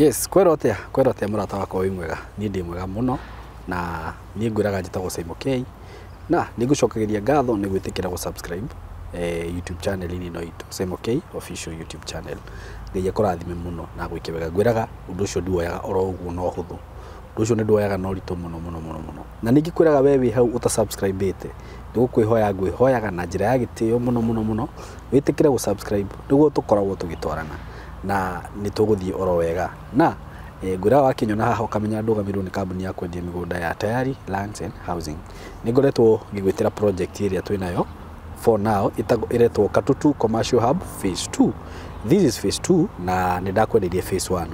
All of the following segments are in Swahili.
yes kwera atia kwera atia murata wako wi mwega ni ndi mwega muno na ni ngwiraga njitagwo Saimo K na ni ngucokagiria ngatho ni gwitikira gu subscribe eh, YouTube channel ini no itu Saimo K official YouTube channel ngeya kurathime muno na gwikibega ngwiraga undu ucio nduoyaga oro ugu no huthu undu ucio ni nduoyaga no ritu muno muno muno muno na ni ngikwiraga we wi hau utasubscribete ndigukwihoya ngwihoyaga na njira ya gitio muno muno muno witikire gu subscribe niguo tukoragwo tugitwarana na nä tå gå thiä oro wega na e, ngwä ra na haha kamenya ndå gamirwo nä kambuni ya kwendia mä gånda ya tayari lands and housing nä ngoretwo ngä gwä tä ra project ä rä a twä nayo for now ĩretwo katutu commercial hub phase 2 this is phase 2 na nä ndakwenderie phase 1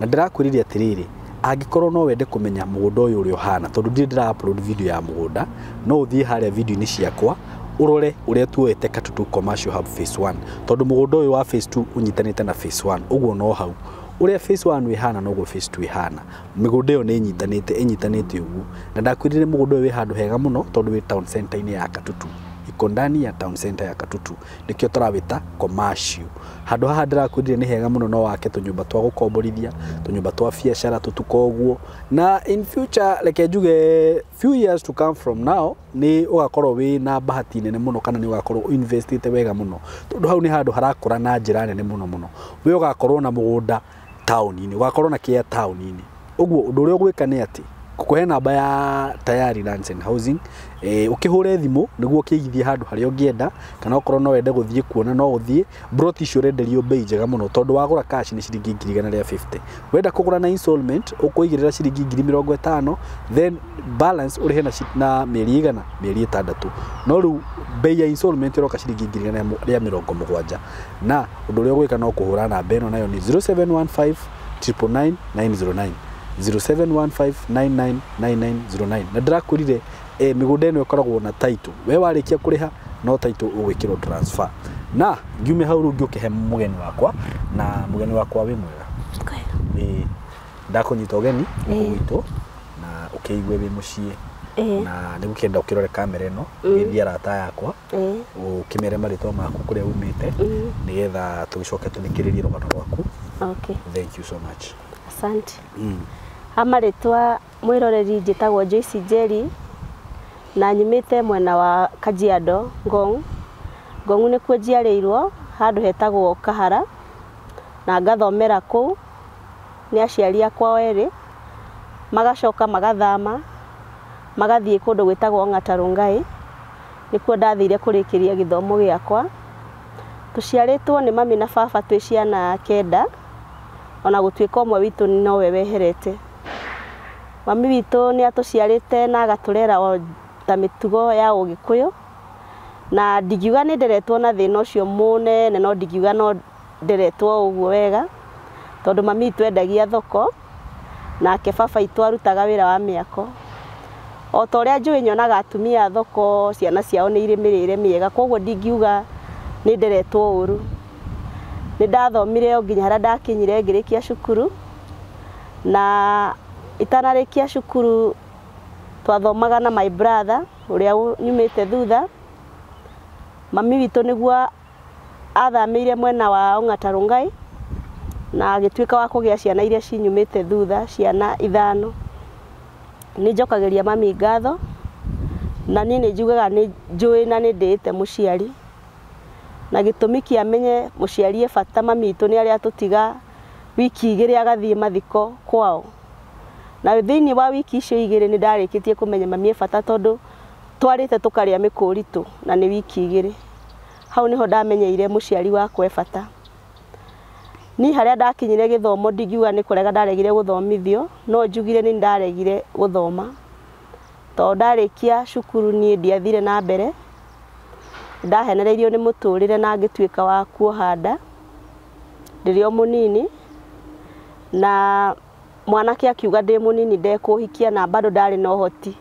na ndärakwä rä angĩkorwo no wende kũmenya mũgũnda ũyũ ũrĩa ũhana tondũ ndirĩ ndĩra upload video ya mũgũnda no ũthiĩ harĩa video-inĩ ciakwa urore uria tuoete katutu commercial hub phase 1 tondu mugundo uyu wa phase 2 unyitanite na phase 1 uguo no hau uria phase 1 no noguo phase 2 ihana migundo iyo ni nyitanite inyitanite uguo na ndakwirire mugundo uyu wi handu hega muno tondu wi town center-ini ya katutu iko ndani ya town center ya Katutu nikio turawita commercial handu haha ndirakwirire ni hega muno no wake tunyumba twa gukomborithia tunyumba twa biacara tutuko guo na in future reke juge few years to come from now ni ugakorwo wi na bahati nene muno kana ni ugakorwo investite wega muno tondu hau ni hando harakura na njira nene muno muno we ugakorwo na mugunda town inĩ ũgakorwo na kia town inĩ ũguo ũndũ ũrĩa ũgwĩka ni ati kwena namba ya tayari lands and Housing eh ukihure thimu niguo kiigithie handu haria ungienda kana okorwo no wende guthie kuona no uthie brot icio renderio bei njega muno tondu wagura cash ni shilingi ngiri igana rĩa 50 wenda kugura na installment ukuigirira shilingi ngiri mĩrongo ĩtano then balance urihe na na mĩeri igana mĩeri ĩtandatũ no rĩu bei ya installment iroka ciringi ngiri igana rĩa mirongo mugwanja na undu ũrĩa ugwika no kuhura namba ĩno nayo ni 0715 triple 9 909 0715999909 na ndĩrakwĩrire e, mĩgũnda ĩno ĩkoragwo na title we warĩkia kũrĩha no title ũgwĩkĩrwo transfer na ngiume hau rungi ukihe mugeni wakwa na mugeni wakwa wĩ mwega okay. ndakũnyita ũgeni gũkũ gwitũ na ũkĩigue wĩ mũciĩ na nä gå kä enda å kä rore kamera ä no arata yakwa å kä mere maku kå umite a umä te nä getha tå gä coke tå thä kä rä rie rå gano rwaku ha maritwa mwiroreri njitagwo Joyce Jerry na nyumite mwena wa Kajiado Ngong Ngongu nikuo njiarĩirwo handũ hetagwo Kahara na ngathomera kũu nĩ aciari akwa erĩ magacoka magathama magathiĩ kũndũ gwĩtagwo Ng'atarũngai nĩkuo ndathire kũrĩkĩria gĩthomo gĩakwa tũciarĩtwo ni mami na baba twĩ ciana kenda ona gũtuĩka ũmwe witũ nowe weherete mami witå nä atåciarä na agatårera ta mä tugo ya å gä na ndingiuga nä nderetwo na thä na å cio må nene no ndingiuga no nderetwo å guo wega tondå mami witå endagia thoko nake baba itå wä ra wa mä ako o ta å rä a njå ä nyonaga atumia thoko ciana ciao nä irä mä rä re mä ega koguo ndingiuga nä nderetwo å ru nä ndathomire o nginya harä a ndakinyire ngä rä kia cukuru na itanarä kia cukuru twathomaga na å rä a nyumä te thutha mami itå nä guo athamä ire mwena waongatarå ngai na agä tuä ka wa kå gä a ciana iria cinyumä te thutha ciana ithano nä njokagä ria mamingatho na niä nä njugaga nä njåä na nä ndä te må ciari na gä tå mi käamenye må ciari ebata mamiitå nä arä a tå tiga wki gä rä a agathiä mathiko kwao na thini wa wiki icio igire ni ndarikitie kumenya mamie bata tondu twarite tukaria mikuritu na ni wiki igire hau niho ndamenyeire muciari wakwa e bata ni haria ndakinyire githomo ndingiuga ni kurega ndaregire guthomithio no njugire ni ndaregire guthoma to ndarikia cukuru ni ndiathire na mbere ndahenereirio ni muturire na ngituika wa kuoha ndirio munini na mwanake akiuga ndi munini ndekuhikia na bado ndari na uhoti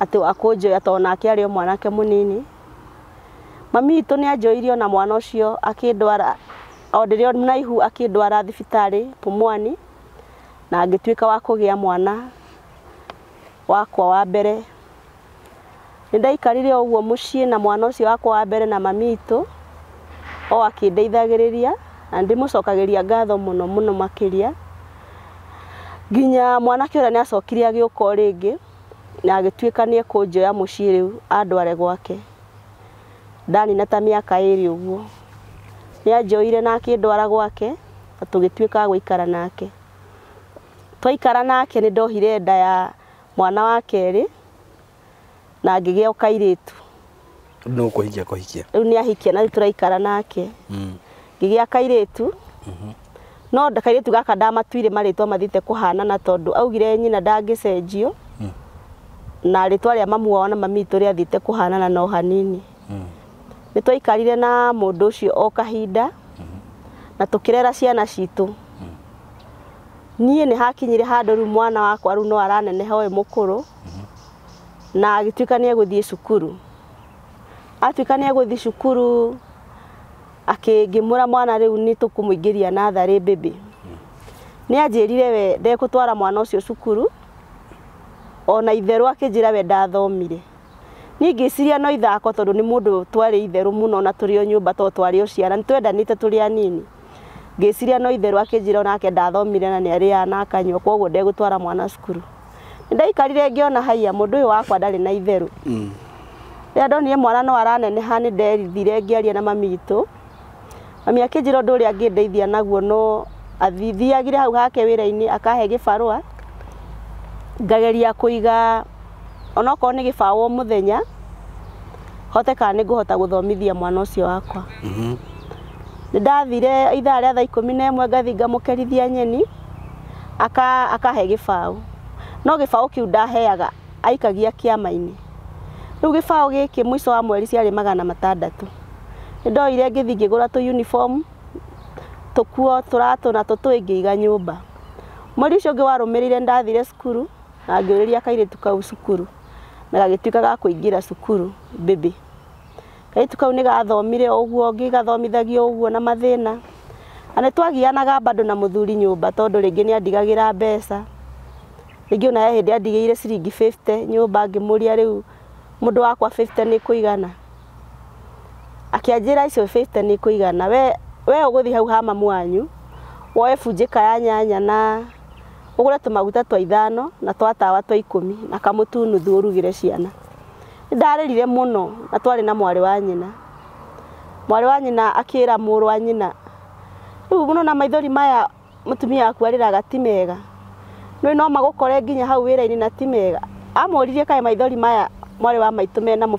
ati akunjoya tondũ nake arĩ o mwanake munini mami witũ ni ajoirio na mwana ucio akindwara o ndĩrĩ naihu akindwara thibitari pumwani na ngĩtuĩka wa kũgĩa mwana wakwa wa mbere nĩ ndaikarire ũguo mũciĩ na mwana ucio wakwa wa mbere na mami witũ o akindeithagiriria na ndĩmũcokagĩria ngatho muno muno makiria nginya mwanake ũrĩa nĩ acokire agĩũka rĩngĩ na agĩtuĩka nĩ ekũnjoya mũciĩ rĩu andware gwake ndanina ta mĩaka ĩrĩ ũguo nĩ anjoire na akĩndwara gwake na tũgĩtuĩka gũikara nake twaikara nake nĩ ndohire nda ya mwana wa kerĩ na ngĩgĩa o kairĩtu rĩu nĩ kũhikia kũhikia rĩu ahikia na rĩu tũraikara nake hmm. ngĩgĩa kairĩtu mhm no tu gaka mathiä te kå hanana tondå augire nyina ndangä cenjio hmm. na rĩtwa rĩa mamu wao na te kå hanana no hanini hmm. nä twaikarire na å cio o kahinda tå hmm. na rera ciana citå niä nä hakinyire rä u mwana wakwa u no må kå rå na agĩtuĩka nĩ thiä cukuru atuĩka nĩ thiä cukuru akigimura mwana riu ni tukumuingiria nathari bibi ni anjirire we ndegutwara mwana ucio cukuru ona itheru akinjira we ndathomire ni ngiciria no ithako tondu ni mundu twari itheru muno na turio nyumba to twari uciara nitwendanite turi anini ngiciria no itheru akinjira onake ndathomire na ni niaria na akanywa koguo ndegutwara mwana cukuru ndaikarire ngiona haiya mundu uyu wakwa ndari na itheru mm. riria ndonire mwana no araneneha ni nderithire ngiaria na mamitu mami akinjira ndu uria ngindeithia naguo no athithiagire hau hake wira-ini akahe gibarua ngageria kuiga onokorwo ni gibawa o muthenya hote kana hota nguhota guthomithia mwana ucio wakwa mm-hmm. nä ndathire ithaa a thaa ikumi na imwe ngathi ngamukerithia nyeni aka akahe gibaũ no kä kiu ndaheaga aikagia gä inĩ rĩu gibaũ gĩkĩ mũico wa mweri ciarä magana matandatå ndoire ngithi ngigura tũ uniform tũkuo tũratũ na tũtũ ngĩiga nyũmba mweri ũcio ũngĩ warũmĩrĩire ndathire cukuru na ngiuriria kairĩtu kau cukuru na gagituika ga kuingira cukuru bibi kairĩtu kau nĩ gathomire ũguo ũngĩ gathomithagio ũguo na mathina na nĩ twagianaga bado na muthuri nyumba tondu ringi ni andigagĩra mbeca ringi ona he hĩndĩ andigĩire ciringi 50 nyumba ngimuria riu mũndũ wakwa 50 ni kuigana akianjira icio 50 ni kuigana we we uguthi hau ha mamu wanyu woe bunjika ya nyanya na ugure tumaguta twa ithano na twa tawa twa ikumi na kamutunu thurugire ciana ndarerire muno na twari na mwari wa nyina mwari wa nyina akira murwa nyina riu muno na maithori maya mutumia aku ariraga ti mega nä no magukore nginya hau wä ra-inä na ti mega amå ririe maithori maya mwari wa maitume na må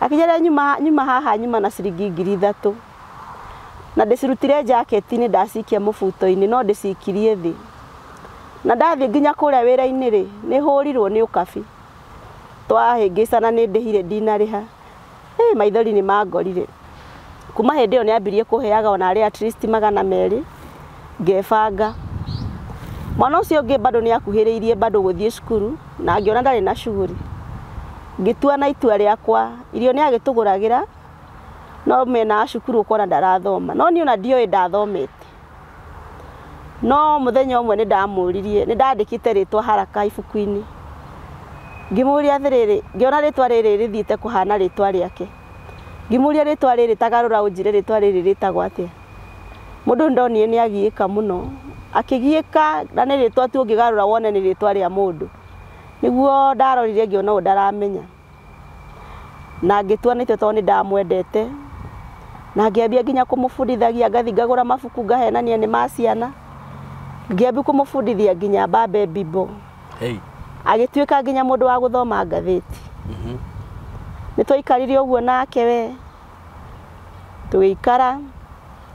akigerera nyuma nyuma haha nyuma na ciringi ngiri ithatu na ndicirutire jaketi ni ndacikia må ini no ndäcikirie thi na ndathiä nginya kuria rä ini ri ni hurirwo ni nä hå rirwo nä å kabi twahä ngä cana maithori ni mangorire kuma hä ndä ä yo nä ambirie kuheaga ona ari at magana meri ngebanga mwana ucio cio bado ni mbandå bado guthie rä cukuru na ngiona ndari na cuguri ngitua na itua riakwa irio ni agĩtũgũragĩra no mena cukuru ukora ndarathoma no ni ona ndiũĩ ndathomete no muthenya ũmwe ni ndamuririe ni ndandikite ritwa haraka ibuku-inĩ ngĩmũria ngiona ritwa riri rĩrĩ kuhana ritwa riake rĩake ritwa riri tagarura unjire ritwa riri ritagwa rĩtagwo atĩa mũndũ ni nĩ agiĩka mũno akĩgiĩka na ni ritwa tu ũngĩgarũra wone ni ritwa ria mũndũ niguo ndarorire ngiona ũ ndaramenya na ngitua nite to ni ndamwendete na ngiambia nginya kumufundithagia ngathi ngagura mabuku ngahenania ni maciana ngiambia kumufundithia kũmũbundithia nginya bibo mbimbo hey. agituika nginya mũndũ wa gũthoma ngathĩti mm -hmm. nĩ twaikarire ũguo nake we tuikara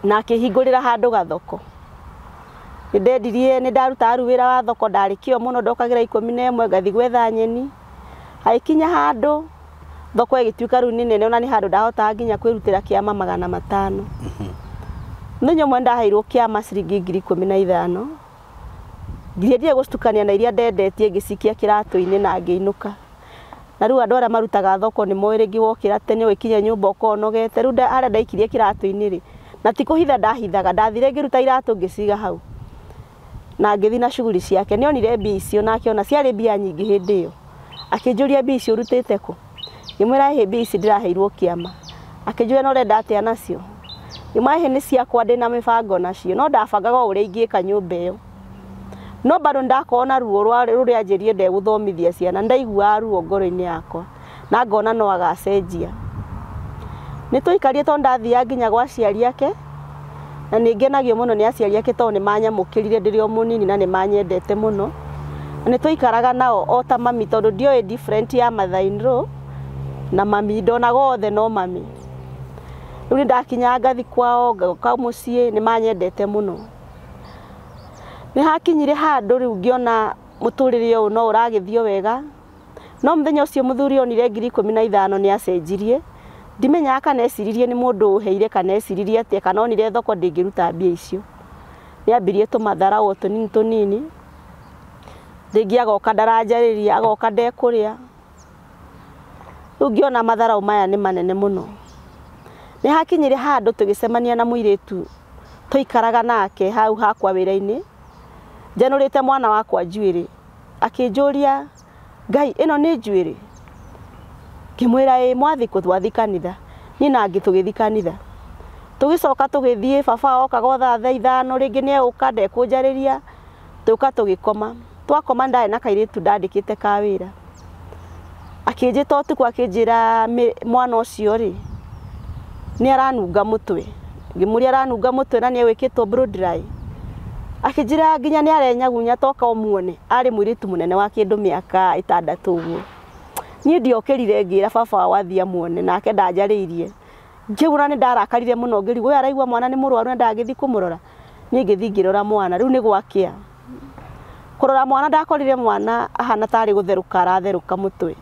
na akĩhingũrĩra handu gathoko nä ndendirie nä ndarutaga rä wä wa thoko ndarä kio må no ndokagä ra ikå mi na ä mwe ngathi gwetha nyeni agäkinya handå thoko ĩgä tuä ka rä u nä nene ona nä handå ndahotaga nginya kwä rutä ra kä ama magana matano mhm. mũthenya ũmwe ndaheirwo kĩama ciringi ngiri ikũmi na ithano ngiriendire gũcitukania na iria ndendetie ngĩcikia kĩratũ-inĩ na ngĩinũka na rĩu andũ arĩa marutaga thoko nĩ moĩ rĩngĩ wokĩra tene ũgĩkinya nyũmba ũkonogete rĩu arĩa ndaikirie kĩratũ-inĩ rĩ na ti kũhitha ndahithaga ndathire ngĩruta iratũ ngĩciga hau na ngithi na shughuli ciake ni onire mbia icio na akiona ciari mbia nyingi hĩndĩ ĩyo akĩnjũria mbia icio ũrutĩte kũ ngĩmwĩra hĩ mbia ici ndĩraheirwo kĩama akĩnjũria no ũrenda atia nacio ngĩmwĩra hĩ ni ciakwa ndi na mĩbango nacio no ndabangaga ũrĩa ingĩka nyumba ĩyo no bado ndakorwo na ruo rũrĩa njĩrie ndegũthomithia ciana ndaiguaga ruo ngoro-inĩ yakwa na ngona no agacenjia nĩ twaikarire tondũ ndathiaga nginya gwa aciari ake na nä ngenagio må no nä aciari ake tondå nä manyamå ndä rä o må nini na nä manyendete må no nä twaikaraga nao ota mami tondå ndio ä ya mathainrå na mami ndonaga othe no mami rä u nä ndakinya ngathi kwao ngoka må ciä nä manyendete må no nä hakinyire handå rä u ngä no å wega no må thenya å cio må thuri onire ngiri ikå mi na ithano nä acenjirie ndimenyaga kana eciririe nä må ndå å heire kana eciririe atä kana onire thoko ndä ngä ruta mbia icio nä ambirie tå matharao tå nini tå nini rĩngĩ agoka ndaranjarĩria agoka ndekũrĩa rĩu ngĩona matharau maya nĩ manene mũno nĩ hakinyire handũ tũgĩcemania na mũirĩtu ikaraga nake hau hakwa wĩra-inĩ mwana wakwa njuĩrĩ akĩnjũria ngai ĩno nĩ njuĩrĩ kimwira e mwathi twathi kanitha ni na tå gä thi kanitha tå gä baba oka gotha tha ithano ringi ngä uka de ka tuka tugikoma ria koma twakoma ndarä na kairä tu ndandä kä te ka wä ra mwana ucio ri ni aranunga mutwe twe aranunga mutwe na ni egwä blood dry akijira njä ra nginya nä arenyagunya toka å ari arä munene wa kindu miaka mä aka niä ndiokärire ngä ra baba wathiä muone nake ndanjarä ngiugura nä ndarakarire må no ngä rigå araigua mwana nä må rwaru na ndangä thiä kå må rora niä ngä thiä ngä rora mwana rä u nä gwakä a kå rora mwana ndakorire mwana ahana tarä gå therå ka aratherå ka må twe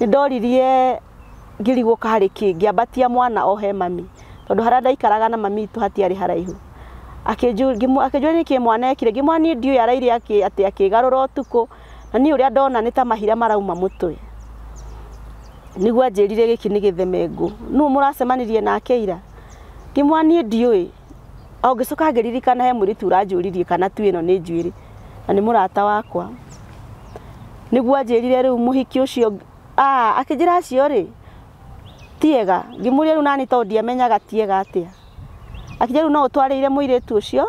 nä ndoririe ngä rigwo karä kä ngä ambatia mwana ohe mami tondå harä a ndaikaraga na mami itå hatiarä haraihu akä njå rä nä kä mwana ekire ngä mwana niä ndiå araire atä akä garå ra å tukå na ni å rä a ndona nä ta mahira marauma mutwe twe niguo anjärire giki ni githemengu nu themengå na keira kimwani ndiui ira ngiririkana he mwä ritu å kana tu ino ni nä na ni murata rata wakwa niguo anjärire rä muhiki ucio ah akijira cio ri tiega ngä må nani tondå ndiamenyaga tiega atä a akinja no å twarä ucio må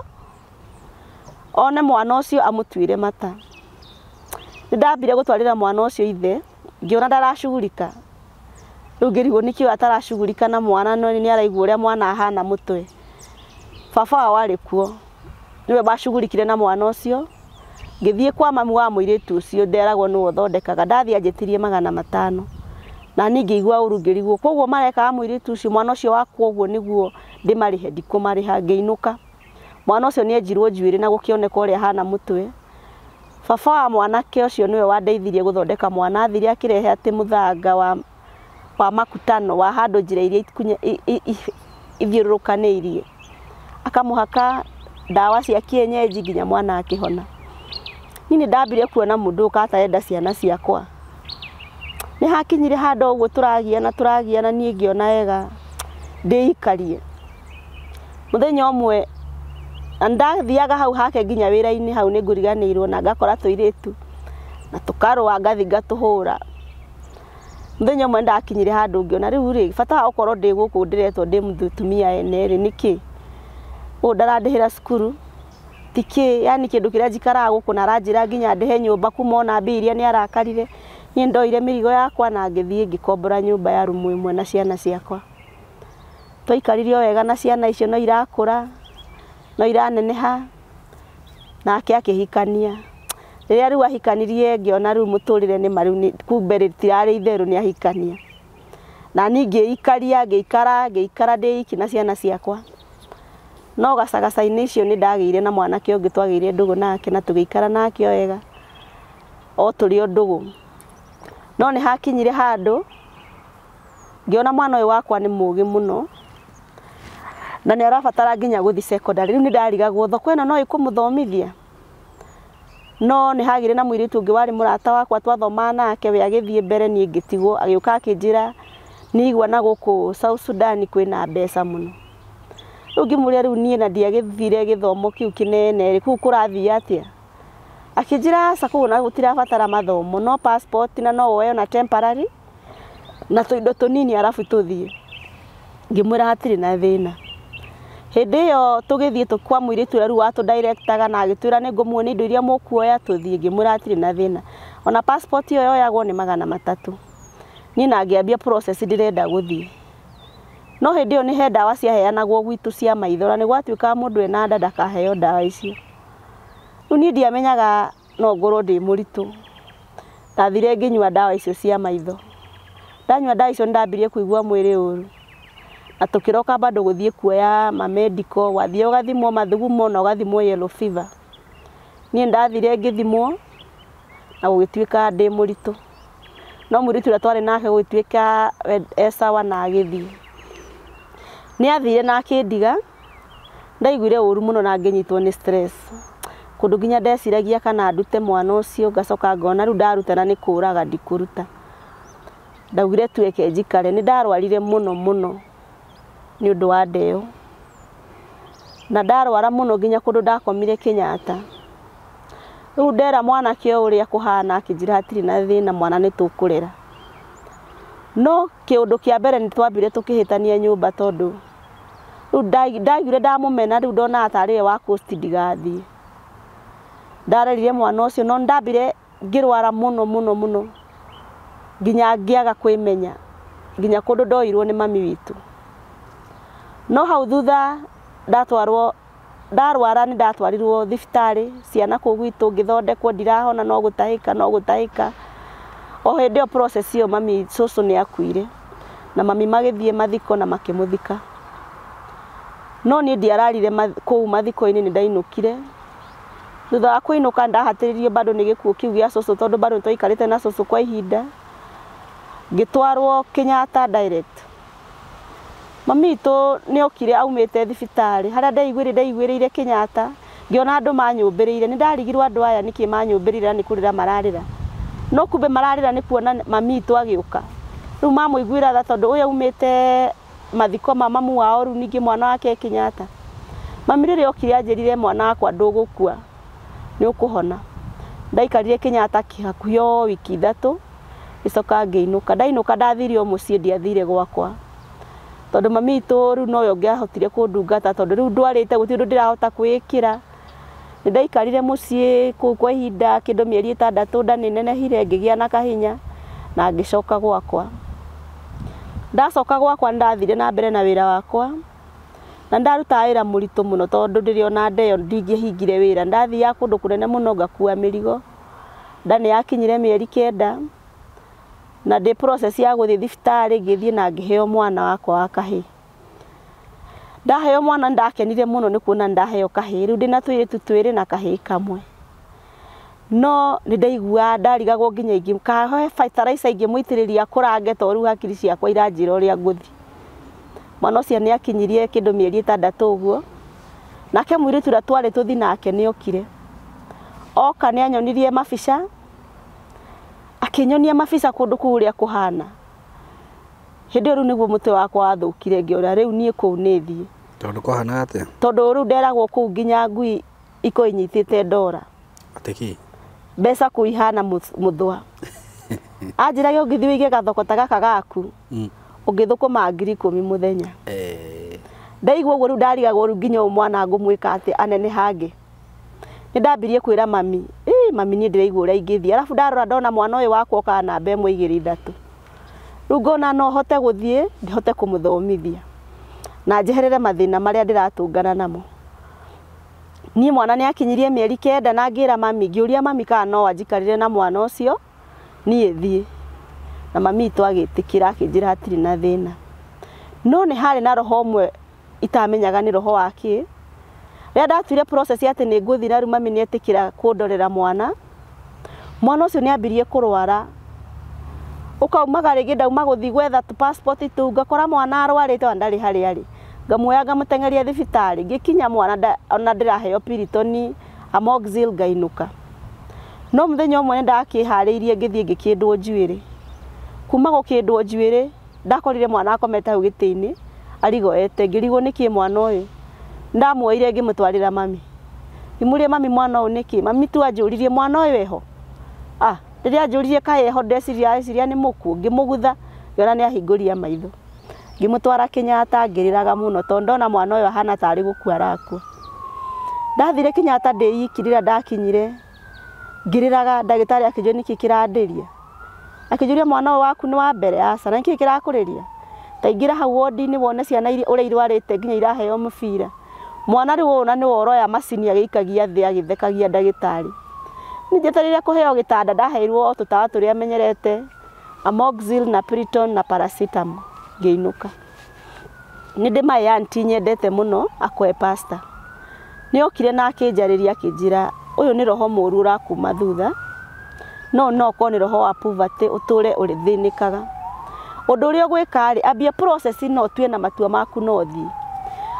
one mwana ucio cio mata ndambire gutwarira mwana ucio ithe ngiona ndaracugurika rä u ngä ataracugurika na mwana no ni araigwa å mwana ahana må twe baba wao arä kuo niwe we na mwana ucio ngithie kwa mami wa må ucio tu å nderagwo nä we å thondekaga ndathiä anjä magana matano na ni ngiigua uru å ru ngä rigwo koguo marekaga må irä mwana ucio cio wakwo niguo ndimarihe ndikumariha guo mwana ucio ni nä enjirwo njuä na gukioneka kä oneka å rä baba wa mwanake ũcio nĩwe wandeithirie gũthondeka mwana athire akĩrehe atĩ mũthanga wa wa makutano wa handũ njĩra iria ithiũrũrũkanĩirie akamũhaka ndawa cia kienyeji nginya mwana akĩhona niĩ nĩ ndambire kuona mũndũ ũka atarenda ciana ciakwa nĩ hakinyire handũ ũguo tũragiana tũragiana niĩ ngĩona wega ndĩikarie mũthenya ũmwe na ndathiaga hau hake nginya wira-inĩ hau nĩ ngũriganĩirwo na ngakora tũirĩtu na tũkarũa ngathi ngatũhũra mũthenya ũmwe ndakinyire handũ ngĩona rĩu rĩ bata wa gũkorwo ndĩ gũkũ ndĩretwo ndĩ mũtumia ene rĩ nĩkĩ ũũ ndarandĩhĩra cukuru tikĩ yani kĩndũ kĩrĩa njikaraga gũkũ na aranjĩra nginya ndĩhe nyũmba kuma ona mbia iria nĩ arakarire niĩ ndoire mĩrigo yakwa na ngĩthiĩ ngĩkombora nyũmba ya rumu ĩmwe na ciana ciakwa twaikaririo wega na ciana icio no irakũra no iraneneha nake akihikania riria riu ahikanirie ngiona riu muturire ni maru kumbe ritirari itheru ni ahikania na ni ngiikaria ngiikara ngiikara ndi iki na ciana ciakwa no gacagaca-inĩ icio nĩ ndagĩire na mwanake ũngĩ twagĩire ndũgũ nake na tũgĩikara nake o wega o tũrĩ o ndũgũ no nĩ hakinyire handũ ngĩona mwana ũyũ wakwa nĩ mũũgĩ mũno na nä arabatara nginya gå thiä secondary rä u nä ndarigagwo thoko ä no no ä kå må thomithia no nä hagire na mwiritu ngä warä må rata wakwa twathoma nake we agä thiä mbere niä ngä tigwo agä å ka akä njä ra nä igua na gå kå south sudan kwä na mbeca må no rä u ngä må rä a rä u niä na ndiagä thire gä thomo kä u kä nene kå u kå rathiä atä a akä njä ra aca gå na gå tirabatara mathomo no passport na no woe na temporary na tå indo tå nini arabu tå thiä ngä mwä ra hatirä na thä na hindi yo tugithie tu kwa muiritu ra ru watu directaga na agitwira ni ngumwe ni ndu iria mukuoya tuthie ngimuratire na thina ona passport yo yoyagwo ni magana matatu ni na ngiambia process ndirenda guthie no hindi yo ni he ndawa cia heanagwo gwitu cia maitho ra ni gwatuika mundu ena nda ndakaheo ndawa icio ru ni ndiamenyaga no ngorwo ndi muritu ndathire nginywa ndawa icio cia maitho ndanywa ndawa icio ndambirie kuigua mwiri uru tukiroka bado guthie kuoya mamediko wathie ugathimwo mathugumo na ugathimwo yellow fever niä ndathire ngithimwo na gugituika ndi muritu no muritu uria twari nake gugituika esawa na agithii ni athire na akindiga ndaiguire uru muno na nginyitwo ni stress kundu nginya ndeciragia kana ndute mwana ucio ngacoka ngona riu ndarutana ni kuraga ndikuruta ndaugire tweke njikare ni ndarwarire muno muno nä å wa ndeo na ndarwara må nginya kå ndakomire kenyatta rä ndera mwanake å rä a kå hana na thä mwana nä tå no kä å mbere nä twambire tå kä hä tania nyå mba tondå rä u ndagire ndamå mena rä u ndonaga tarä we ndarerire mwana å cio no ndambire ngä rwara må no nginya ngä aga nginya kå ndoirwo nä mami witå no hau thutha ndatwarwo ndarwara nä ndatwarirwo thibitarä ciana kå gwitå ngä thondekwo ndirahona no gå tahä no gå tahä ka o hä ndä ä yo process ä mami cåcå nä akuire na mami magä thiä mathiko na makä må thika no niä ndiararire kå u mathiko-inä nä ndainå kire thutha wa kå inå ka ndahatä rä rie bado nä gä kuå kä u gä a cåcå tondå bado nä twaikarä te na cåcå kwa ihinda ngä twarwo kä nyata direct mami witå nä okire aumä thibitari hara a ndaiguä ndaiguä rä ire kenyatta ngĩona andå manyåmbä rä ire nä aya niki manyumbirira ni kurira mararira no kube mararira ni kuona mami witå agä å ka rä tha tondu å yå mathiko ma mamu wao rä ningi mwana wake e kinyata mami rä okire anjä mwana wakwa ndugukua ni ukuhona nä å kå hona ndaikarire kenyatta hakuhä wiki thatu isoka ngeinuka ngä inå ka ndainå ka ndiathire gwakwa tondu mami itå no yo noyo ngä ahotire kå ndungata tondå rä u ndwarä te gå ti å ndå ndä rahota kwä ndaikarire må ciä kwa hinda kindu mieri mä eri ä tandatå nda nä nenehire ngä gä na kahinya na ngicoka coka gwakwa ndacoka gwakwa nä ndathire na mbere na wira wakwa na ndaruta wira ra muno tondu må no tondå ndä ona ndeyo ndingä hingire wä ra ndathiaga kå ndå kå nene må no ngakua mä rigo nda nä yakinyire mieri kenda na ndä process ya gå thiä thibitarä ngä na ngiheo mwana wakwa wa kahä ndaheo mwana ndakenire må no nä kuona ndaheo kahä rä u ndä na twä rä tu twä na kahä kamwe no nä ndaiguaga ndarigagwo nginya ingi kahoe ingä må itä rä ria kå to rä u hakiri ciakwa iranjä ra nguthi mwana å ni akinyirie kindu mieri mä eri guo nake mwirä tu rä tuthi nake ni okire oka ni anyonirie mabica akinyonia mabica kundu kuria kuhana hindi riu niguo muti wakwa wathukire ngiona riu nie kuu nithii tondu kwahana ate tondu riu nderagwo kuu nginya ngui iko inyitite ndora ateki besa ku ihana muthwa anjirage ah, ungithii wige gathoko ta gaka gaku ungithukuma hmm. ngiri ikumi muthenya ee. ndaigua uguo riu ndarigagwo riu nginya mwana ngumwika ati anenehange nindambirie kwira mami mami niä ndä raigua å alafu a ndarora ndona mwana å yå wakwa okaga namba ä mwe igä rä ithatå ngona no hote guthie thiä ndihote kumuthomithia na njeherere mathina na marä namo ni mwana ni akinyirie mieri kenda na ngira mami ngiuria mami kana no anjikarire na mwana ucio cio niä na mami itå agä tä kä na thina no ni hari na roho mwe itamenyaga ni roho wa kä rä ndatuire process atä nä ngå thiä na rä u mami nä etä kä ra kå ndorera mwana mwana å cio nä ambirie kå rwara å kaumaga rä gä ndauma gå thiä gwetha tå u ngakora mwana arwarä te ndarä harä arä ngamuoya ngamũteng'eria thibitarĩ ngĩkinya mwana ona ndĩraheo piritoni amoxil ngainũka no mũthenya ũmwe nĩ ndakĩharĩirie ngĩthiĩ ngĩkĩndwo njuĩrĩ kuma gũkĩndwo njuĩrĩ ndakorire mwana akomete hau gĩtĩ-inĩ arigoete ngĩrigwo nĩkĩ mwana ũyũ ndamuoire ngimutwarira mami imuri mami mwana uyu niki mami tu ajuririe mwana uyu weho ah riria ajuririe ka yeho ndeciria eciria ni muku ngimugutha yona ni ahinguria maitho ngimutwara kinyata ngiriraga muno tondu ndona mwana uyu ahana tari gukua rakwa ndathire kinyata ndi iki ndakinyire ngiriraga ndagitari akinjua niki kirandiria akijuria mwana uyu waku ni wa mbere asa na niki kirakuriria taingira hau wondi-inĩ wone ciana iria ũrĩa irwarĩte nginya iraheo mũbira mwana rä wona na nä woroya macini agäikagia thä agäthekagia ndagätarä ningä ta rä rä a kå heo gä tanda ndaheirwo o tå tawa tå rä a menyerete amoxil na priton na paracitam ngä inå ka nä ndä mayanti nyendete må no akwe pasta nä okire na akä njarä ria akä njä ra å yå nä roho må ru å rakuma thutha no no korwo nä roho wa poverty å tå re å rä thä nä kaga å ndå å rä a å gwä karä ambia no å na matua maku no thiä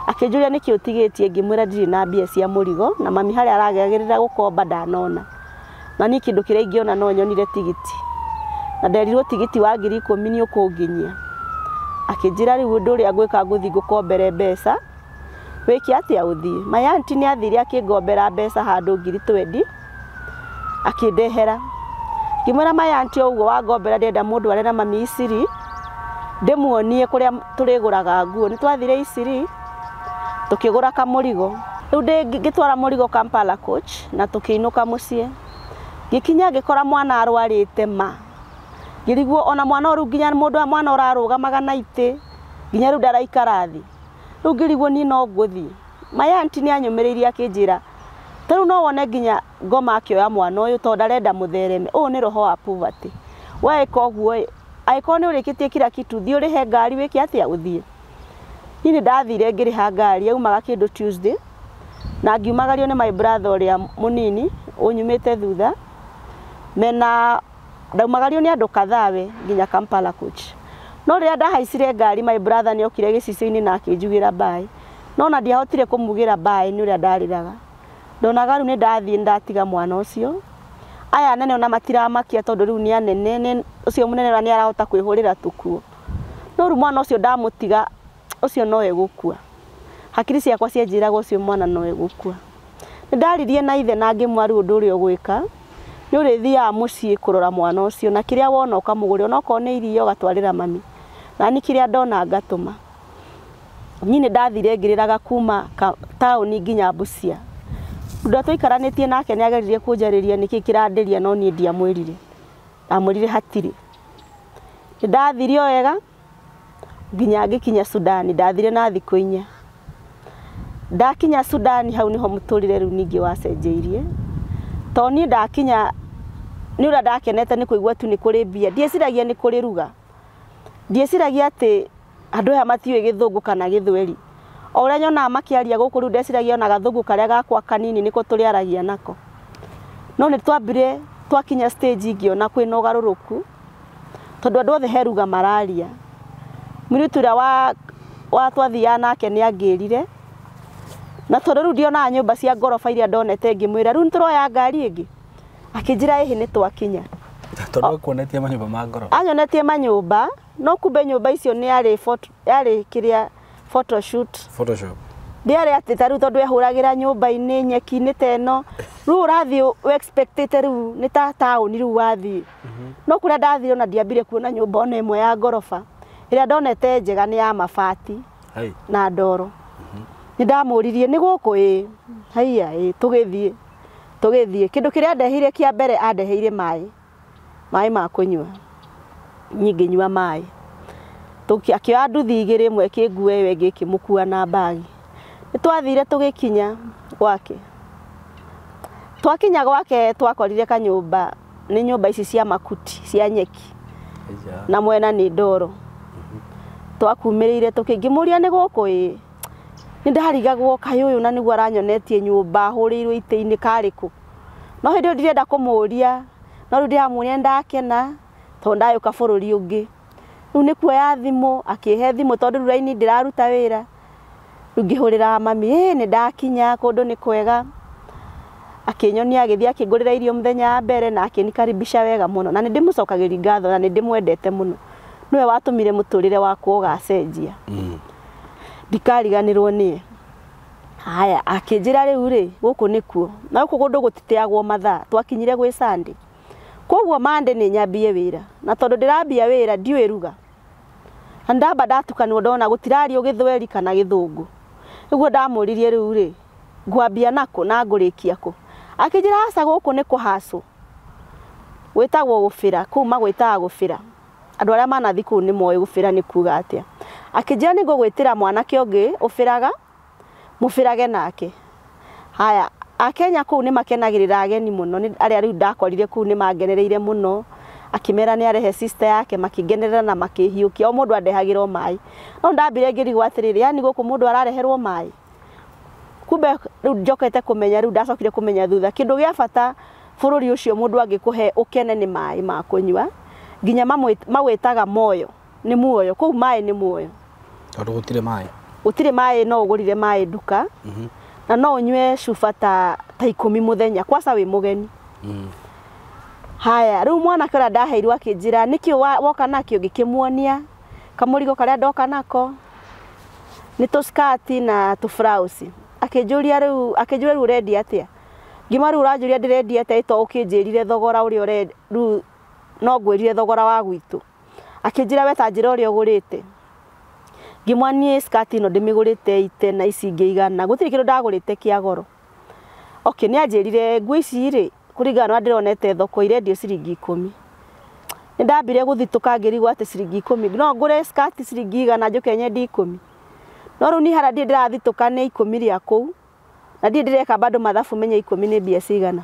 akijuria niki ũtigĩtie ngimwira ndiri na mbia cia murigo na mami hari arageragĩrĩra gukomba danona na niki ndu kire ingiona no nyonire tigiti na nderirwo tigiti wa ngiri ikũmi nĩ ũkũnginyia akĩnjĩra rĩu ũndũ ũrĩa ngwĩka ngũthiĩ ngũkombere mbeca wĩke atĩa ũthiĩ mayanti ni athiri akingombera mbeca handu ngiri twendi akĩndehera ngĩmwĩra mayanti ũguo wangombera ndĩenda mũndũ arĩ na mami isiri ndĩmuonie kuria turiguraga nguo nĩ twathire iciri tukigura kamurigo riu ndi ngitwara murigo Kampala coach na tukiinuka mucie gikinya gikora mwana arwarite ma ngiriguo ona mwana uru nginya mundu mwana urarugamaga magana ite nginya riu ndaraikara thi riu ngiriguo ni no nguthi mayanti ni anyumiriria kinjira ta riu no wone nginya ngoma akioya mwana uyu to ndarenda muthereme uyu ni roho wa puberty we ka uguo ai angikorwo ni urikitie kira kitu thi urihe ngari wiki atia uthie hihi ndathire ha ngari yaumaga kindu Tuesday na ngiumagario ni my brother ũrĩa munini unyumite thutha mena ndaumagario nĩ andũ kadhaa we nginya Kampala coach no rĩrĩa ndahaicire ngari my brother ni okire gĩcicio-inĩ na akinjugira bye no na ndiahotire kumugira bye ni ũrĩa ndarĩraga ndonaga rĩu nĩ ndathiĩ nĩ ndatiga mwana ucio aya anene ona matiramakia tondu riu ni anene ucio munene na ni arahota kwihurira tukuo no rĩu mwana ũcio ndamũtiga ucio no egukua hakiri ciakwa cienjiraga ucio mwana no egukua ndaririe na ithe na ngimwaru undu uri ndå ni rä a å gwä mwana å na kiria wona å kamå gå rä onokorwo nä iria mami na ni kiria ndona ngatuma ma ni ndathire ngiriraga kuma town nginya busia ndå twä tie nake ni ageririe kå niki kirandiria no ni ndiamwä rire ndamwä rire hatirä wega nginya ngikinya Sudani ndathire na thikå inya ndakinya Sudani hau niho muturire riu ningi wacenjeirie to ni ndakinya ni ura ndakenete ni kuigua tu ni kuri mbia ndieciragia ni kuri ruga ndieciragia ati andu aya matiwe githungu kana githweri o ũrĩa nyonaga makĩaria gũkũ rĩu ndeciragia ona gathũngũ karĩa gakwa kanini nĩko tũrĩaragia nako no ni twambire twakinya stage ingĩ ona kwĩna ũgarũrũku tondũ othe he mararia mwiritu ũrĩa wa wa twathiaga nake nĩ angĩrire na tondũ rĩu ndionaga nyũmba cia ngoroba iria ndonete ngĩmwĩra rĩu nĩtũroya ngari ĩngĩ akĩnjĩra ĩhĩ nĩtwakinya tondũ kuonetie manyũmba ma ngoroba anyonetie manyũmba no kumbe nyũmba icio nĩ yarĩ yarĩ kĩrĩa photoshoot photoshop ndĩarĩ atĩ ta rĩu tondũ ehũragĩra nyũmba-inĩ nyeki ni ta ĩno rĩu ũrathiĩ expectĩte rĩu nĩ ta taũni rĩu wathiĩ mhm. no kũrĩa ndathire ona ndiambire kuona nyũmba ona ĩmwe ya ngoroba ria ndonete njega ni ya mabati na ndoro mhm. ni ndamuririe ni guku i haiya i tugithie tugithie kindu kiria ndehire kia mbere andeheire mai mai ma kunywa nyingi nywa mai akioya nduthi igiri imwe kingue yo ingi ikimukua na mbagi nitwathire tugikinya gwake twakinya gwake twakorire kanyumba ni nyumba ici cia makuti cia nyeki na mwena ni ndoro twakumirire tukingimuria ni guku ii ni ndarigagwo kai uyu na niguo aranyonetie nyumba hurirwo itiini kariku no hindi iyo ndirenda kumuria no riu ndiramuria ndakena tondu ndayuka bururi ungi riu ni kuoya thimu akihe thimu tondu riu raini ndiraruta wira riu ngihurira mami ä nä ndakinya kå ndå nä kwega akinyonia agithia akingurira irio muthenya wa mbere na akinikaribisha wega muno na nindimũcokagĩria ngatho na nindimwendete mũno niwe watumire muturire wakwa ugacenjia mm. ndikariganirwo nie haya akinjira riu ri guku nikuo na guku gundu gutiteagwo mathaa twakinyire gwi sande koguo mande ni nyambie wira na tondu ndirambia wira ndiui ruga na ndamba ndatukanwo ndona gutirario githweri kana githungu niguo ndamuririe riu ri ngwambia nako na ngurikia ku akinjira aca guku ni kuhaso gwitagwo gubira kuu magwitaga gubira andu aria manathi kuu ni moe gubira ni kuga atia akinjira ni ngugwitira mwanake ungi ubiraga mubirage nake haya akenya kuu ni makenagirira ageni muno aria riu ndakorire kuu ni mangenereire muno akimera ni arehe sister yake makingenerera na makihiukia o mundu andehagirwo mai no ndambire ngirigwo atiriri yani guku mundu arareherwo mai kumbe riu njokete kumenya riu ndacokire kumenya thutha kindu gia bata bururi ucio mundu angikuhe ukene ni mai ma kunywa nginya mawĩtaga moyo ni muoyo kũu mai ni muoyo tondu gutire mai gutire mai no ũgũrire maĩ nduka mhm. na no ũnyue cuba ta ta ikũmi mũthenya kwaca wĩ mũgeni mhm. haya rĩu mwana ũrĩa ndaheirwo akinjira niki woka nakio ngĩkĩmuonia kamurigo karĩa ndoka nako nĩ tũskati na tũburausi akĩnjũria rĩu akĩnjũria rĩu ũrendia atĩa ngima rĩu urajuria ndiredi atia ĩto ukinjirire thogora uri ore rĩu no ngwirire thogora wa gwitu akinjira weta njira uria ugurite ngimwa skati no ndimigurite ite na ici ngiigana gutiri kindu ndagurite kia goro okay ni ajirire nguo ici ri kuringana ndironete thoko ire irendio ciringi ikumi ni ndambire guthituka thitå ngärigwo atä ciringi ikå no ngå skati ciringi igana njå kenye ndi ikå no rä u ni hara ndiä ndä rathitå ka nä ikå na ndi ndireka bado mathabu menye ikå mi nä mbia cigana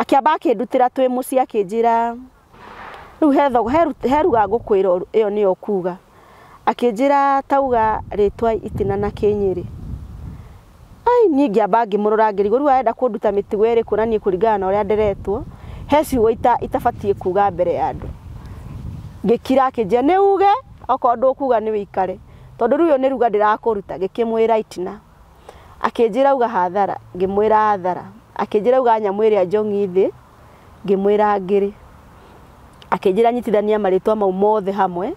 akiamba akĩndutĩra twĩ mũciĩ akĩnjĩra rĩu heruga ngũkwĩra iyo niyo kuga akinjira tauga ritwa itina na kĩnyĩrĩ ai ni ngĩamba ngĩmũrora ngĩrigwo rĩu arenda kũnduta mĩtugo ĩrĩkũ na niĩ kũringana na ũrĩa nderetwo he ciugo itabatiĩ kuga mbere ya andũ ngĩkira akĩnjĩra nĩ uge okorwo ndũkuga ni wikare tondu rĩu ũyũ ni ruga ndirakuruta gĩkĩmwĩra itina akinjira uga hathara ngĩmwĩra hathara akinjira uga nyamwiri ajongi thi ngimwira ngiri akinjira nyitithania maritwa mau mothe hamwe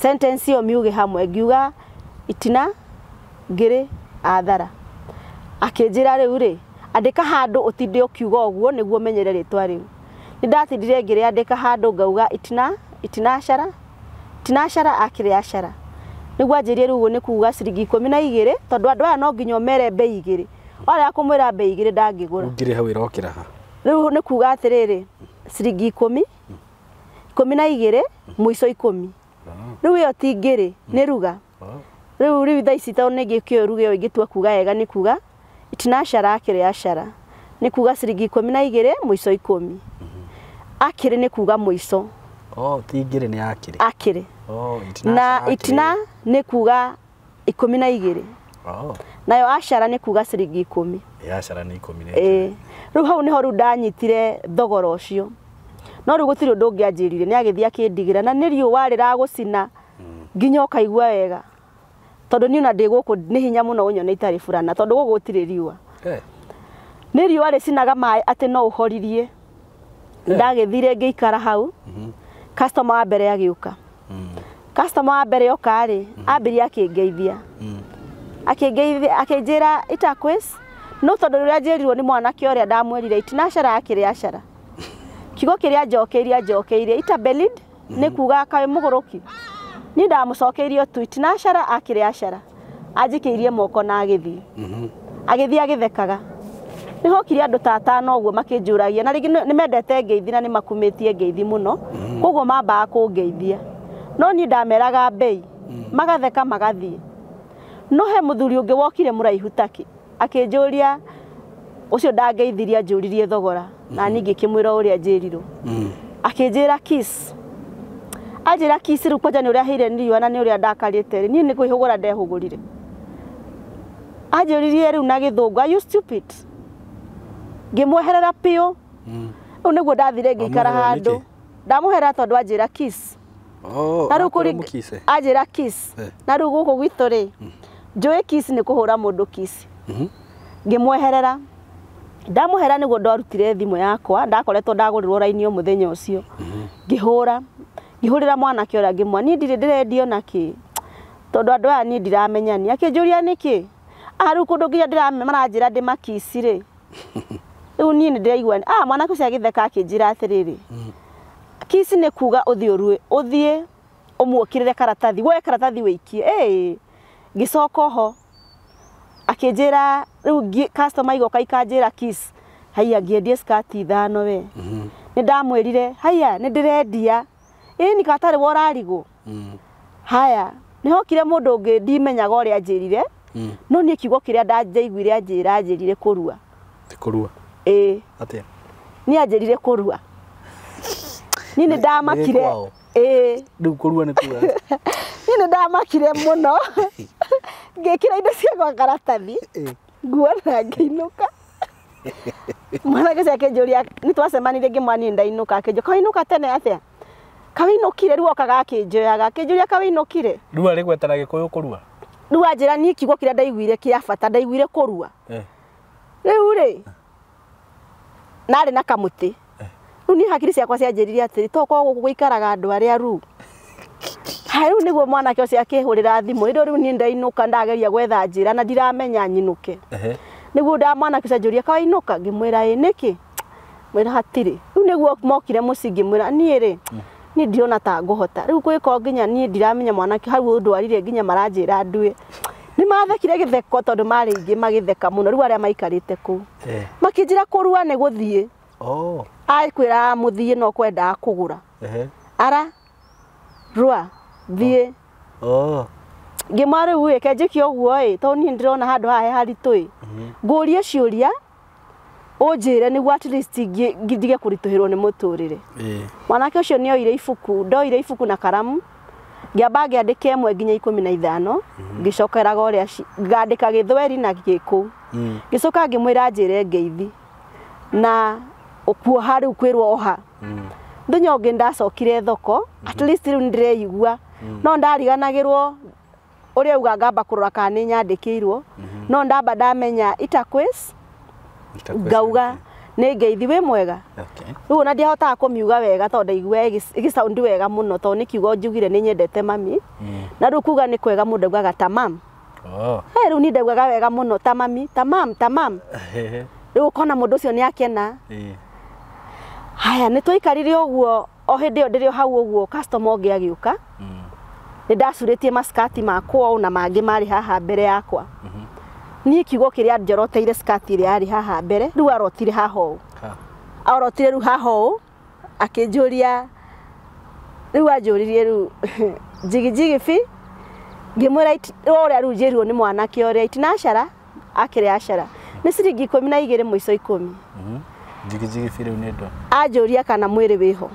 sentence yo miuge hamwe ngiuga itina ngiri athara akinjira riu ri andika handu utinde ukiuga uguo niguo menyere ritwa riu nindatindire ngiri andika handu ngauga itina itinashara tinashara akire ashara niguo anjirie riu uguo nikuuga ciringi ikumi na igiri tondu andu aya no nginya umere mbei igiri warega kumwira mbei igiri ndangigura ngiriha wira okira ha riu ni kuga atiriri ciringi ikumi ikumi na igiri muico ikumi riu iyo ti ngiri ni ruga riu riu thaa ici tondu ningikio ruga iyo ingitua kuga wega ni kuga itinacara akiri acara ni kuga ciringi ikumi na igiri muico ikumi akiri ni kuga muico oh ti ngiri ni akiri akiri oh itina na itina ni kuga ikumi na igiri nayo ashara ni kuga ciringi ikå ashara ni ikå mi rä u hau ni ho ru danyitire thogoro ucio no ru u gå ngianjirire ni agithia akindigira na ni riu warira gucina cina nginya å kaigua wega tondu ni ona ndiguku ni hinya muno unyo ni nyone furana tondu tondå riwa eh ni riu ari cinaga mai ati no uhoririe ndagithire ngiikara hau mhm. customer wa mbere agä mhm. customer wa mbere oka rä ambä akinjira itakwis no tondu ria jeriwo ni mwanake uria ndamwirire itinashara akiri ashara kigo kiria njokirie njokirie itabelid ni mhm. kuga kawe muguruki ni ndamucokeirie tu itinashara akiri ashara anjikiirie moko na agithii mhm. agithi agithekaga nä hokire andå ta atano guo makä njå ragia na ringi ni mendete ngeithi na ni makumä ngeithi må mhm. no koguo mambaga kå ngeithia no ni ndameraga bei magatheka magathiä no he muthuri ungi wokire muraihu taki akinjuria ucio ndangeithirie njuririe thogora mm-hmm. mm. na ningi kimwira uria njirirwo akinjira kiss ajira kiss ru kwaja ni uria heire riua na ni uria ndakarite ni ni kuihugura ndehugurire anjuririe ru na githungu are you stupid ngimweherera pio mm. riu niguo ndathire ngiikara handu ndamuherera tondu anjira kiss oh, na riu kuri ajira kiss eh. na riu guku gwitu ri njuä kisi nä kå hå ra må ndå kisi mhm. ngä mweherera ndamuhera niguo ndarutire thimu yakwa ndakoretwo ndagurirwo raini o muthenya ucio mhm. ngihura ngihurira mwanake uria ngimwa ni ndiri ndirendio na ki tondu andu aya ni ndiramenyani akinjuria niki ah riu kundu nginya maranjira ndimakisi ri riu niĩ nĩ ndĩraigua ah mwanake ũcio agĩtheka akĩnjĩra atĩrĩrĩ mhm. kisi ni kuga ũthiĩ ũthiĩ ũmuũkĩrĩre karatathi woe karatathi wĩikie ĩĩ gicoka ho akinjira riu customer igoka ikanjira kiss haya ngiendia skirt ithano we mhm. ni ndamwirire mhm. haya ni ndirendia ii ni gatari wo rarigu haya ni hokire mundu ngi ndimenyaga uria njirire mhm. no ni kigo kiria ndanjaiguire anjira anjirire kurua ti kurua ii atia ni anjirire kurua ni ni ndamakire ii ndu kurua ni kurua ni ni ndamakire muno ngäkä indo ciakwa karatathi nguo na ngäinåka mwanake cio akä njå ria nä twacemanire ngä mwani ndainå ka akä njå tene atia kawainå kire rä u okaga akä njå yaga akä njå ria kawainå kire rä u arä gwetana gä kå yå kå rua kiugo kä ndaiguire kia a bata ndaiguire kurua rua rä u rä narä na kamå tä rä hakiri ciakwa cianjä atiri atä rä andu kwagå gå Hai ni gua mana kau siak eh akihurira adi mui doru ni dah dah ager ya gua dah jira na jira ndiramenya nyinuke niguo nda mwanake ucio njuria kawainuka ngimwira i niki mwira hatiri riu niguo mokire muci ngimwira nie ri mm. ni ndirona ta nguhota riu gwiko nginya nie ndiramenya mwanake hau ndwarire nginya maranjira ndue nä mathekire dua theko tondå marä ingä magä theka må no rä u arä a maikarä te kå u makä njä ra kå rua nä gå thiä akwä ra må thiä no nak kå dah kugura. ara rua thiä oh. oh. ngä marä u ä kenjä ke å guo ä tondå niä ndä rona handå hahe haritå ä mm-hmm. ngå rie ciå ria å njä re nä guo ndige kå ritå hä rwo nä må tå rä re mwanake å cio nä oire ibuku ndoire ibuku na karamu ngäamba ngä andä ka ĩmwe nginya ikå mi na ithano mm-hmm. ngä cokeraga å rä a ngandä ka gä thweri na gä kå mm. u ngä coka ngä mwä ra njä re ngeithi na kuoha rä u kwä rwo oha mm. thenya å ngä ndacokire thoko mm-hmm. rä u nä ndä reigua Mm. no ndariganagirwo uri auga ngamba kurora ka ni nyandikirwo mm-hmm. no ndamba ndamenya itaquis ngauga ni ngeithi wi mwega okay ru na ndi hotaga kumiuga wega to ndaigwe igisound wega muno to ni kiugo njugire ni nyendete mami mm. na ru kuga ni kwega mu ndauga ga tamam oh he ru ni ndauga ga wega muno tamami tamam tamam ru kona mundu ucio ni akena haya ni twaikarire uguo o hindi yo ndirio hau uguo customer ongi agiuka mm. nä maskati makwa na mangä mari haha mbere yakwa mhm. niä kiugo kä rä a njeroteire skati ä rä haha mbere rä u arotire haha å arotire rä u haha å akä njå ria rä u anjå ririe rä u njiginjigibi ngä mwä ra å rä a rä u njä rirwo nä mwanake å rä a itinacara akä rä acara nä ciringi ikå mi na igä rä må ico ikå mi mhm. ndo anjå ria kana mwä rä wä ho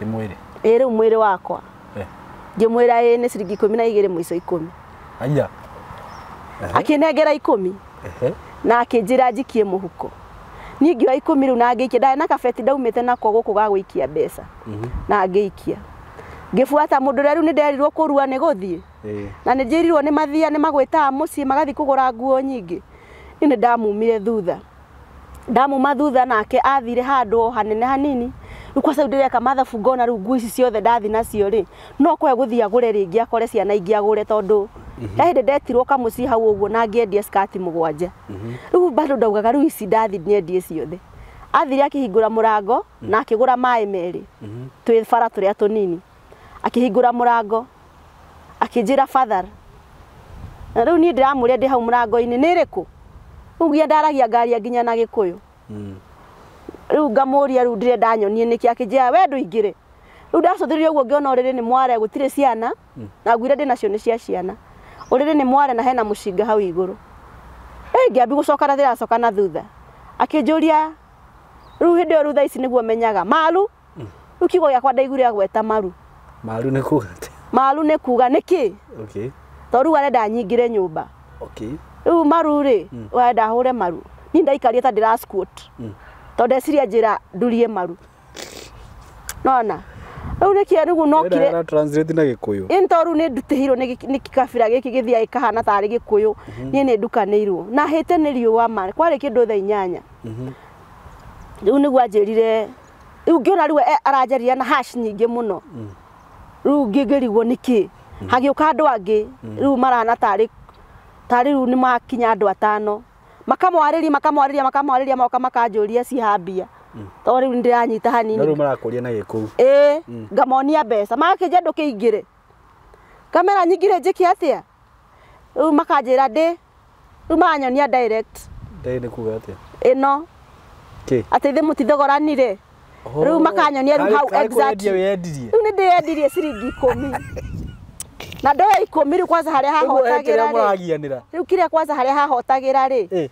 ä rä u mwä rä wakwa ngimwira ene ciringi ikumi na igiri muico ikumi aya akinengera ikumi na akinjira njikie muhuko niä ngä oa ikå mi rä u na ngä ikia na kabeti ndaumä te nako gå kå ga gå besa mhm. na ngä ikia ngä buata må ndå å rä a rä u nä nderirwo kå rua nä gå thiä na nä njä rirwo nä mathia nä magwä taga må ciä magathiä kå gå ra nguo nyingä nä ndamumire thutha ndamuma thutha nake athire handå hanene hanini riu kwaca ndireka mathabu ngona riu nguo ici ciothe ndathi nacio ri no kwe guthii agure ringi akore ciana ingĩ agure tondu he mhm. hä yaani ndä ndetirwo kamucii hau å guo na ngĩendia skati må gwanja mhm. bado ndaugaga rä u ici ndathi nĩendie ciothe athire akä hingå ra må mhm. na akä gå ra maä merä twä bara tå rä a tå nini akä na rä u niä ndä hau må rango-inä nä rä kå rä nginya ndaragia ngaria nginya na gä riu ngamuria riu ndirenda nyonie niki akinjia we nduingire riu ndacothiririe uguo ngiona uriri ni mware gutire ciana hmm. na nguire ndi nacio ni cia ciana uriri ni mware na hena mucinga hau iguru ä ngäambi gå coka na ndä racoka na thutha akä njå ria rä u hä ndä thaici nä guo menyaga maru hmm. rä kigo kiugo gä akwa ndaigure agweta maru maru hmm. nä kuga maru nä kuga nä kä tondå rä u arenda nyingä re nyå mba rä maru rä arenda hå re maru ni ndaikarie ta ndä ra to ndeciria njira ndurie maru nona riu nä kä rä nokire na gä kå yå nto rä u nä ndutihirwo nä kabira gä kä gä thia gä kahana tarä gä kå yå niä nä ndukanä irwo na hä te nä riå wa ma kwarä kä ndå tha inyanya mhm. rä u nä guo anjä rire rä u ngä ona rä u e- aranjarire na hash nyingä må no mm. rä u ngä ngä rigwo nä kä mm. hagä å ka andå angä mm. rä u marana tarä rä u nä makinya andå atano makamwarä makamwarä makamwarä ria moka makanjå ria cihambia mm. to rä u nä ndä ranyita hanini rä u marakå ria na gä kå u ä ngamonia mbeca magakä nja ndå kä ingä rä kamera nyingire rä njä ke atä a rä u makanjä ra ndä rä u maranyonia kuga atä ä no atä ithä må tithogorani rä u makanyonia rä hau rä u nä ndä yendirie ciringi ikå mi na ndoya ikumi riu kwanza haria hahotagira muragianira riu kiria kwanza haria hahotagira ri eh.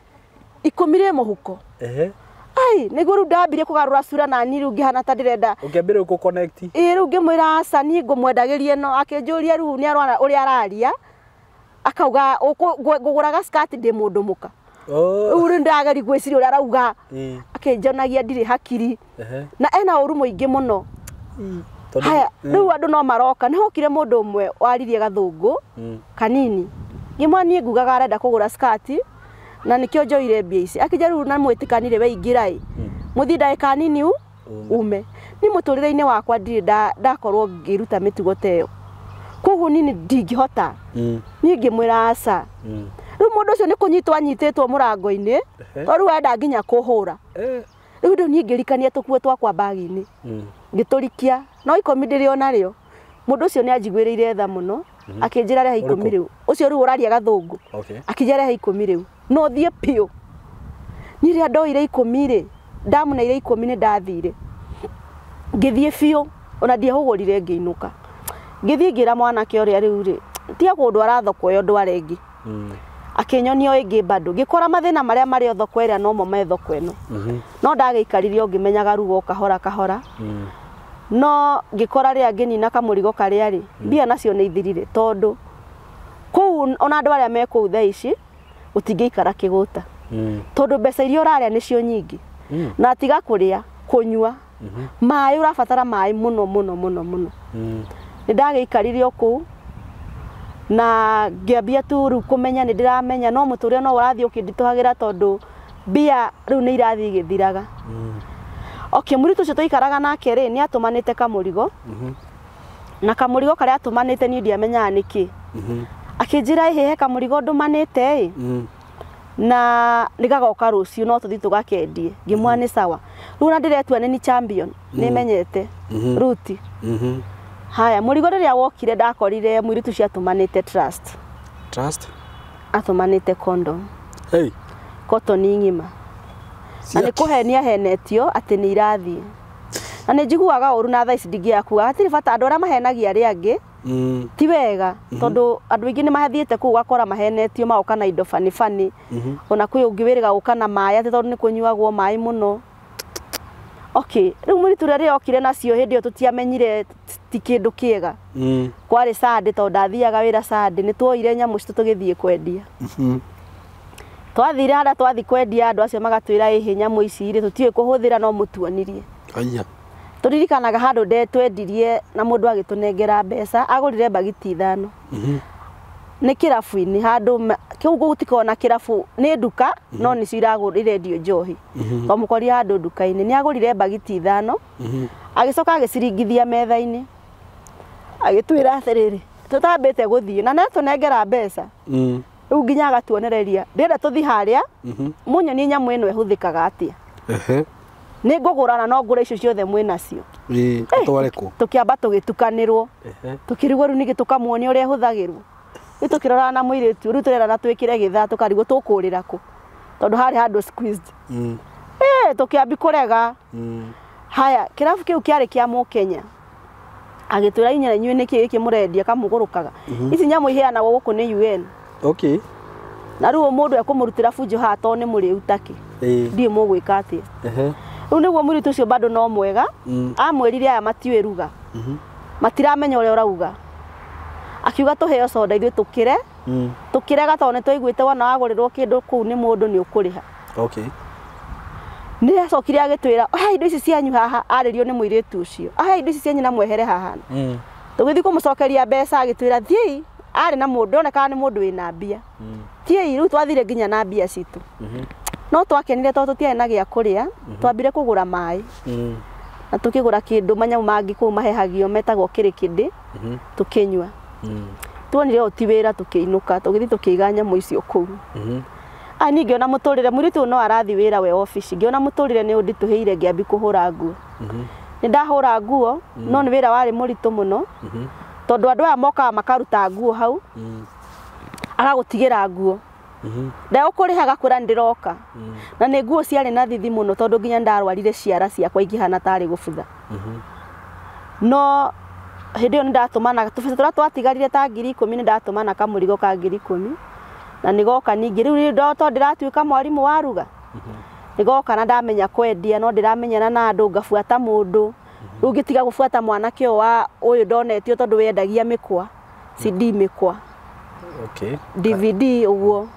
ikumi ri e muhuko ai niguo riu ndambirie kugarura sura nani riu ngihana ta ndirenda ungiambiria ku connect ii riu ngimwira aca ni ngumwendagiria no akinjuria riu ni arwana uria araria akauga nguguraga skati ndi mundu muka oh. riu riu ndageri gwiciria uria arauga akinjonagia ndiri hakiri na ena uru muingi no haya mm. riu andu no maroka ni hokire mundu umwe waririe gathungu mm. kanini ngimwa nie ngugaga arenda kugura skati na nikio njoire mbia ici akija riu na mwitikanire waingira i muthii mm. ndagika kanini u ume ni muturire-ini wakwa ndirĩ ndakorwo ngĩruta mĩtugo ta ĩyo koguo nini hota ndingĩhota niĩ ngĩmwĩra aca rĩu mũndũ ũcio nĩ kũnyitwo anyitĩtwo mũrango-inĩ to rĩu enda nginya kũhũra eh. rĩu ndũ niĩ ngĩrikania tũkuo twakwa mbagi-inĩ ngĩtũrikia no ikomi ndiri mhm. ona rio mundu ucio ni ajiguirire tha muno akinjira rehe ikumi riu ucio riu uraria gathungu akinjira rehe ikumi riu no thie piu ni ando ire ikomi ri damu na ire ikomi ni ndathire ngithie biu ona ndia hugurire ngiinuka ngithie ngira mwana mwanake uria riu ri tia gundwara yo iyo ndware ngi o ingi bado ngikora mathina maria mari thoko iria mo me thoko ino mhm. no ndagiikaririe ngimenyaga rugo kahora kahora mm no ngikora ria na kamurigo karia ri hmm. mbia nacio ni ithirire tondu ku ona andu aria me kuu thaa ici utingiikara kiguta hmm. tondu mbeca iria uraria nicio nyingi hmm. na tiga kuria kunywa maä å rabatara maä må no muno no må no nä ndagä kå u na ngä tu ru kumenya kå menya nä ndä ramenya no må rä no urathi rathiä å kä nditå hagä ra tondå mbia rä u nä irathiä thiraga oke må tu å cio tå ikaraga nake rä nä atå manä te kamå mm-hmm. na kamå rigo karä a atå manä te niä ndiamenyaga nä kä mm-hmm. akä njä ra ä he kamå rigo ndå manä mm-hmm. na nä gagoka rå ciå no tå thiä tå gakendie ngä sawa rä na ndä ni nä champion nä menyete ruti haya må rigo rä rä a wokire ndakorire må iritu cio atå manä te atå manä te hey. kotoni ng'ima na nä kå henia henetio atä nä irathiä na nä njiguaga å ru na thaa ici ndingäakuaga tirä bata andå arä a mahenagia arä angä Mm. ti wega mm -hmm. tondu andu ingi ni mathiite kuu gakora mahenetio maoka na indo fani fani mm -hmm. ona kwi ungiwirira guka na maĩ ati tondu ni kunyuagwo maĩ muno okay riu muritu rĩrĩa okire nacio yo ĩyo tũtiamenyire ti kĩndũ kĩega mm. kwarĩ sandĩ tondũ ndathiaga wĩra sandĩ nĩ tuoire nyamũ citũ tũgĩthiĩ kwendia mm -hmm twathire haria twathi kwendia andu acio magatwira ä hinya må ici rä tå tiä no mutuonirie aya turirikanaga handu handå ndetwendirie na mundu agitunengera agä tå nengera mbeca agå rire mbagiti ithano mhm. nä kä rabu-inä handå kä u gå tikoragwo na kä rabu nä nduka no mhm. nä cio irendio njohi mhm. twamå koria handå nduka-inä nä agå rire mbagiti ithano agä coka agä ciringithia metha-inä agä twä ra atärä rä tå tambä te gå thiä na netå nengera mbeca mm riu nginya agatuonereria ndĩrenda tũthi harĩa mhm. mũnyonie nyamũ ĩno ehuthikaga atia ni ngugurana no ngure icio ciothe tukiamba tugitukanirwo tũtware eh, kũ tũkĩamba tũgĩtukanĩrwo tũkĩrigwo rĩu ningĩ tũkamuonia ũrĩa ĩhũthagĩrwo rĩu tũkĩrorana na mũirĩtu rĩu tũrerana twĩkĩre gĩthaa tũkarigwo tũkũrĩra kũ tondũ harĩ handũ squeezed mm. Eh, tũkĩambi mm haya kirafu kĩrabu kĩu kĩarĩ kĩa mũkenya agĩtwĩra inyanya inyuĩ nĩkĩ gĩkĩ mũrendia kamũgũrũkaga mhm. ici nyamũ iheanagwo gũkũ nĩ UN okay na ruo u må ndå ekåmå ra bunjo haha to nä må rä u takĩ ndiä må gwä ka atä rä bado no mwega mm. amwärire aya matiå ruga mhm. matiramenya å rä a å rauga akiuga tå heo coda ithuä tukire kä mm. re tå kä rega tondå nä twaiguä te wona wagå rä ni kä ndå kå u nä må ndå nä å kå rä ha indo ici cianyu haha aririo ni nä ucio irä tu å cio ohe indo ici cianyu na mwehere haha mm. tå gä thiä kå må cokeria mbeca agä twä ari na mundu ndå onekaga mundu må ndå wä na mbia mm. tiä rä twathire nginya na mbia citå mm-hmm. no twakenire to tå tiarä na gä a mm-hmm. twambire kugura mai mm. na tukigura kindu manya mangi ku mahehagio metagwo kä rä kä ndä mm-hmm. tå kä nyua mm. tuonire å ti wä ra tå kä ani ngiona muturire muri tu no arathi wira we office ngiona muturire ni undi rä ngiambi kuhura nguo nä ndahå nguo no ni wira wari warä må ritå må tondu andu aya mokaga makaruta nguo hau mm. agagutigira nguo mm-hmm. ndegukurihaga kwira ndiroka mm. na ni nguo ciari na thithi muno tondu nginya ndarwarire ciara ciakwa ingĩhana tarä gå butha mm-hmm. no hä ndä ä yo nä twatigarire ta ngiri ikå mi nä ndatåmana ka ngiri ikå na nä goka ningä rä u to ndä ratuä waruga mm-hmm. nä goka na ndamenya kwendia no ndä na andå ngabuata må ndå ungitiga gubuata mwanake wa uyu ndonetio tondu wendagia mikwa CD mikwa okay. DVD uguo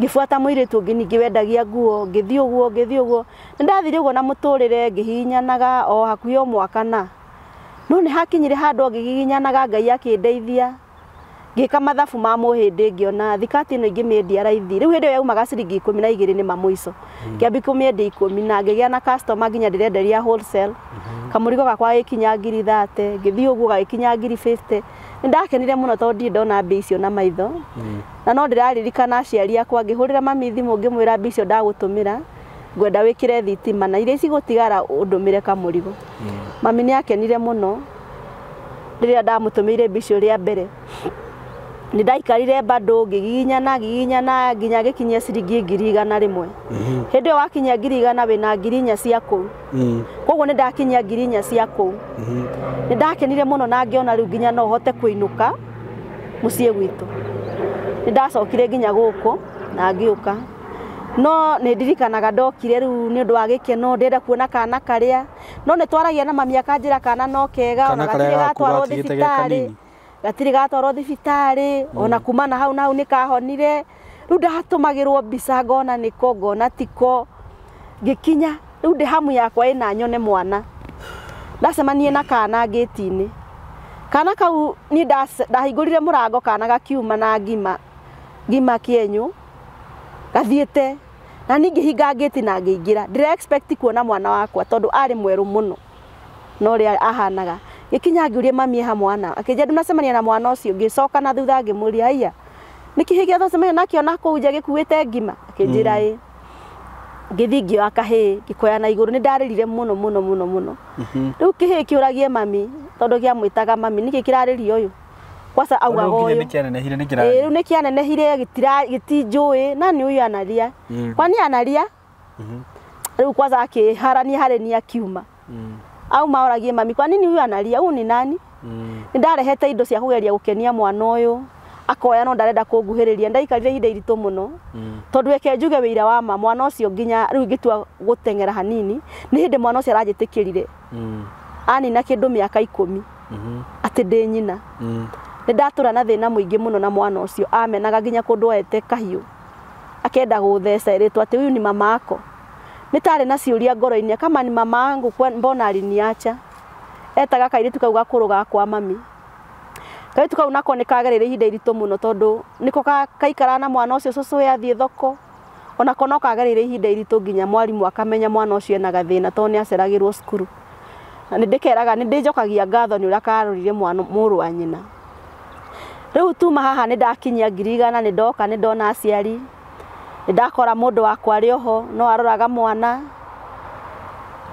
ngibuata mm. muiritu ungi ningi wendagia nguo ngithi uguo ngithi uguo nindathire uguo na muturire ngihinyanaga o hakuyo o mwakana no ni hakinyire handu ngigiginyanaga ngai akindeithia ngika mathabu ma muhindi ngiona thikati ino ingi miendia raithi riu hindi yaumaga ciringi ikumi na igiri ni mamuico hmm. ngiambi kumiendia ikumi na ngigia na customer nginya ndirenderia wholesale hmm. kamurigo gakwa gikinya ngiri thate ngithii uguo gagikinya ngiri 50 ndakenire muno tondu ndiri ndona mbia icio na maitho hmm. na no ndiraririkana aciari akwa ngihurira mami thimu ngimwira mbia icio ndagutumira ngwenda wikire thitima na iria cigutigara undumire kamurigo mami ni akenire muno rä rä a ndamåtå mä ire mbicio rä a mbere nä ndaikarire bado ngä na giginyana nginya gä kinyia ciringi ngiri igana rä mwe hä mhm. ndä ä yo wakinyia ngiri igana wä na ngiri inya cia kå u mhm. koguo nä ndakinyia ngiri inya cia kå u mhm. nä ndakenire må no na ngä ona rä u nginya no hote kå inå ka må ciä gwitå nä ndacokire nginya gå kå na ngä å ka no nä ndirikanaga ndokire rä u nä wa gä keno ndä kuona kana karä a no nä twaragia na mamiaka akanjä ra kana no kega ona gatirä gatwarwo thibitarä gatirä gatwarwo thibi tarä mm. ona kumana hau nahau nä kahonire rä u ndatå magä rwo mbica ngona nä ko ngona tiko ngä kinya rä u ndä hamu yakwa ä na nyone mwana ndacemanie na kana ngä tinä kana kau niä ndahingå rire må rango kana gakiuma na ngima ngima kä enyå gathiä te na ningä hinga ngä ti na ngä ingä ra ndä kuona mwana wakwa tondå arä mwerå må no norä ahanaga gikinya ngiuria mami ha mwana akinjira ndimnacemania na mwana ucio ngicoka na thutha ngimuria aiya niki hi semenya na kiona kuu nja gikuite ngima akinjira ii mm. ngithi ngioa kahii ngikoya na iguru nindaririre muno muno muno muno mm-hmm. riu kihii kiuragie mami tondu mwitaga mami niki kiraririe uyu kwasa au augaga uyu riu nikianenehire gitinjui nani uyu anaria mm. kwani anaria mm-hmm. riu kwasa akiharania harä ni akiuma mm au maoragie mami kwa nini huyu analia huyu ni nani mm. ndarehete indo cia kugeria gukenia mwana uyu akoya no ndarenda kunguhiriria ndaikarire ihinda iritu muno mm. tondu eke njuge wira wa ma mwana ucio nginya riu ngitua guteng'era hanini ni hinde mwana ucio arajitikirire mm. ani na kindu miaka ikumi mm -hmm. ati ndi nyina mm. ni ndatura na thina muingi muno na mwana ucio amenaga nginya kundu oete kahiu akenda gutheca iritu ati uyu ni mama ako nä na ciuria ngoro-inä kama ni mama angu mbona aliniacha etaga kairitu kau gakå rå gakwa mami kairitu kau nako ni kagerere ihinda iritu muno tondu tondå niko kaikara na mwana ucio cio cåcå ä athiä thoko onako no kagereire ihinda iritu nginya mwarimu akamenya mwana ucio ena gathina na ni aceragirwo aceragä cukuru na ni ndä ni nä ngatho ni å rä a karorire må nyina rä tuma haha ni ndakinyia ngiri igana nä ndoka nä ndona aciari ndakora mundu wakwa ari oho no aroraga mwana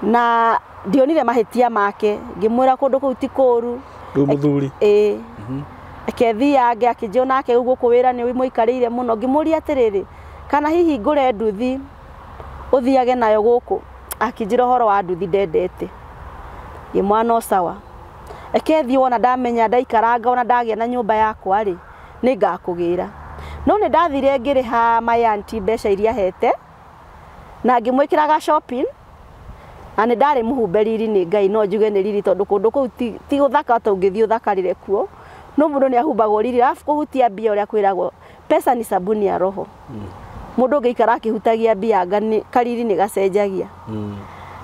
na ndionire mahitia make ngimwira kundu kuu ti kuru riu muthuri ii akethiange akinjio nake ugu kuwira ni muikarire muno ngimuria atiriri kana hihi ngure nduthi uthiage nayo guku akijira horo wa nduthi ndendete ye mwana osawa akethi wona ndamenya ndaikaranga ona ndagia na nyumba yakwa ri ngakugira no nä ndathire ngä rä ha mayanti mbeca iria hete na ngä mwä kä raga shopping na nä ndarä må humbe riri nä ngai no njuge nä riri tondå kå ndå kå u ti gå thaka ta å ngä thiä å thakarä kuo no må ndå nä ahumbagwo riri arabu kå hutia mbia å rä a kwä ragwo pesa ni sabuni ya roho må hmm. ndå å ngä ikara akä hutagia mbia kariri nä gacenjagia hmm.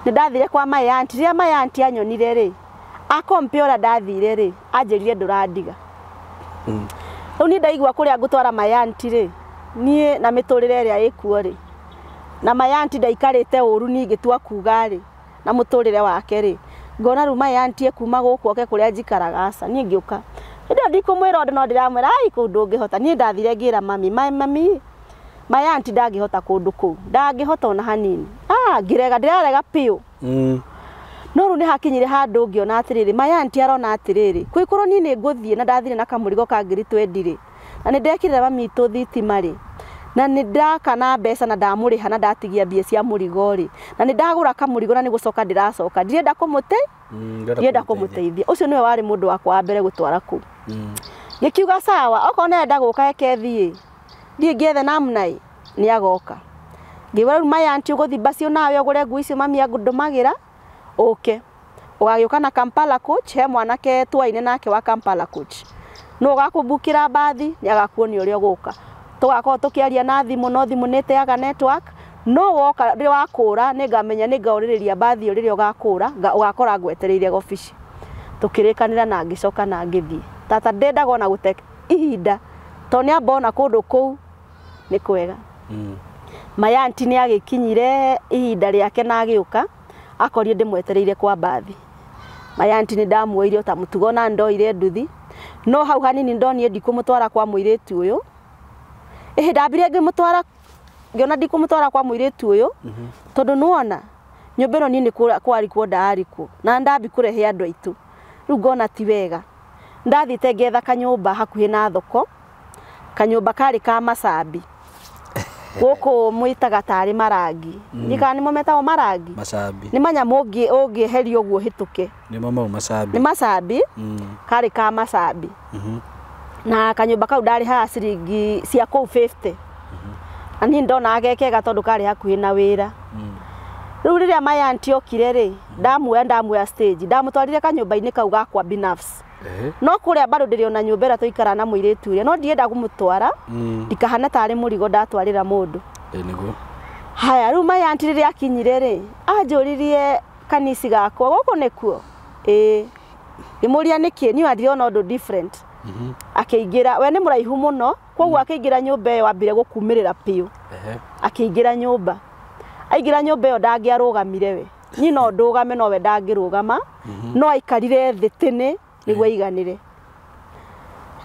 nä ndathire kwa mayanti rä rä a mayanti anyonire rä akompe å rä a ndathire rä anjä rire ndå randiga hmm u ni ndaigua kuria ngutwara mayanti ri niä na miturire iria ikuo ri na mayanti te uru ni ngitua tua kugarä na muturire wake ri ngona riu mayanti gå guku oke kuria njikaraga aca nie ngiuka hindi iyo ndikumwira undu no ndiramwira ai ngä hota niä ndathire ra mami mai mami mayanti kå u ndangä hota ona hanini ah ndä ndirarega piu mm no rä u hakinyire handu ngiona atiriri atä maya nti arona atiriri kuikuru ni ni nguthie na ndathire na kamurigo rigo kangä ri na ni ndekirira ba mamitå thitima rä na nä ndakana mbeca na ndamå rä ha na ndatigia mbia cia må rigo na ni ndagå kamurigo na ni gucoka coka ndä racoka ndirenda kå må te ndienda kå må teithia å cio nä wakwa wa mbere gutwara ku kå mm. kiuga sawa okorwo nä enda guka ka ekethiä thiä ngä namnai ni agoka ngä maya anti mayanti å gå thi mbacio nawe å gå re nguo icio mami andå magä uke na kampala coach he mwanake twaine nake wa kampala coach no gakubukira bathi ni agakuonia uri uguka tugakorwo tukiaria na thimu no thimu nä aga network no woka ri wakura ni ngamenya ni ngauririria bathi uri ugakura ugakora rä rä a å na ngicoka na ngithi tata ndendaga ona gå te ihinda to nä ambaona kå ndå ni kwega mm. kwega mayanti ni agikinyire kinyire ihinda rä na agiuka å akorie ndimwetereire kwa mbathi mayanti nä ndamuoire ta mutugo na ndo ndoire nduthi no hau hanini ndonire ndikå må twara kwa må tu å yå ngi mutwara ngiona må twara må kwa må tu å yå mhm. tondå nini kwa nyå mba ä ku kwarikwo na ndabi kå rehe andå aitå rä u ngona ti wega ndathiä te ngetha kanyå mba hakuhä na thoko kanyå mba karä ka masambi guku mwitaga tari marangi mm. ni kana nimo metagwo marangi macambi nĩ manyamu ũngĩeheria ũguo hĩtũke nĩmo mau macambi ni masabi mm. kari ka macambi mm-hmm. na kanyũmba kau ndarĩ ha ciringi cia kũu 50 mm-hmm. na niĩ ndonaga gekega tondũ karĩ hakuhĩ na wĩra mm. rĩu rĩrĩa maya antiokire rĩ ndamuoya ndamuoya stage ndamũtwarire kanyũmba-inĩ kau gakwa binafsi no kuria bado ndiri ona nyumbera tuikara na mwiritu ya no ndienda gumutwara mm. ndikahana tari murigo ndatwarira mundu e nigo haya ru maya antiri yakinyire ri ajuririe kanisi gakwa guko nekuo e imuria niki ni wathi ona ndu different mm -hmm. akeigira we ni muraihu muno kwoguo mm. akeigira nyumba yo wabire gukumirira piu ehe akeigira nyumba aigira nyumba yo ndangiarugamire we ni no ndugame no we ndangirugama mm -hmm. no aikarire thitini niguo eh. aiganire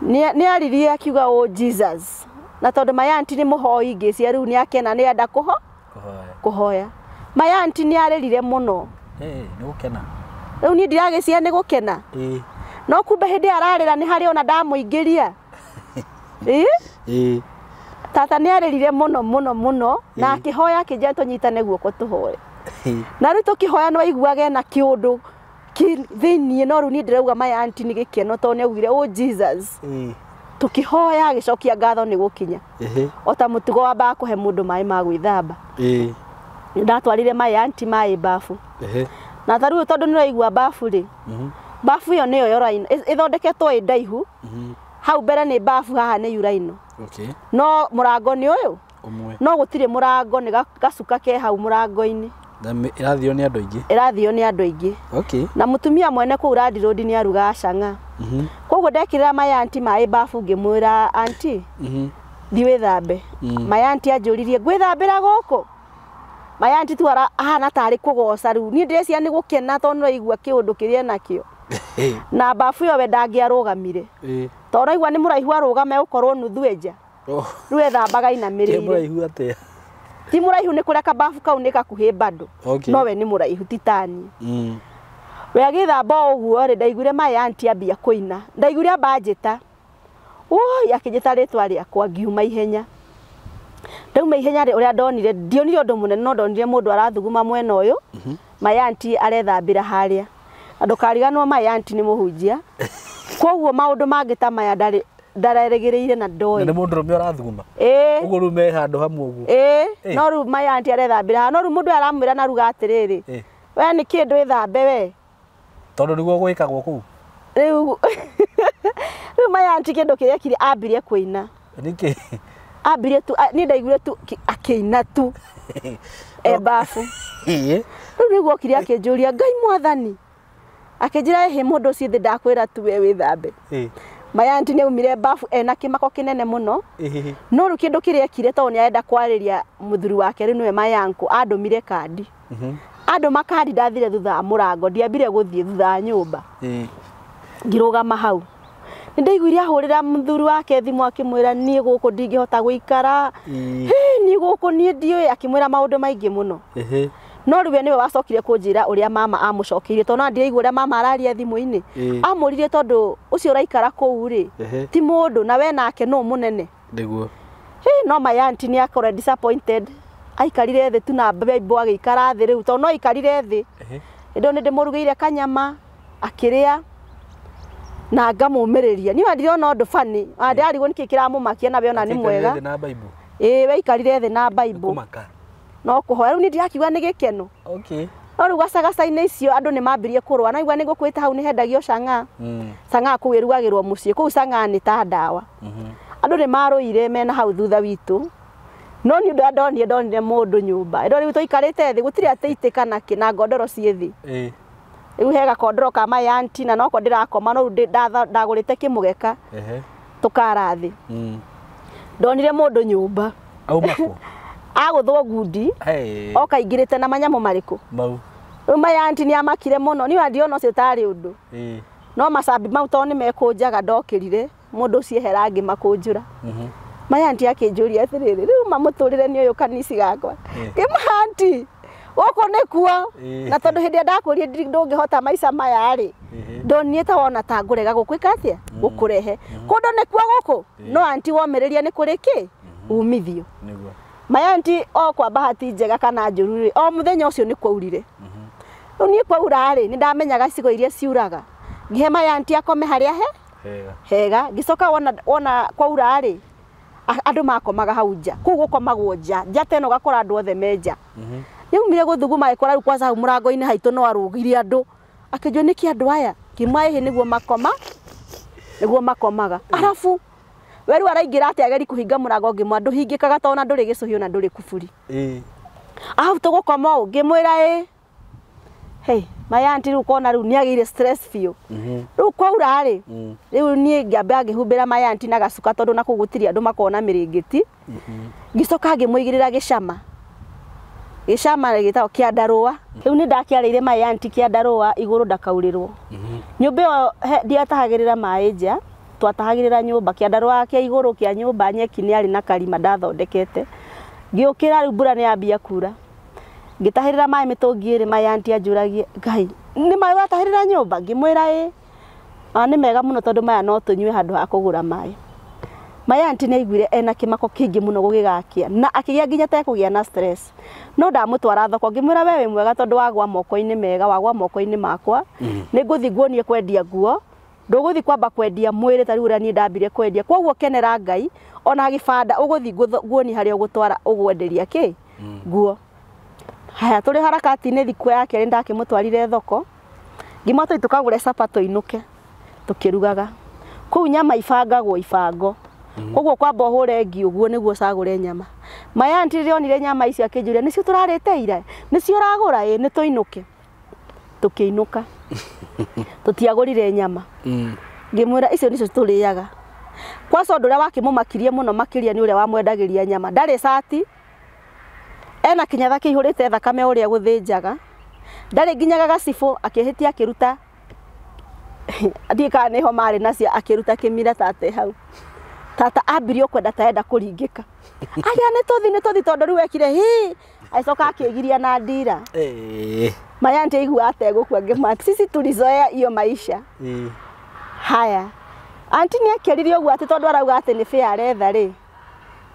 ni aririe akiuga o oh, jesus na tondu mayanti ni muhoi ngiciria riu ni akena ni enda kuho kuhoya mayanti ni arerire muno eh, ni gukena riu ni ndiragiciria ni gukena eh. no kumbe hindi ararira ni hari ona ndamuingiria tata ni arerire muno muno muno na akihoya akijia tunyitane guoko tuhore na riu tukihoya ni waiguage na kiundu thä-inä no rä u niä ndä rauga anti nä gä keno tondå oh, jesus mm. tå kä hoya agä cokia ngatho nä gå kinya ota ta må tugo wambaga kå he må ndå maä ma gwithamba thamba nä ndatwarire maä anti maä mbabu na tarä u tondå raigua mbabu rä mm-hmm. mbabu ä yo nä yo yora ä thondeketwo ä ndaihu mm-hmm. hau mbere nä mbabu haha nä yuraino no må rango nä å yå no gå tirä må rango nä gacuka ke hau må rango irathio ni andu aingä irathio ni andu aingä okay. na mutumia mwene kå u road ni aruga arugaga canga mm -hmm. koguo ndekirä my auntie mhm. mhm. my mbabu ngimwira auntie ra anti thiwä thambe mayanti anjå ririe ngwä thambä ra gå kå mayanti tu ahana tari kå goca rä u niä ndä recia nä gå kena tondå raigua kä å ndå na mbabu yo we ndangä arå gamire tondå raigua nä må raihu arå game gå korwo nuthu enja oh. rä u ethambaga inamä rä ti muraihu ni kuria kabafu kau ni gakuhi bado okay. no we ni muraihu titani mm. we agithamba å guo rä ndaiguire maä anti ambia kå ina ndaiguire mbanjĩta ui akä njä ta rä twa rä akwa ngiuma ihenya ndauma ihenya å rä a ndonire ndionire å ndå må nene no ndonire må ndå arathuguma mwena å yå mayanti mhm. arethambä ra harä a andå kariganwo mayanti nä må hunjia koguo maå ndå mangä ta maya ndarä ndararegereire na ndoĩ nĩ mũndũ rũme ũrathuma ee rĩu me handũ hamwe ee no rĩu maya anti arethambĩra ha no rĩu mũndũ aramwĩra naruga atĩrĩrĩ we nĩ kĩndũ ĩthambe we tondũ nĩguo gwĩkagwo kuu rĩu rĩu maya anti kĩndũ kĩrĩa kiri ambirie kuina niki ambirie tu ni ndaiguire tu akĩina tu ee rĩu nĩguo okire akĩnjũria ngai mwathani akĩnjĩra ĩhĩ mũndũ ũcio thĩ ndakwĩra tu we ee mayanti nä aumire bafu ena kä mako kä nene må no no rä u kä ndå kä rä ekire tondå nä arenda kwarä ria må thuri wake rä nä mayanku andå mire kandi mhm. andå makandi ndathire thutha murango må rango ndiambire gå thiä thutha nyumba nyå mba ngirå gama hau nä ndaiguire ahå rä ra må thuri wake thimå akä mwä ra niä gå kå ndingä hota gå ikara niä gå kå niä ndiå akä mwä ra maå ndå maingä må no rä we nä we wacokire kå njä ra å rä a mama amå tondå na ndiraigua å rä a mama araria thimå-inä amå rire tondå å cio å raikara kå u rä ti må ndå na we nake no må nene niguo no mayanti nä akora aikarire thä tu na baibå agä ikara thä rä u tondå no aikarire thä ndå nä ndä må rugä ire kanyama akä rä a na ngamå mä rä ria niä ndirona å ndå bani ndärarigwo nä kä kä ramå makia nawe ona nä ah, mwega ä waikarire thä na baibå no kuhoya ni ndiakiuga ni gikeno okay no rugu gacagaca ine icio andu ni mambirie kurwa na igwa ni gukwita hau ni hendagio canga mm. canga ku wirugagirwo mucie ku canga ni ta ndawa mm-hmm. andu ni maruire mena hau thutha witu no ni ndo ndonie ndonie mundu nyumba ndo riu tuikarite thi gutiri atiti kana kina godoro ciithi eh riu hega kondoro ka my auntie na noko ndirakoma no ndagurite kimugeka ehe tukarathi mm. ndonire mundu nyumba au mako agåthwo ngundi oka ingä rä te na manyamå marä kå maya nti nä amakire må no nä andiona å cio tari å ndå no masabi mau tondå nä mekå njaga ndokä rire må ndå ciehera ngä makå njå maya mhm. anti akä njå ria atä rä rä rä u mamå tå rä re nä å yå kanici gakwa ä manti gå nä kuo na tondå hä ndä ä ndakwä rie ndå ngä hota maica mayarä ndonire ta wona ta ngå rega gå kwä ka atä a mhm. gå kå rehe mhm. kå ndå kuo gå no anti womä rä ria nä kå rä kä umithio mayanti o kwa bahati njega kana njuru o muthenya ucio ni kwaurire riu ni kwaura ri ni ndamenyaga cigo iria ciuraga ngihe mayanti akome haria he hega hega gicoka wona wona kwaura ri andu makomaga hau nja kuu gukomagwo nja nja teno gakora andu othe menja mhm. niaumire guthuguma gikora riu kwanza hau murango-ini haitu no arugire andu akinjwo niki andu aya kimwa ihi niguo makoma niguo makomaga mm. arafu we riu araingira ati ageri kuhinga murago ngimwa nduhingikaga tona nduri gicuhi na nduri kuburi ahau tugukoma u ngimwira ä hey mayanti riu kona riu niagiire stress fio biu riu kwaura ri riu nie ngiamba ngihumbira mayanti na gacuka tondu na kugutiri andu makona miringiti mhm ngicoka ngimwigirira gicama gicama gitao kia kiandarua riu ni ndakiarĩire kia kiandarua iguru ndakaurirwo mhm nyumba ĩyo ndiatahagĩrĩra maĩ nja twatahagirira nyumba kiandarwa kia iguru kia nyumba nyeki ni ari na karima ndathondekete ngiukira riu mbura ni ambia kura ngitahirira mai mitungiri mai anti ajuragie ngai ni mai watahirira nyumba ngimwira i a ni mega muno tondu maya no tunywe handu ha kugura mai mai anti ni aiguire ena kimako kingi muno gugigakia na akigia nginya te kugia na stress no ndamutwara thoko ngimwira we wi mwega tondu wagwa moko-ini mega wagwa moko-ini makwa mm. ni nguthi nguonie kwendia nguo nduguthi kwamba kwendia mwiri ta riu ria nie ndambire kwendia koguo kenera ngai ona gibanda uguthi guoni haria ugutwara ugwenderia ki nguo mm. haya tuli harakati-ini thiku ya keri ndakimutwarire thoko ngimwatå tukagå sapa tå tukirugaga kuu nyama ibangagwo ibango mm. koguo kwamba hore ngi uguo niguo cagure nyama maya ntirä onire nyama icio akinjuria nicio turarite ira nicio ragura ä nä tå inå ke tå kä inå ka tå tiagå rire nyama mm. ngä mwä ra icio nä cio tå rä aga kwa ndå å rä a wakä må makirie måno makä riaä å rä a wamwendagäria nyama ndaythkiå r te thakamå räa gå thanaciakähti akärutaki rutaaaui kendanakå rkaräa nä tå thi nä tå thi tondå rä uwekire h agä coka akä giria na ndira maya ntaigua ategũkua ngĩmwambia sisi tulizoea hiyo maisha mm. haya anti nä akeririe å guo atä tondå arauga atä nä bä aretha rä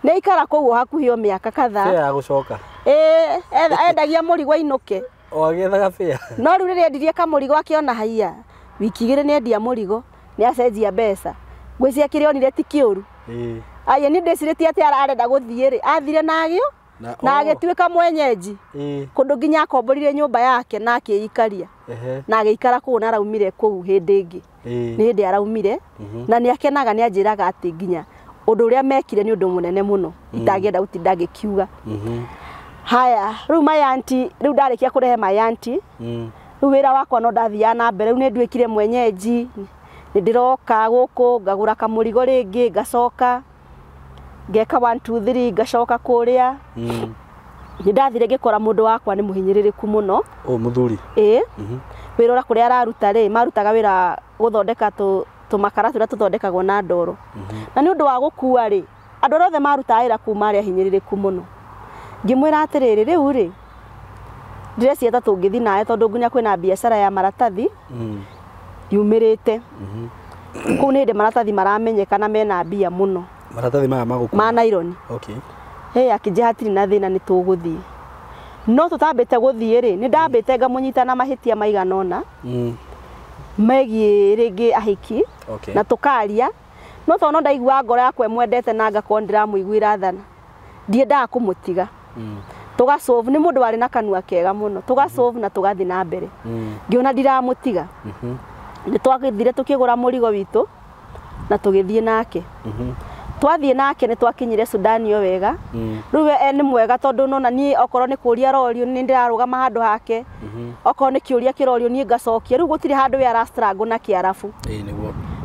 nä aikara kå guo hakuhä o mä aka kadhaa gå endagia må rigo ainå ke agäethaga no rä u rä rä endirie kamå rigo akä ona haia wiki igä rä nä endia må rigo nä acenjia mbeca ngwä cia kä rä onire aye nä ndä cirä ararenda gå thiä athire na agä o na oh. agätuäka mwenyenji eh. kå ndå nginya akomborire nyå mba yake na akä ikaria na agä ikara kå u na araumire kå u hä ndä ä ngä nä hä ndä araumire mhm. na nä akenaga nä anjä raga atä nginya å ndå å rä a mekire nä å ndå må nene må no mm. itangä enda gå tinda ngä kiuga mhm. haya rä u mayanti rä u ndarä kia kå rehe mayanti mm. rä u wä ra wakwa no ndathiaga nambere rä u nä nduä kire mwenyenji nä ndä roka gå kå ngagå ra kamå rigo rä ngä ngacoka ngeka 1 2 3 ngacoka kuria mm. ni ndathire ngikora mundu wakwa ni muhinyiririku muno o muthuri eh må mm-hmm. no må araruta ri marutaga wira guthondeka tu tumakara tu makara na ndoro mm-hmm. na ni undu wa gukua ri rä andå arä othe marutaga wä kuma arä a hinyä rä rä ku må no ngä mwä ra atä u rä ndärecieta tå ngä thiä nawe tondå nginya kwä na biacara ya maratathi yumirite rä ni kå maratathi maramenyekana mena mbia må no maratathi maya maguku ma nylon okay hey akĩnjĩha hatirĩ na thina ni tũgũthiĩ no tũtambĩte gũthiĩ rĩ nĩ ndambĩte ngamũnyita na mahitia maigana mm megi rĩngĩ ahiki okay. na tukaria no tondũ no ndaigua ngoro yakwe mwendete na ngakorwo ndĩramũiguĩra thana ndiendaga kumutiga mm. solve ni mũndũ warĩ na kanua kega mũno mhm. solve na tugathi na mbere ngiona mm. ndiramũtiga mhm. nĩ mm -hmm. twagĩthire tũkĩgũra mũrigo witũ na tugithie nake -hmm twathiä nake nä twakinyire sudani yo wega rä u nä mwega tondå nona niä okorwo nä kå ria rorio nä ndä rarå gama handå hake mhm. okorwo nä kä å ria kä rorio niä ngacokia rä u gå tirä handå we arastrangå na kä arabu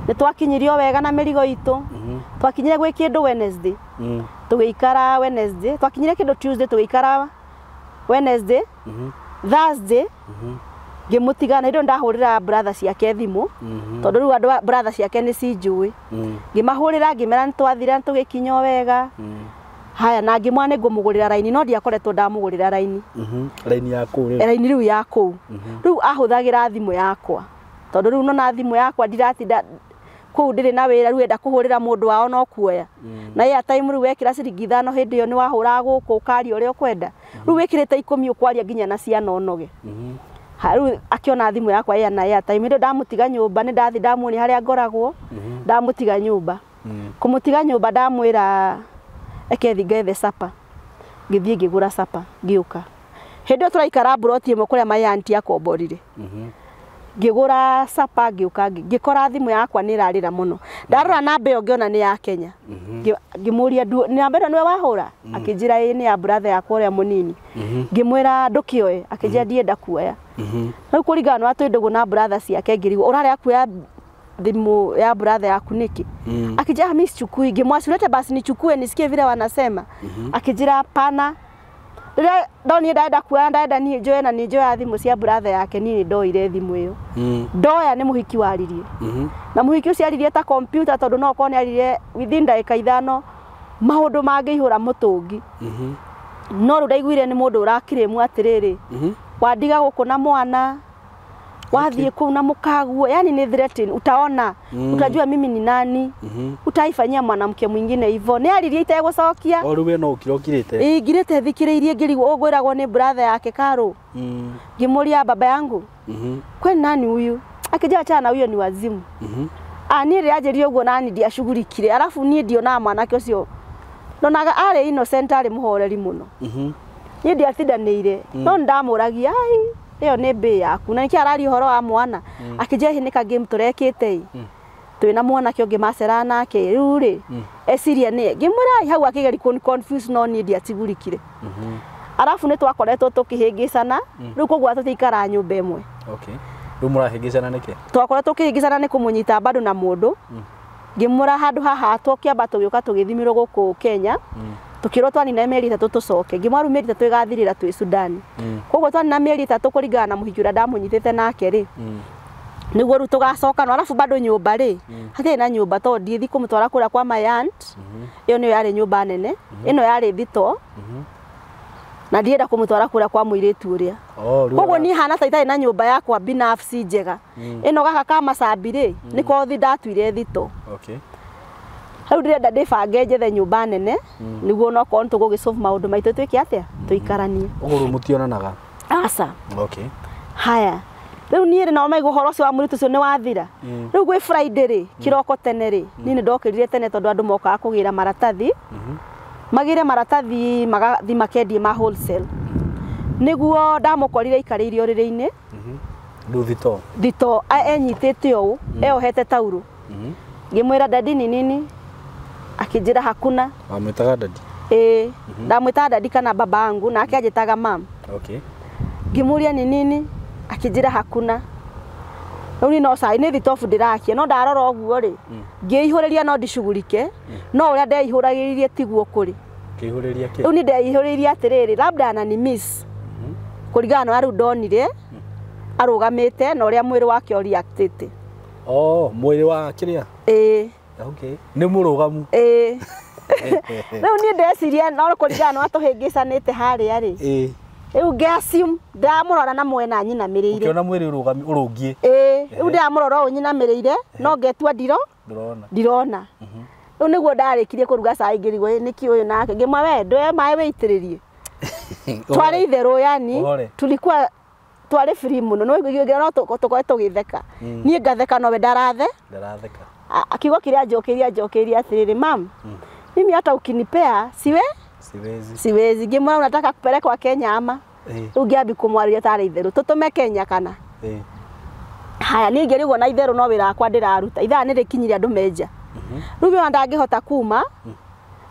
nä twakinyirio wega na mä rigo itå mhm. twakinyire gwä kä ndå wednesday mm. tå gä ikara wednesday twakinyire kä ndå tuesday tå gä ikara wednesday mhm. thursday na ndo ndahurira brother ciake thimu mhm. tondu riu andu brother ciake ni cinjui mm. ngimahurira ngimera nitwathira tugikinyo wega mm. haya na ni ngumugurira raini no ndiakoretwo ndamugurira raini mhm. raini ya kuu raini riu ya kuu mhm. riu ahuthagira thimu yakwa tondu riu nona thimu yakwa ndiratinda kuu ndiri na wira riu enda kuhurira mundu wao no kuoya mm. na ya time riu wekira ciringi ithano hindi iyo ni wahura guku ukaria uria ukwenda riu wikirite ikumi ukwaria nginya na ciana onoge rä akiona thimå yakwa yana ya time ndä ndamå tiga nyå mba nä ndathi ndamuonia harä a ngoragwo mhm. ndamå tiga nyå mba mhm. kå må tiga nyå mba ndamwä ra ekethi ngethe capa ngä thiä ngä gå ra capa ngä å ka hä ndä ä yo tå raikara mburoti ä mwe kå rä a mayanti akomborire mhm ngigura sapa ngiuka ngikora thimu yakwa ni rarira muno ndarora namba yo ngiona ni ya Kenya mhm. ngimuria du ni ĩno ni wahura mhm. akinjira ĩ ni ya brother yakwa ya munini mhm. ngimwira ndukioe akinjia dienda kuoya riu kuringana na watu ndugu na brother ciake ngirigwo uraria kuoya thimu ya brother yaku niki akinjia miss chukui sichukui ngimwasi ni chukue nisikie vile wanasema akinjira pana rä ndonire ndenda kuoya ndaenda niä njå na nä njå ya thimå cia mbrathe yake niä ndoire thimå ä yo mm. ndoya nä må hiki waririe mm-hmm. na må hiki å cio aririe ta kompyuta tondå no korwo nä aririe within ndagä ithano maå ndå mangä ihå ra må tå ngi mm-hmm. no rä u ndaiguire nä må ndå å rakirä mu atä rä rä wandiga gå kå na mwana wathiä kå u na må kaguo yani nä threaten utaona mm. utajua mimi ni nani mm -hmm. utaifanyia mwanamke mwingine hivo nä aririe itegå cokia o no å kira å kirä te ngirä te thikä rä irie ngä rigwo å gwä ragwo nä brathe yake karå mm. ngä må ria baba yangu mm-hmm. mm-hmm. mm-hmm. mm -hmm. kwä nani huyu akijua chana na huyo ni wazimu mm -hmm. niä rä anjä rire å guo nani ndiashughurikire arabu niä ndionaga mwanake å cio ndonaga arä innocent arä må horeri må no niä ndiatindanä ire no nä ndamå ragia iyo nä mbä yaku na nä kä araria horo wa mwana mm. akä njehinä ka tå rekä te mm. twä na mwana å ngä serana ke rä u rä mm. eciria nä ngä mwä rai hau akä geri no niä ndiatigurikire -hmm. arabu nä twakoretwo tå kä hä ngä cana hmm. rä u koguo tå tiaikara nyå mba ä mwe rä u må rahä ngä cana nä kä twakoretwo tå kä hä ngä na må ndå ngä mwä haha twå kä amba tå gä å ka kenya hmm tukirwo twani na meri itatu tucoke ngimwaru meri itatu igathirira twi Sudan mm. twani na meri itatu kuringana na muhiki uria ndamunyitite nake ri mm. niguo ru tugacoka no arafu bado nyumba ri mm. na nyumba to thiku mutwara kuria kwa mayant iyo -hmm. niyo yarä nyumba nene ino mm-hmm. yarä thito -hmm. na ndienda kumutwara kuria kwa muiritu uria oh, ni hana ta itarä na nyumba yakwa binafsi njega ino mm. gaka ka macambi ri mm. niko thi ndatuire thito okay rä u ndä renda ndä bange njethe nyå nene mm. nä guo onokorwo nä tå gå gä maå ndå maitå twä ke atä a tå ikaranie å rä u må tionanaga haya rä u niä rä nao maigå horo å cio wa må ritå cio wathira mm. rä u friday rä mm. kĩroko tene rä ni nä ndokä rire tene tondå andå mokaga kå gä ra maratathi mm-hmm. magä re maratathi magathi makendie ma wholesale guo ndamå korire aikarä ire å mm-hmm. rä rä inä rä u thito thito enyitä te å ä ohete taurå mm-hmm. ngä mwä ra dadi ninini akinjira hakuna amwitaga dadi eh ndamwita dadi kana babangu nake ajitaga mam okay ngimuria ni nini akinjira hakuna uni no sai nä thitobu ndä no ndarora å guo rä hmm. ngä ihå rä ria no ndicugurike hmm. no å rä a ndeihå ragä tiguo kå rä rä uni nä ndeihå rä rie atä rä rä labda kå rigana na hmm. rä u ndonire arå gamä te na å rä a mwä rä wake å riatä te oh, mwä wa kiria eh okay nä må rå gamu rä u niä ndeciria no kå no atå hä ngä canä te harä a rä rä u ngäacium ndamå rora na mwena nyinamä rä ire mwä rä å rå ngiä ä rä u ndamå rora å nyinamä rä ire no ngetua ndiro ndirona rä mhm. u nä guo ndarä kirie kå ruga cai ngä rigwo nä kä å yå nake ngä we ndwe maä wä itä rä rie twarä itherå yani tulikuwa twarä biri må no no tå koe tå gä theka mm. niä ngatheka nowe ndarathe akiwa kiria njokiria njokiria atiriri mam hmm. mimi hata ukinipea siwe siwezi siwezi ngimwira unataka kupelekwa Kenya ama riu ngiambi kumwarĩria tarĩ itherũ tũtũme Kenya kana eh haya ni ngĩrigwo na itheru no wira kwa ndiraruta ithaa ni rikinyiria andũ meja mhm. rubi wanda ngihota kuma hmm.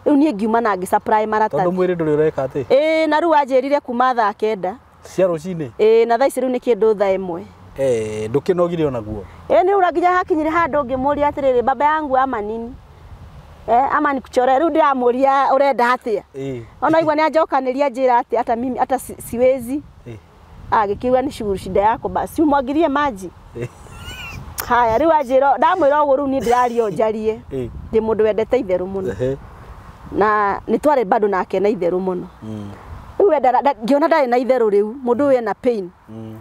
riu ni ngiuma na ngĩcaprai maratathi tondũ mwiri ndũrĩ ũreka ati eh na ruwa anjĩrire kuma thaa kenda cia rũcinĩ ĩĩ na thaa ici rĩu nĩ kĩndũ thaa eh ndukinogire onaguo eh ni uraginya hakinyire handu ngimuria atiriri baba yangu ama nini eh ama nikuchore riu ndiramuria urenda atia eh ona igwa ni ajokaniria njira ati ata mimi hata siwezi eh ah, agikiwa ni shuguru shida yako basi umwagirie maji eh haya riu ajiro ndamwira ugu riu ni ndirario njarie ndi mundu wendete itheru muno na ni twari bado nake na itheru muno riu giona ndarĩ na itheru rĩu mũndũ ũyũ na pain mm.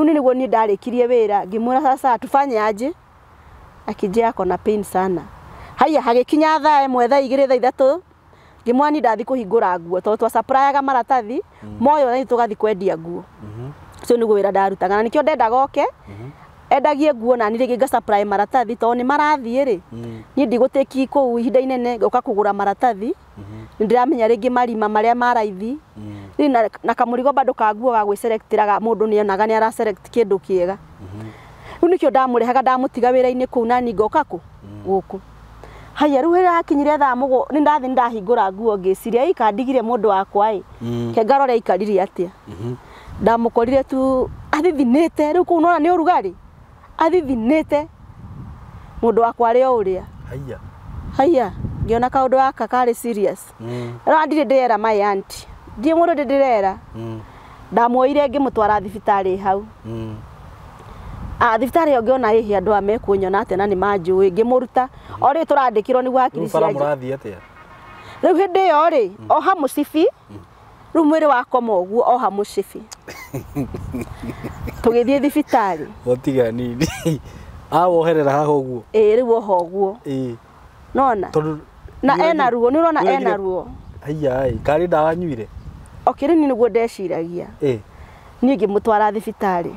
Rĩu nĩ nĩguo niĩ ndarĩkirie wĩra ngĩmwĩra sasa tufanye aje. Akijia ako na pain sana. Haya hagĩkinya thaa ĩmwe thaa igĩrĩ thaa ni ngĩmwĩra niĩ ndathiĩ kũhingũra nguo tondũ twacaprayaga maratathi mm. moyo na tũgathiĩ kwendia nguo. Mm-hmm. Ũcio nĩguo wĩra ndarutaga na nĩkĩo ndendaga oke mm-hmm endagie nguo na nirä gä nga supply maratathi tondå ni marathi rä hmm. niä ndigå tä ki kå u ihinda inene uka kugura maratathi nä hmm. ndä ramenya rä ngä marima marä a maraithi hmm. rä na kamå bado kanguo gagwä selectiraga må ndå nä onaga nä ara kä ndå kä ega rä u nä kä o ndamå rehega ndamå tiga wä ra-inä kå u nani ngoka kå gå kå haya rä u rä hakinyire thaa må gå nä ndathiä nä ndahingå ra nguo ngä ciria ikandigire må ndå wakwaä kengarore aikarire atä a ndamå korire tu athithinä te rä u kå u athivinite mundu wakwa ari o uria haya haya ngiona kaundu gaka kari serious mm. ra ndire ndirera my aunt ndie mundu ndi ndirera mm. ndamwoire ngimutwara thibitari hau mm. Ah, thibitarä yo ngĩona ĩhĩ andũ aya mekunyona atĩ na ni maju ngĩmũruta mm. ori tũrandĩkirwo nĩguo akiri cianjĩ rĩu hĩndĩ ĩyo rĩ mm. oha mũcibi mm rä u mwä rä wakoma å guo oha må cibi tå gä thiä thibitarä otiga nini awoherera ah, haha å guo ä rä u oha å guo nona na ena ruo nä å ena ruo aiai karä ndawa nyuire okä rä ni nä guo ndeciragia niä ngä må twara thibitarä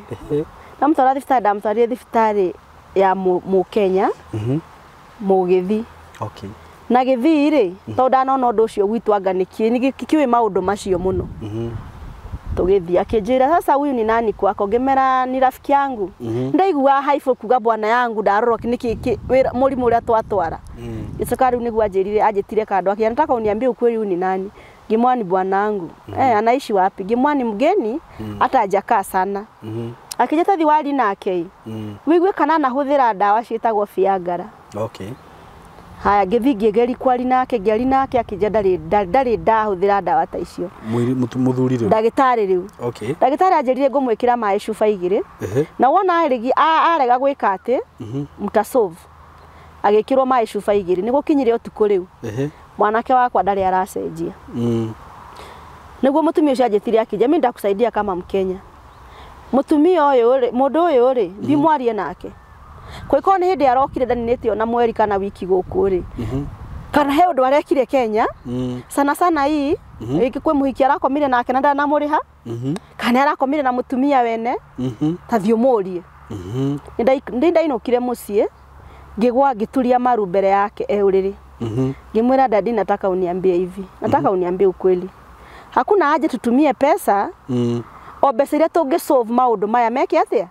ndamå twara thibitarä ndamå twarire thibitarä ya må kenya må gä thi okay na githii ri mhm. to ndanona undu ucio gwitwa anga nikie ni kikiwe maundu macio muno mhm. tugithii akinjira sasa huyu ni nani kwako ngimera ni rafiki yangu mhm. ndaigua haifu kuga bwana yangu ndarorwo niki murimu uria twatwara icoka riu niguo anjirire anjitire kando akia nataka uniambie ukweli huyu ni nani ngimwani bwanangu mm -hmm. eh, anaishi wapi ngimwani mgeni mm hata -hmm. hajakaa sana mm -hmm. akijata thiwari nake mm kana wigue kana anahuthira ndawa ciitagwo fiagara okay haya ngĩthiĩ ngigeri kwari nake ngĩari nake akija akĩnja ndarĩ ndahũthĩra ndawa ta icio muthuri mũthuri rĩu ndagĩtarĩ rĩu ndagĩtarĩ anjĩrire ngũmwĩkĩra mai cuba igire na wona arĩgi arega gwĩka atĩ mtasov mhm. agĩkĩrwo maĩ cuba igĩrĩ nĩ gũkinyire riu rĩu mwanake wakwa ndarĩ aracenjia mm. nĩguo mũtumia ũcio anjĩtire akija mi ndakusaidia kama mkenya mũtumia ũyũ rĩ mũndũ ũyũ rĩ thiĩ mhm. mwarie nake kwa ikorwo nä hä ndä arokire ndaninä te ona mweri kana wiki gå kå mhm. kana he å ndå arekire kenya mhm. sana sana ii rä mhm. kwe muhiki hiki arakomire nake na ndanamå rä ha kana arakomire na mutumia wene ta thiå må rie ndä ndainå kire må ciä ngä gwa ngä turia maru mbere yake e å rä dadi nataka uniambie hivi nataka uniambie ukweli hakuna aje tutumie pesa o mbeca iria tungä maå ndå maya meke atä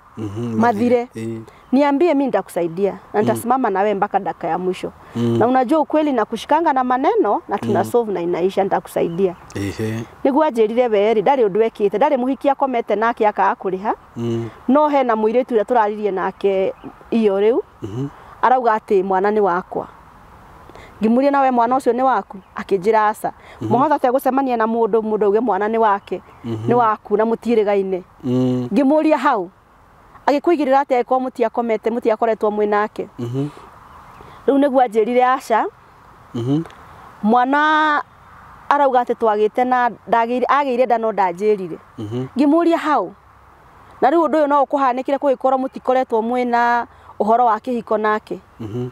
mathire niambie, mimi nitakusaidia na mm. nitasimama mm. wewe mpaka dakika ya mwisho mm. na unajua ukweli na kushikanga na maneno na tuna mm. solve na inaisha, nitakusaidia ehe nigwanjirire weri ndari undu ekite ndari muhiki akomete nake akaa kuriha mm. no he na muiritu uria turaririe nake iyo riu mm -hmm. arauga ati mwana ni wakwa ngimuria nawe mwana ucio ni waku akinjira aca mm -hmm. mohota te gucemania na mundu mundu uge mwana ni wake mm -hmm. ni waku na mutirigaine mm. ngimuria hau agikuigirira ati atia agikuwa mutiakomete mutiakoretwo mwinake mhm riu niguo anjirire acha mhm mwana arauga ati twagite na agä agire ndano ndanjirire mhm ngimuria hau na riu u å no å kå hanä kä re kå gä wa kihiko nake mhm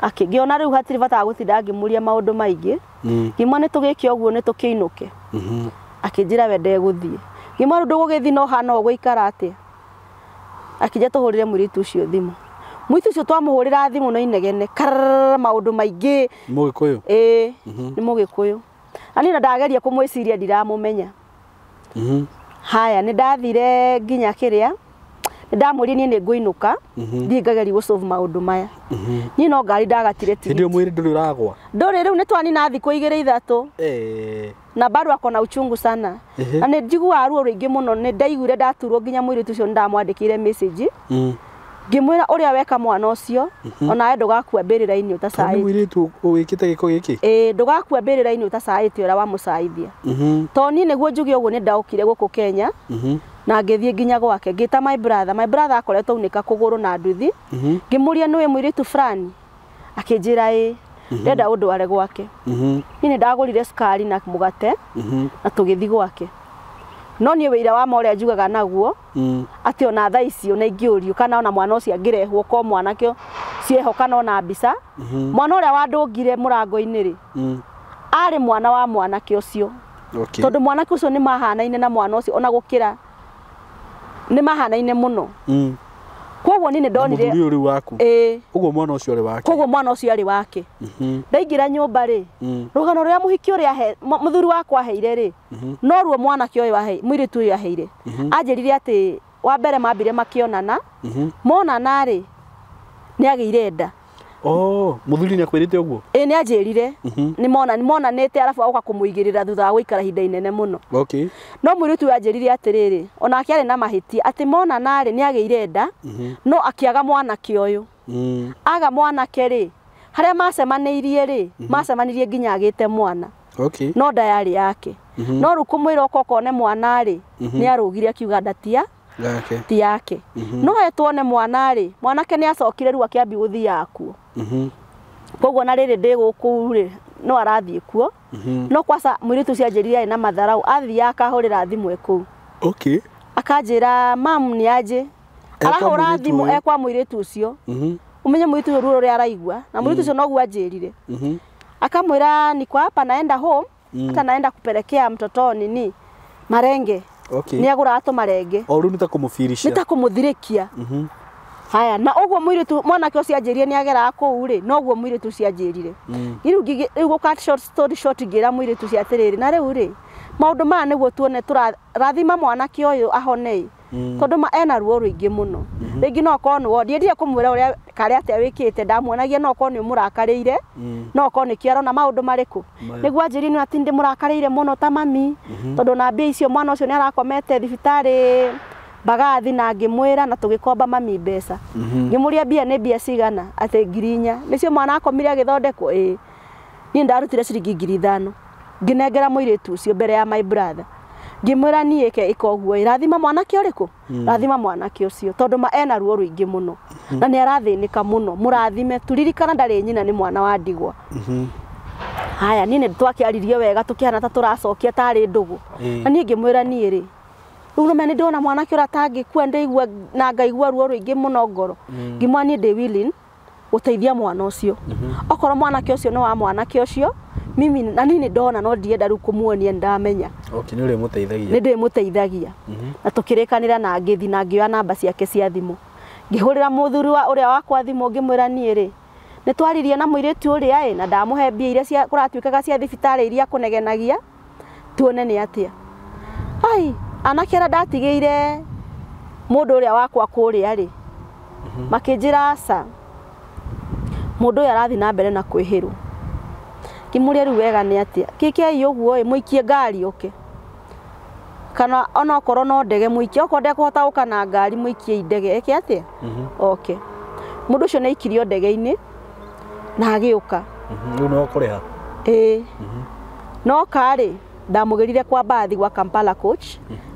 ake ona rä u hatirä bataga gå tinda ngä må ria maå ndå maingä mm. ngä mwa nä tå gä ke å guo nä tå kä inå ke mhm. akä njä ra we ndegå thiä ngä mwa rä u akinja tå hå rä re tu å cio thimå muitu cio twamuhurira thimu no inegene karara maundu maingi mugikuyu eh mhm. ni mugikuyu ani na ndageria kumwiciria ndiramumenya mhm haya ni ndathire nginya kiria ndamwiri ni ni nguinuka mhm. ngageri go solve maundu maya mhm. ni no ngari ndagatire ti ndi mwiri nduri uragwa nduri riu ni twani na thikå igä rä ithatå na bado ako na uchungu sana na nä njiguaga ruo rå ingä må no nä ndaiguire ndaturwo nginya mwiri rä tu å cio nä ndamwandä kä ire mm. ngä mwä ra å rä a weka mwana å cio mhm. onawe ndå gakua mbä rä ra tu wä kä te gä ko gä kä ä ndå gakua mbä rä ra-inä å tacaä te å rä a wa må mhm. to niä nä guo njuge å guo nä ndaå kire gå kå kenya mhm. na ngithie nginya gwake ngita my brother my brother akoretwo unika kuguru na nduthi ngimũria nĩwe tu fulani akĩnjĩra ĩ Mhm. ndenda are gwake mhm. ni ndagurire cukari na mugate mhm. na tugithi gwake no niä wä ira wa å rä a njugaga naguo atä ona tha ici ona ingä å riå kana ona mwana å cio angä rehwo ko mwanake cieho kana ona mbica mwana å rä a wandå ngire må rango-inä rä arä mwana wa mwanake å cio tondå mwanake å cio nä mahanaine na mwana å cio ona gå kä ra nä mahanaine må no koguo ni ndoonire nire... muthuri uri waku ä eh. koguo mwana ucio ari wake koguo mwana ucio ari wake ndaingira nyumba ri rugano ruria muhiki uria muthuri wakwa aheire ri noruo mwanake uyu ahe muiritu uyu aheire anjirire ati wa mbere mambire makionana monana mhm. ri ni ageire nda Oh, muthuri ni akwirite uguo? Ĩ ni anjĩrire. Mhm. ni mona ni te arafu auka kumuigirira thutha wa ikara hinda inene muno Okay. No mũirĩtu ũyũ anjĩrire atĩrĩrĩ, onake arĩ na mahĩtia atĩ monana-rĩ ni agĩire nda, mhm. no akĩaga mwanake ũyũ. Mm. Aga mwanake-rĩ, harĩa macemanĩirie-rĩ, mhm. macemanirie nginya agite mwana. Okay. No nda yake. No rĩu kũmwĩra oka ũkone mwana ri ni arugire akiuga ndatia yake ti yake mm -hmm. no etwone mwana mhm. rĩ mwanake ni acokire ru akĩambi gũthiĩ yaku mm -hmm. koguo na riri ndi guku ri no arathiĩ kuo mhm. no kwasa mũirĩtu cia jeria na matharau athiĩ akahũrĩra thimũ e kũu okay. akajira mam nĩ anjĩ e arahũra thimu ekwa mũirĩtu ũcio umenye mhm. mũirĩtu ru ruo rũrĩa araigua na mũirĩtu ũcio noguo anjĩrire ni kwa hapa naenda home hata mm. naenda kupelekea mtoto nini marenge okay. nä agå ratå marenge o rä u nä ta kå må nä ta må thirä kia mhm. haya na å guo må irä tu mwanake å cianjä rie nä ageraga kå u rä noguo må irä tu cianjä rire mm. rä u gå story short ra må irä tu ciatä rä rä na rä u rä maå ndå maya nä guo tuone tå rathima mwanake å yå ahone Mm. tondå ma ena ruo rå ingä må no rä ngä nokorwo nä wondiendire kå mwä ra å rä a karä atä a wä kä te ndamuonagia nokorwo nä å må rakarä ire mm. nokorwo nä kä arona maå ndå marä kå nä guo anjä ri nä atä ndä må rakarä ire må no ta mami mm-hmm. tondå na mbia icio mwana å cio nä arakomete thibitarä mbagathi na ngä mwä ra na tå gä komba mami mbeca mm-hmm. ngä må ria mbia nä mbia cigana atä ngirinya nä cio mwana akomire agä thondekwo ä niä ndarutire ciringi ngiri ithano ngä nengera må irä tu å cio mbere ya my brother ngimwira ni ke ikoguo irathima mwanake uriku rathima mwanake ucio hmm. tondu ma ena ruo ruingi muno hmm. na ni arathinika muno murathime turirikana ndari nyina ni mwana wa ndigwa hmm. haya ni ni aririe wega tukihana ta turacokia tari ndugu na ni ngimwira ni ri riu nä ndona mwanake å rä a tangäkua ndaigua na ngaigua ruo ruingi muno ngoro ngimwani de willing gå mwana ucio okoro okorwo mwanake ucio ni wa mwanake å cio mimi na nini ndona no ndienda riu kumuonia ndamenya okay, nä må teithagia nä ndä må teithagia mhm. na tå kä rä kanä ra na ngä thi na ngä oya namba ciake cia thimå ngä hå rä ra må thuri å rä a wakwa thimå ngä mwä ra niä rä nä twaririe na må irä tu å rä a na ndamå he mbia iria kå ratuä cia thibitarä iria kå negenagia tuone nä atä a ai anake arä a ndatigä ire må ndå å rä a wakwa kå rä a rä mhm. makä njä ra aca må ndå å yå arathi na mbere na kwä hä rwo kimuria må rä ru wega nä atä a kä kei å guo må ikie ngari å kana onakorwo no ndege må ikie okorwo ndekåhota gå mhm. mhm. mhm. ka na ngari må ikie indege äke atä oke må ndå å cio nä ndege-inä na agä å ka u no kå rä ha ä nokarä ndamå gä rire kwa bathi gwa kampala coach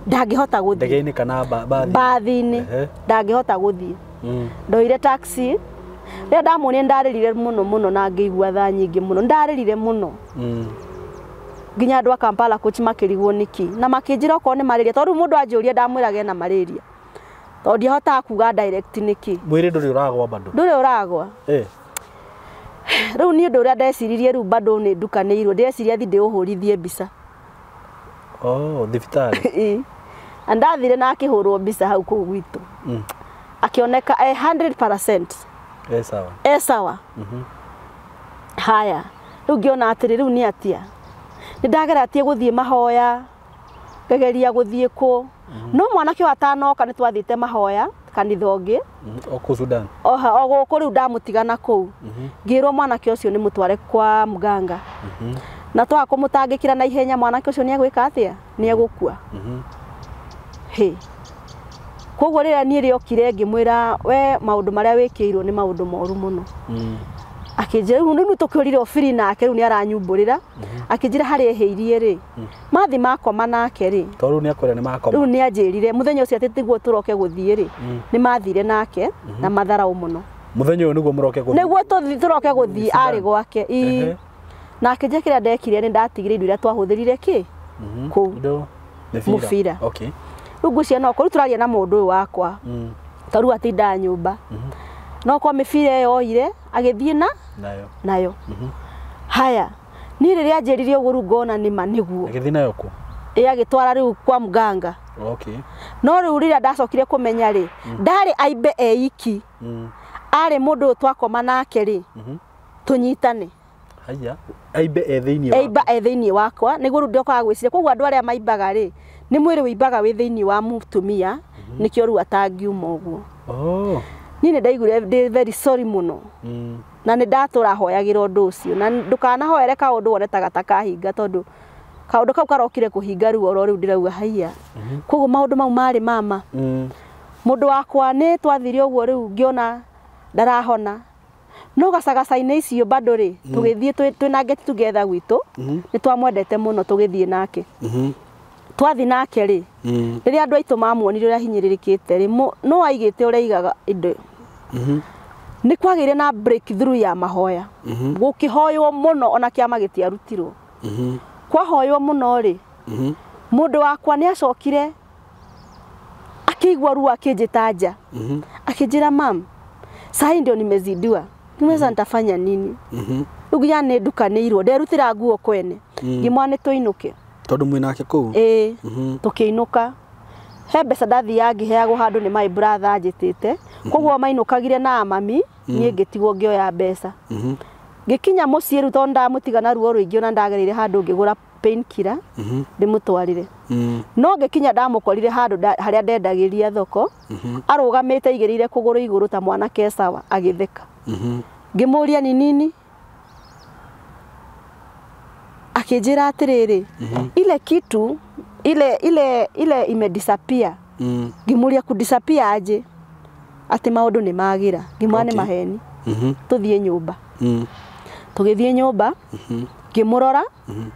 ndangä hota ndege-inä kana mbathi-inä ndangä hota gå thiä ndoire taxi rä a ndamonia nä ndarä rire må no må no na ngä igua tha nyingä må no nä ndarä rire må no mm. nginya andå a kampala kuch makä rigwo nä kä na makä njä ra okorwo nä marä ria tondå rä u må ndå anjå ria ndamwä raga na marä ria tondå ndiahotaga kuga nä kä mwä rä ndå rä å ragwa bado ndå rä å ragwa rä u niä ndå å rä a ndeciririe rä u bado nä ndukanä irwo ndä reciria thi ndä å hå rithie mbica oh, thibitarä ndathire na akä hå rwo mbica hau kå u gwitå akä oneka e sawa e sawa mm -hmm. haya riu ngiona atiri riu ni atia ni gå thiä mahoya ngegeria gå thiä mm -hmm. no mwanake watanoka twathiä te mahoya kanitha ũngĩ mhm. oku Sudan oha tigana kå u ngä rwo mwanake nä må tware kwa mganga mhm. na twaga kä na ihenya mwanake a nä egå kua hä koguo rä rä a niä rä okire ngä mwä ra we maå ndå marä a wä kä irwo nä maå ndå moru må no mm. akä njä rä u tå kä å rire obiri nake rä u nä aranyumbå rä ra mm-hmm. akä njä ra harä ehä irie rä mm. mathi makoma nake rä rä u nä anjä rire må thenya å cio atä tiguo tå roke gå thiä rä mm. nä mathire nake mm-hmm. na matharaå må no muthenya uyu niguo muroke guthi niguo turoke guthi ari gwake i na akinjia kiria ndekire ni ndatigire indo iria twahuthirire ki mm-hmm. kuu mubira okay riu ngwiciria no kå riu tå raria na må ndå å yå wakwa mm. to riu atinda nyå mm-hmm. no kwa mä bira ä yoire agä na nayo mm-hmm. haya niä rä rä anjä rire å guo riu ngona nä ma nä guo ä agä twara rä u kwa mganga okay. no rä u rä rä a ndacokire kå menya rä mm. ndarä aimbe eiki mm. arä må ndå å yå twakoma nake rä tå nyitane aimba e thä inä wakwa nä guo rä u ndiokaga gwä ciria koguo andå arä a maimbaga rä ni mwiri wibaga wä thini wa mutumia mhm. nä kä o rä u atangiuma å guo oh. niä nä ndaigure ndä må no mm. na ni ndatura hoyagira ra ucio ndå å cio na ndå kanahoere kaå ndå wone tagatakahinga tondå kaå ndå kau karokire kå hinga rä u oro rä u ndä rauga haia mhm. mau mari mama må mm. wakwa ni twathire uguo riu ngiona ndarahona no gacagaca-inä icio bado ri mm. tugithie gä together twä na ngeti mhm. twamwendete muno tugithie nake twathi nake rä mm. rä rä andå aitå mamuonire å rä a hinyä rä rä no aigä te å rä a igaga indo mm-hmm. nä kwagä ire na ya mahoya mm-hmm. gå kä hoywo må no ona kä ama gä tiarutirwo mm-hmm. kwahoywo må no rä må ndå wakwa nä acokire akä igua ruo akä njä ta nja akä njä ra mam sahi ndio nimezidua nimeza nitafanya nini rä u nginya nä ndukanä irwo nderutira nguo kwene mm. ngimwa nä tå inå ke tondu mwina ake kuu ä mhm. tukiinuka he mbeca ndathiaga ngiheagwo handu ni my brother njitite mhm. koguo mainukagire na mami mhm. niä ngä tigwo ngä oya mbeca ngä kinya må ciä rä u ndamå tigana ruo rå ingä ona ndagereire handå ngä gå ra painkira ndä må twarire no ngä kinya ndamå korire handå harä a ndendagä ria thoko arå gamä te igä rä ire kå gå rå igå rå ta mwanake e agä theka ngä må ria ni nini akinjira atiriri mm -hmm. ile kitu ile ile ile ime disappear mm. gimuria ku disappear aje ati maundu ni magira gimwane okay. maheni mhm. mm -hmm. tuthie nyumba mm. tugithie nyumba mm -hmm. gimurora mm -hmm.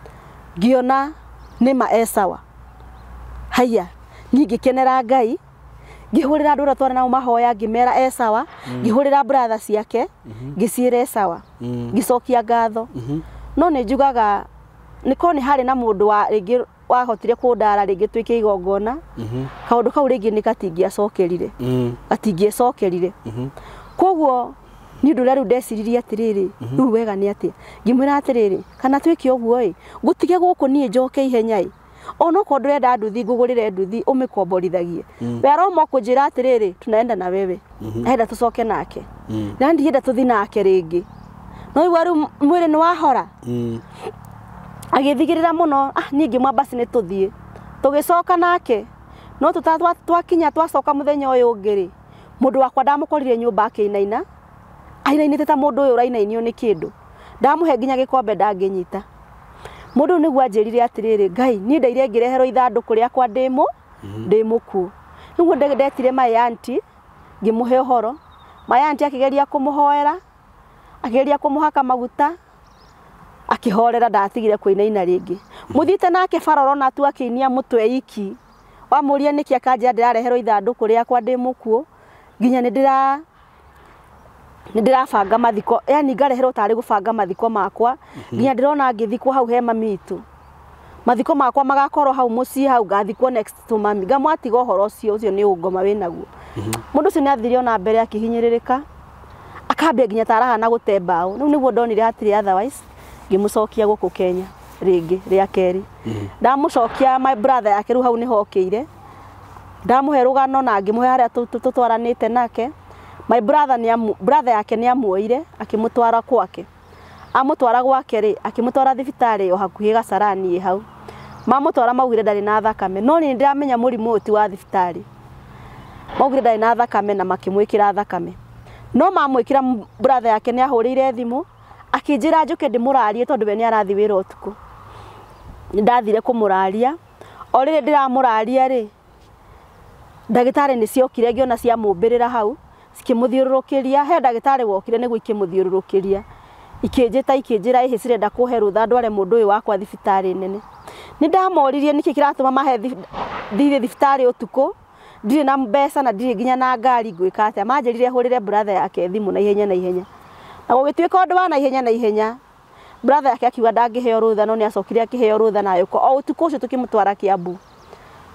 giona ni ma esawa haya kenera ngai ngihurira andu uria na nao mahoya ngĩmera e sawa mm. ngĩhũrĩra brother ciake mm -hmm. e sawa mm. ngatho mhm. no nĩ njugaga niko ni hari na mundu wa ringi wahotire kundara ringi twike igongona mhm. kaundu kau ringi ni gatingiacokerire mhm. acokerire mhm. koguo nä å ndå å rä a rä u ndeciririe atä rä rä rä wega ni atä ngimwira atiriri kana twä ke å gutige ä nie njoke ihenya ä onokorwo ndå renda nduthi ngå gå rä re nduthi umikomborithagie mä komborithagie weroma kå njä ra atä tunaenda na wewe enda tå coke nake na ndienda tå thiä nake ringi ngä no igua rä u wahora agithigirira muno ah ni ngimwa basi ni tuthie tugicoka nake no tutatwa twakinya twacoka muthenya uyu ngiri mundu wakwa ndamukorire nyumba akinaina ainainite ta mundu uyu urainainio ni kindu ndamuhe nginya gikombe ndanginyita mundu niguo anjirire atiriri ngai ni ndaire ngireherwo ithandu kuria kwa ndimu mhm. ndimuku niguo ndetire mayanti ngimuhe uhoro mayanti akigeria kumuhoera akigeria kumuhaka maguta akihorera ndatigire kuinaina ringi muthiite nake barorona tu akiinia mutwe iki wamuria niki akanja ndirareherwo ithanduku riakwa ndi mukuo nginya ni ndira nä mathiko yani ngareherwo tari gå mathiko makwa nginya ndirona rona hau he mamitå mathiko makwa magakorwo hau må hau ngathikwo mami ngamwatiga å horo å cio å cio nä å ngoma wä naguo må ndå å ona mbere akihinyiririka rä rä akambia nginya taraha na gå te ndonire rä otherwise ngimucokia guku Kenya ringi ria keri mm-hmm. ndamucokia my brother yake riu hau niho okire ndamuhe rugano na ngimuhe haria tutwaranite nake my brother ni brother yake ni amuire akimutwara kwake amutwara gwake ri akimutwara thibitari o hakuhi gacarani hau mamutwara maugire ndari na thakame no ni ndiramenya murimu ti wa thibitari maugire ndari na thakame na makimwikira thakame no mamwikira brother yake ni ahurire thimu akinjira njuke ndimurarie tondu we ni arathi wira utuku ndathire kumuraria o riri ndiramuraria ri ndagitari ni ciokire ngiona cia mumbirira hau cikimuthiururukiria he ndagitari wokire niguo ikimuthiururukiria ikinjita ikinjira ihi cirenda kuhe rutha ndware mundu uyu wakwa thibitari nene ni ndamoririe niki kiratuma mahe thithi thibitari utuku ndirĩ na mbeca na ndirĩ nginya na ngari ngwĩka atĩa manjĩrire hũrĩre brother yake thimu na ihenya na ihenya na gũgĩtuĩka ũndũ wa na ihenya brother yake akiuga ndangĩheo rutha no ni acokire akĩheo rutha na yuko o ũtukũ ũcio tũkĩmũtwara kĩambu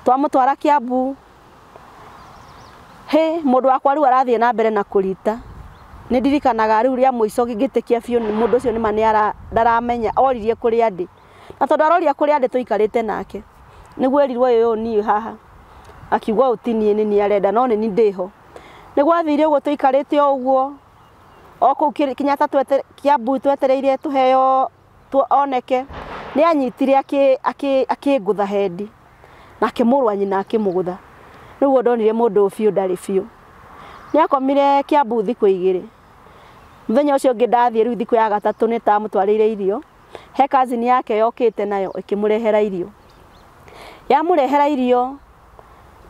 twamũtwara kĩambu he mũndũ wakwa rĩu arathiĩ na mbere na kũrita nĩ ndirikanaga rĩu rĩa mũico ngĩtĩkia biũ ucio ni mani ara ndaramenya oririe kuri andi na tondu aroria kuri andi tuikarite nake nĩguo erirwo yo ni haha akiuga utinie ni ni arenda no ni ndiho ndĩho nĩ gwathire ũguo tũikarĩte o oku kå u kinyata kä ambu twetereire tuheyo heo oneke nä anyitire aki aki tha hendi na kimurwa nyina akä må gå tha rä u ndonire må ndå biå ndarä biå nä akomire kä ambu thikå igä rä mũthenya ũcio ũngĩ ya gatatu ni ta mutwarire irio he kazi ni yake yokite nayo ikimurehera irio ya murehera irio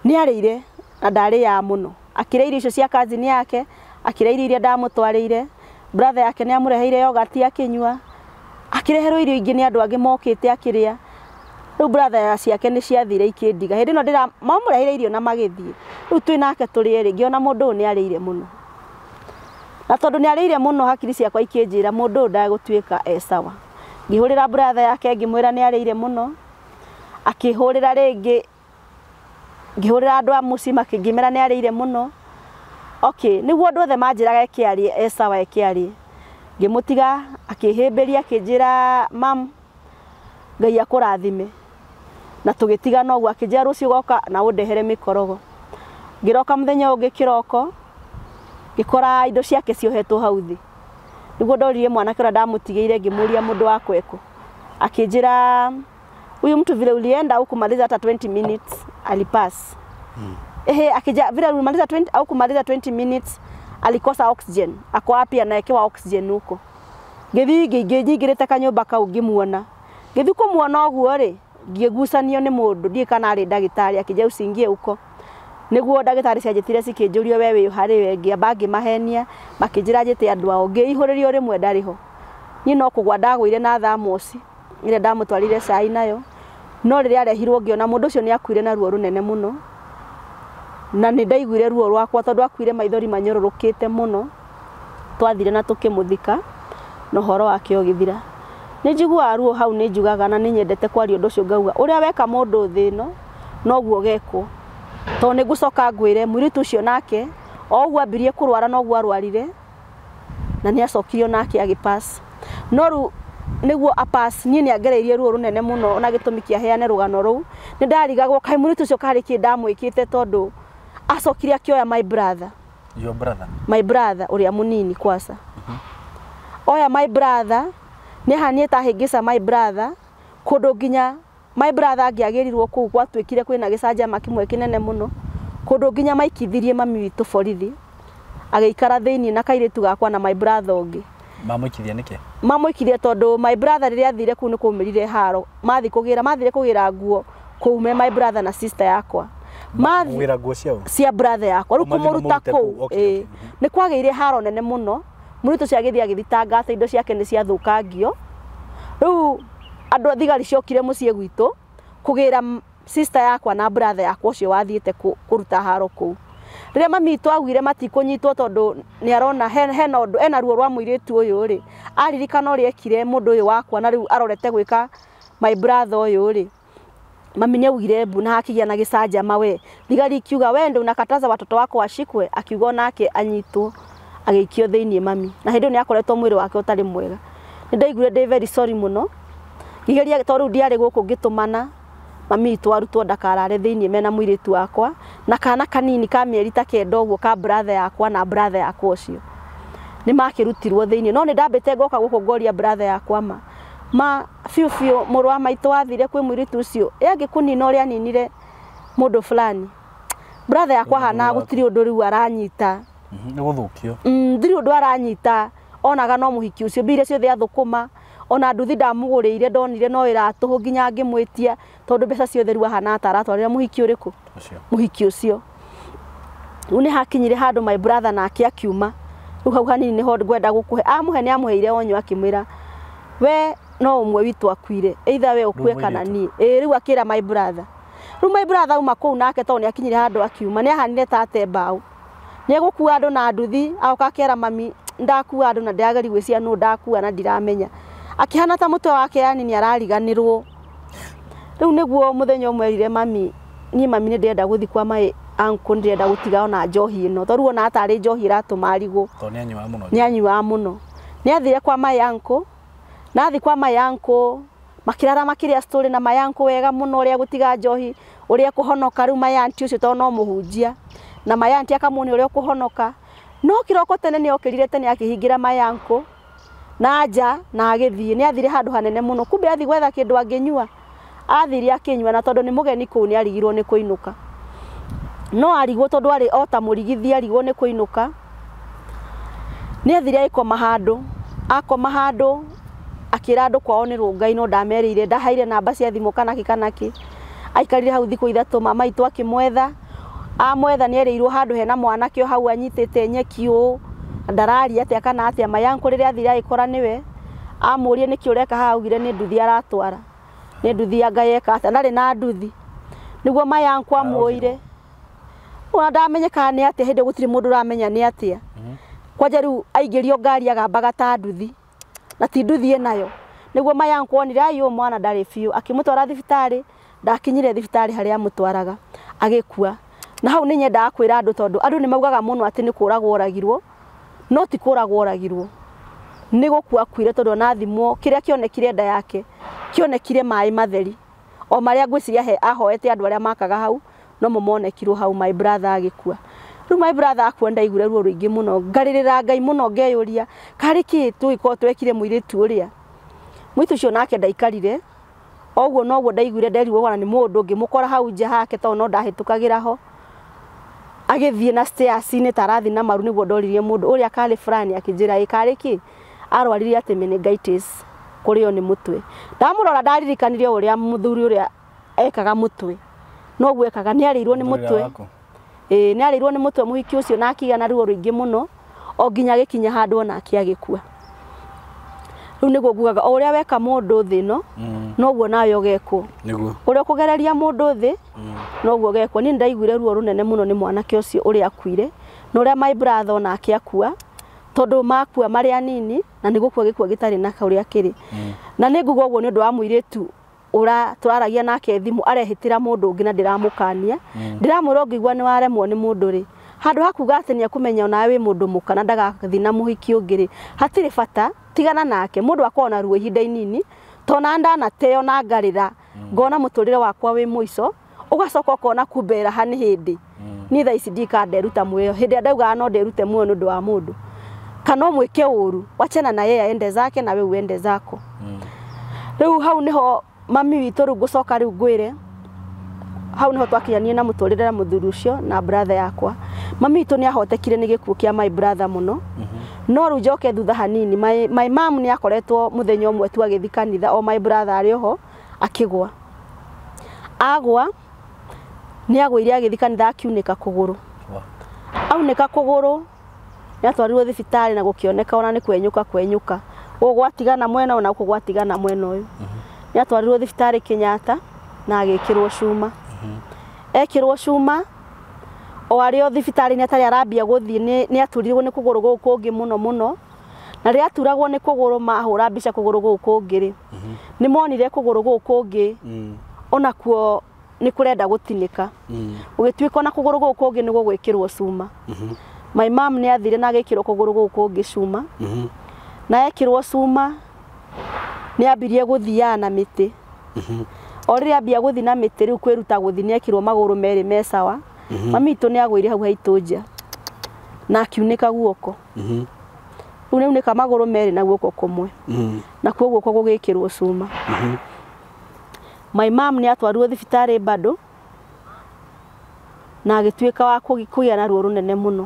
ni arire na ndarĩaga mũno akĩrĩa irio icio cia ni yake akire irio iria ndamutwarire brother yake ne amureheire yogati akĩnyua akĩreherwo irio ni andu andũ mokite akiria akĩrĩa brother ya ciake ni ciathire ikindiga hindi no ndira mamureheire irio na magithie rĩu twi nake turi rĩngĩ ngiona mundu ni arire muno na tondu ni arire muno hakiri ciakwa ikinjira mundu ũyũ ndagũtuĩka e sawa ngĩhũrĩra bratha yake ngimwira ni arire muno akihurira ringi ngihurira andu a mũciĩ makĩngĩmera nĩ arĩire mũno okay nĩguo andũ othe manjĩraga ekearĩ esawa ekearĩ ngĩmũtiga akihimbiria akĩnjĩra mam ngai akurathime na tũgĩtigana ũguo akĩnjĩra rucio goka na undehere mikorogo ngĩroka muthenya ungi kiroko ngĩkora indo ciake ciohetwo hau thĩ nĩguo ndorire mwanake ũrĩa ndamũtigĩire ngĩmũria mũndũ wakwa ekũ akĩnjĩra huyu mtu vile ulienda hukumaliza hata 20 minutes alipass hmm ehe, akija vile alimaliza 20 au kumaliza 20 minutes alikosa oxygen, ako wapi? Anaekewa oxygen huko gethi ngĩingĩrĩte kanyũmba kau ngĩmuona ngĩthi kũmuona ũguo ri ngĩgucanio ni mundu ndiĩ kana arĩ ndagĩtarĩ akija usingie uko niguo ndagĩtarĩ cianjĩtire cikĩnjũrio we wĩ hari we ngĩamba ngĩmahenia makĩnjĩra njĩte andũ ao ngĩihũrĩrio rĩmwe ndarĩ ho niĩ no kugwa ndagũire na thamosi ĩrĩa ndamutwarire cai nayo no rĩrĩa arehirwo ngiona mundu ucio ni akuire na ruo runene muno na nä ndaiguire ruo rwakwa tondå akuire maithori manyororå te muno twathire na tukimuthika na horo wake ogithira nä njiguaga ruo hau nä njugaga na nä nyendete kwaria å ndå å cio ngauga å rä a weka må ndå thä no noguo ũgekwo tondũ nĩ ngũcoka ngwĩre mũirĩtu ũcio nake o ũguo ambirie kũrwara noguo arwarire na nĩ acokirio nake agĩpass no rĩu nĩguo apass niĩ nĩ angereirie ruo rũnene mũno na gĩtũmi kĩa heane rũgano rũu nĩ ndarigagwo kaĩ mũirĩtu ũcio karĩ kĩ ndamwĩkĩte tondũ acokire akioya my brother your brother my brother uri amunini kwasa mm -hmm. oya my brother ni hanieta hingica my brother kundu nginya my brother angiagirirwo kuu gwatuikire kwina gicanja makimwe kinene muno kundu nginya maikithirie mami witu borithi agiikara thiini na kairitu gakwa na my brother ungi mamwikithie niki mamwikithie tondu my brother riria athire kuu ni kumirire haro mathi kugira mathire kugira nguo kuume my brother na sister yakwa mathi wira nguo ciao cia brother yakwa rä u kå eh ni kå haro nene muno no må ritå cio ati thiä indo ciake ni ciathå kangio rä u andå thigari ciokire mucie ciä kugira sister yakwa na brother yakwa å cio wathiä kå haro kå u mami rä a mamitå aguire matikå nyitwo tondå nä arona hena å ena ruo rwa må uyu ri aririkana uri ekire mundu uyu wakwa na riu arorete gwika my brother uyu ri mami augire mbu na hakĩgĩa na gĩcanjama we thigari ikiuga we ndũnakataza watoto wako ashikwe akiuga nake anyitwo agĩikio thĩiniĩ mami na hĩndĩ ĩyo nĩakoretwo mwĩrĩ wake ũtarĩ mwega nĩ ndaiguire ndĩ very sorry mũno ngĩgeria to rĩu ndiarĩ gũkũ ngĩtũmana mami itũ arutwo ndakarare thĩiniĩ mena tu wakwa na kana kanini ka mĩeri ta kenda guo ka bratha yakwa na bratha yakwa ũcio nĩ makĩrutirwo thĩiniĩ no nĩ ndambĩte ngoka gũkũ ngoria bratha yakwa ma ma fiu fiu mũrũ wa maitũ athire kwĩ mũiritu ũcio yangĩ kũnina ũrĩa ninire mundu fulani brother yakwa hana gũtirĩ ũndũ rĩu aranyita mhm, mm ndirĩ undu aranyita onaga no muhiki ucio biire cio thia thukuma ona nduthi ndamũgũrĩire ndonire no ĩratũhũ nginya ngĩmwĩtia tondũ mbeca ciothe rĩu ahana ta aratwarĩra mũhiki muhiki mũhiki ũcio rĩu nĩ hakinyire handu my brother nake akiuma rĩu hau hanini nĩho ngwenda gukuhe amuhe ni amuheire onyũ akimwira we no umwe witu akwire either we ukue kana ni e rä u my brother ru my brother uma kå nake to ni akinyire handu akiuma ni ahanire tate mbaå nä egå kua andå na nduthi agoka akera mami ndakua andu na ndäageri gwä cia nå ndakua na ndiramenya akihana ta mutwe wake yani ni arariganirwo riu niguo u nä guo mwerire mami ni mami ni ndärenda guthi kwa mai ankå nä ndärenda gå tiga ona njohi ä no torä u ona atarä njohi ä ratå marigå nä anyuaga må no athire kwa maä ankå nathi kwa mayanko makirara makiria story na mayanko wega muno uria gutiga njohi uria kuhonoka riu mayanti ucio tono no muhunjia na mayanti akamuni uria kuhonoka no kiroko tene ni okirire tene akihingira mayanko na nja na agithii ni athire handu hanene muno kumbe athi gwetha kindu anginyua athiri akinywa na tondu ni mugeni kuu ni arigirwo ni kuinuka no arigwo tondu ari ota murigithi arigwo ni kuinuka ni athire ikoma handu akoma handu akira andu kwao ni rungai no ndamerire ndahaire namba cia thimu kana ki aikarire hau thiku ithatu mama itu akimwetha amwetha ni ereirwo handu hena mwana kio hau anyitite nyeki u ndararia atia kana atia mayanku yankå rä rä niwe agäkora nä we amå rie nä reka haha augire nä nduthi aratwara ni nduthi angai eka atia ndari na nduthi niguo mayanku amuire wa ona ndamenyekaga nä atä hä ndä gå ramenya ni atia a mhm. kwanja rä u ngari agambaga ta nduthi na ti nduthie nayo niguo maya nkwonire ayu mwana ndari biu akimutwara thibitari ndakinyire thibitari haria mutwaraga agikua na hau ni ninyendaga kwira andu tondu andu ni maugaga muno ati ni kuragwo ragirwo no ti kuragwo ragirwo ni gukua kwire tondu tondå ona thimwo kä rä a kionekire nda yake kionekire mai matheri o maria ngwiciria he ahoete andu aria makaga hau nomo monekirwo hau my brother agikua rä u my brother akua ndaigure ruo rå ingä må no ngarä rä ra ngai må no ngeyå ria karä kä tå korwo twekire må irä tu å rä a må itå cio nake ndaikarire oguo noguo ndaiguire nderirwo ona nä må ndå ngä må kora hau nja hake tondå no ndahä tå kagä ra ho agä thiä na stacinä ta arathiä na maru nä guo ndoririe må ndå å rä a karä burani akä njä ra ä karä kä arwarire atä meningaitis kå rä o nä må twe ndamå rora ndaririkanire å rä a må thuri å rä a ekaga må twe noguo ekaga nä arä irwo nä må twe ni arirwo ni mutwe muhiki ucio na akiga na ruo ringi muno o nginya gikinya handwo na akia gikua riu niguo gugaga uria weka mundu thi no mm. noguo na yo gekwo niguo uria kugereria mundu thi mm. noguo gekwo ni ndaiguire ruo runene muno ni mwanake ucio uria akuire na uria my brother na akia kua tondu makua maria nini na niguo kwa gikwa gitari na kauri akiri mm. na ni ngugo guo ni undu wa muiretu ura turaragia nake thimu arehitira mundu ngina ndiramukania ndiramwira ngigwa ni waremwo ni mundu ri handu hakuga ati ni akumenya ona wi mundu mukana ndagathi na muhiki ungiri hatiri fata tigana nake mundu akorwo na ruo ihinda inini tona ndanateo na ngarira mm. ngona muturire wakwa wi muico ugacoka ukona kumbera hani hindi mm. ni tha ici ndika nderuta muoyo hindi ndauga no nderute muoyo ni undu wa mundu kana umwike uru wachana na yeye aende zake na we uende zako mm. riu hau niho mami witå rä u ngå coka rä u ngwä re hau niho twakinyanie na mũtũrĩre na mũthuri ũcio na brother yakwa mami witũ nĩ ahotekire nĩ gĩkuũ kĩa my brother mũno mm -hmm. no rĩu njoke thutha hanini my, my mam nĩ akoretwo mũthenya mwe tu agĩthiĩ kanitha o my brother arĩ oho akĩgwa agwa nĩ agwĩire agĩthiĩ kanitha akiunĩka kũgũrũ wow. aunĩka kũgũrũ nĩ atwarirwo thibitarĩ na gũkĩoneka ona nĩ kwenyũka kwenyũka ũgwatigana mwena ũna ũkũ gwatigana mwena ũyũ mm -hmm nĩatwarirwo thibitarĩ Kenyatta na agĩkĩrwo cuma ekĩrwo cuma o arä o thibitarĩ-inĩ atarĩ arambia gũthiĩ nĩ aturirwo nĩ kũgũrũ gũkũ kũngĩ mũno no na rĩrĩa aturagwo nĩ mahå ra mbica kũgũrũ gũkũ kũngĩ rĩ nä monire gå kå ngä onakuo nĩ kũrenda gũtinĩka gũgĩtuĩka ona kũgũrũ gũkũ kũngĩ nĩ gũgwĩkĩrwo cuma my mam nĩ athire na rå gå kå ngä cuma na rwo cuma nä ambirie gå thiyaga na mä tä mhm. o rä rä a mbira gå thiä na mä tä rä u kwä ruta gå thiä nä ekä rwo magå rå merä mecawa mamitå mhm. nä agå ire hau haitå nja na akiunä ka guoko mhm. rä u nä unä ka magå rå merä na guoko kå mwe nakuo guoko gå gä kä rwo cuma m nä atwario thibitarä badå na agä tuä ka wa kå gä a naruo rå nene må no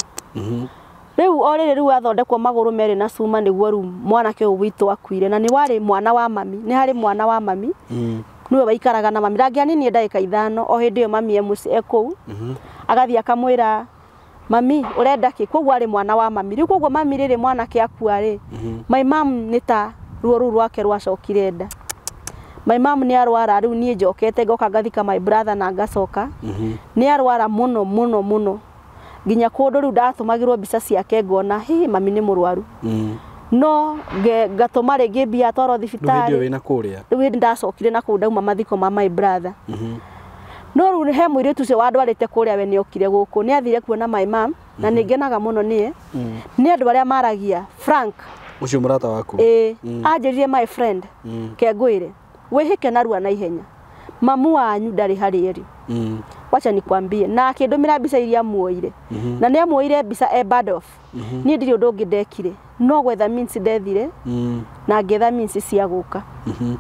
Rĩu o rĩrĩ rĩu athondekwo magũrũ merĩ na cuma nĩguo rĩu mwanake ũyũ witũ akuire na nĩ warĩ mwana wa mami nĩ harĩ mwana wa mami mm. nĩwe waikaraga na mami ndangĩaninie ndagĩka ithano o hĩndĩ ĩyo mami e mũciĩ e kũu mm-hmm. agathiĩ akamwĩra mami ũrenda kĩ koguo arĩ mwana wa mami rĩu koguo mami rĩrĩ mwanake akua rĩ mm-hmm. my mom nĩ ta ruo rũu rwake rwacokire nda my mom nĩ arwara rĩu niĩ njokete ngoka ngathika my brother na ngacoka mm-hmm. nĩ arwara mũno mũno mũno nginya kundu riu ndatumagirwo mbica ciake ngona hi mami ni murwaru mm. no ngatuma ringi mbia twaro thibitari riu na rä ndacokire na kå ndauma mathiko ma my brother mm-hmm. no riu he mwirä tu å cio wandwarä te kå rä a we nä okire gå kå nä athire kuona my mom na mm-hmm. nä ngenaga må no ni mm. nä andå arä a maragia frank ucio murata waku ä mm. anjä rire my friend kengwä re wä hä ke narua na ihenya mamu wanyu ndarä harä eri mm. wacha nikwambie na akä mira mbica iria muoire mm -hmm. na nä amuoire mbica e badof mm -hmm. niä ndirä å ndå ndekire no gwetha minsi ndethire mm. na ngetha means cia gå ka mm-hmm. mm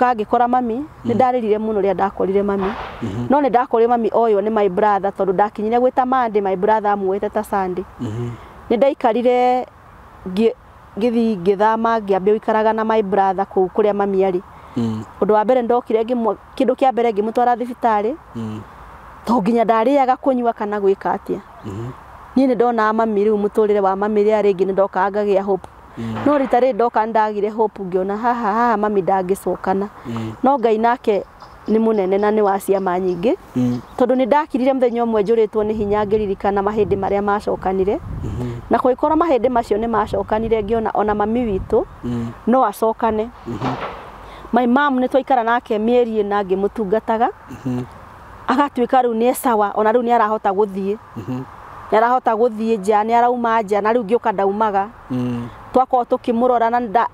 -hmm. ngä mami nä ndarä rire må no rä a ndakorire mami mm-hmm. no nä ndakorire mami oyo oh, nä my brother tondå ndakinyire gwä ta my brother amuoete ta sandä mm-hmm. nä ndaikarire ngä thiä ngä thama ngä na my brother kå u kå rä a mami arä mm. undu wa mbere ndokire kindu kia mbere ngimutwara thibitari mm. to nginya ndariaga kunyua kana gwika atia niä nä ndona mami rä u må tå rä re wa mami rä a rä ngä nä ndoka ngagä a hope no rä tarä ndoka nä ndagire hope ngä ona haha haha mami ndangä cokana no ngai nake nä må nene na nä wa ciama nyingä tondå nä ndakirire må thenya å mwe njå rä two nä hinya ngä ririkana mahä ndä marä a macokanire na kå gä korwo mahä ndä macio nä macokanire ngä ona ona mami witå no acokane mm -hmm. my mom nä twaikara nake mä eri na ngä må tungataga mm-hmm. agatuä ka rä u nä ecawa ona rä u nä arahota gå thiä mm-hmm. arahota gå thiä nja nä arauma nja na rä u ngä å ka ndaumaga mm. twakorwo tå kä rora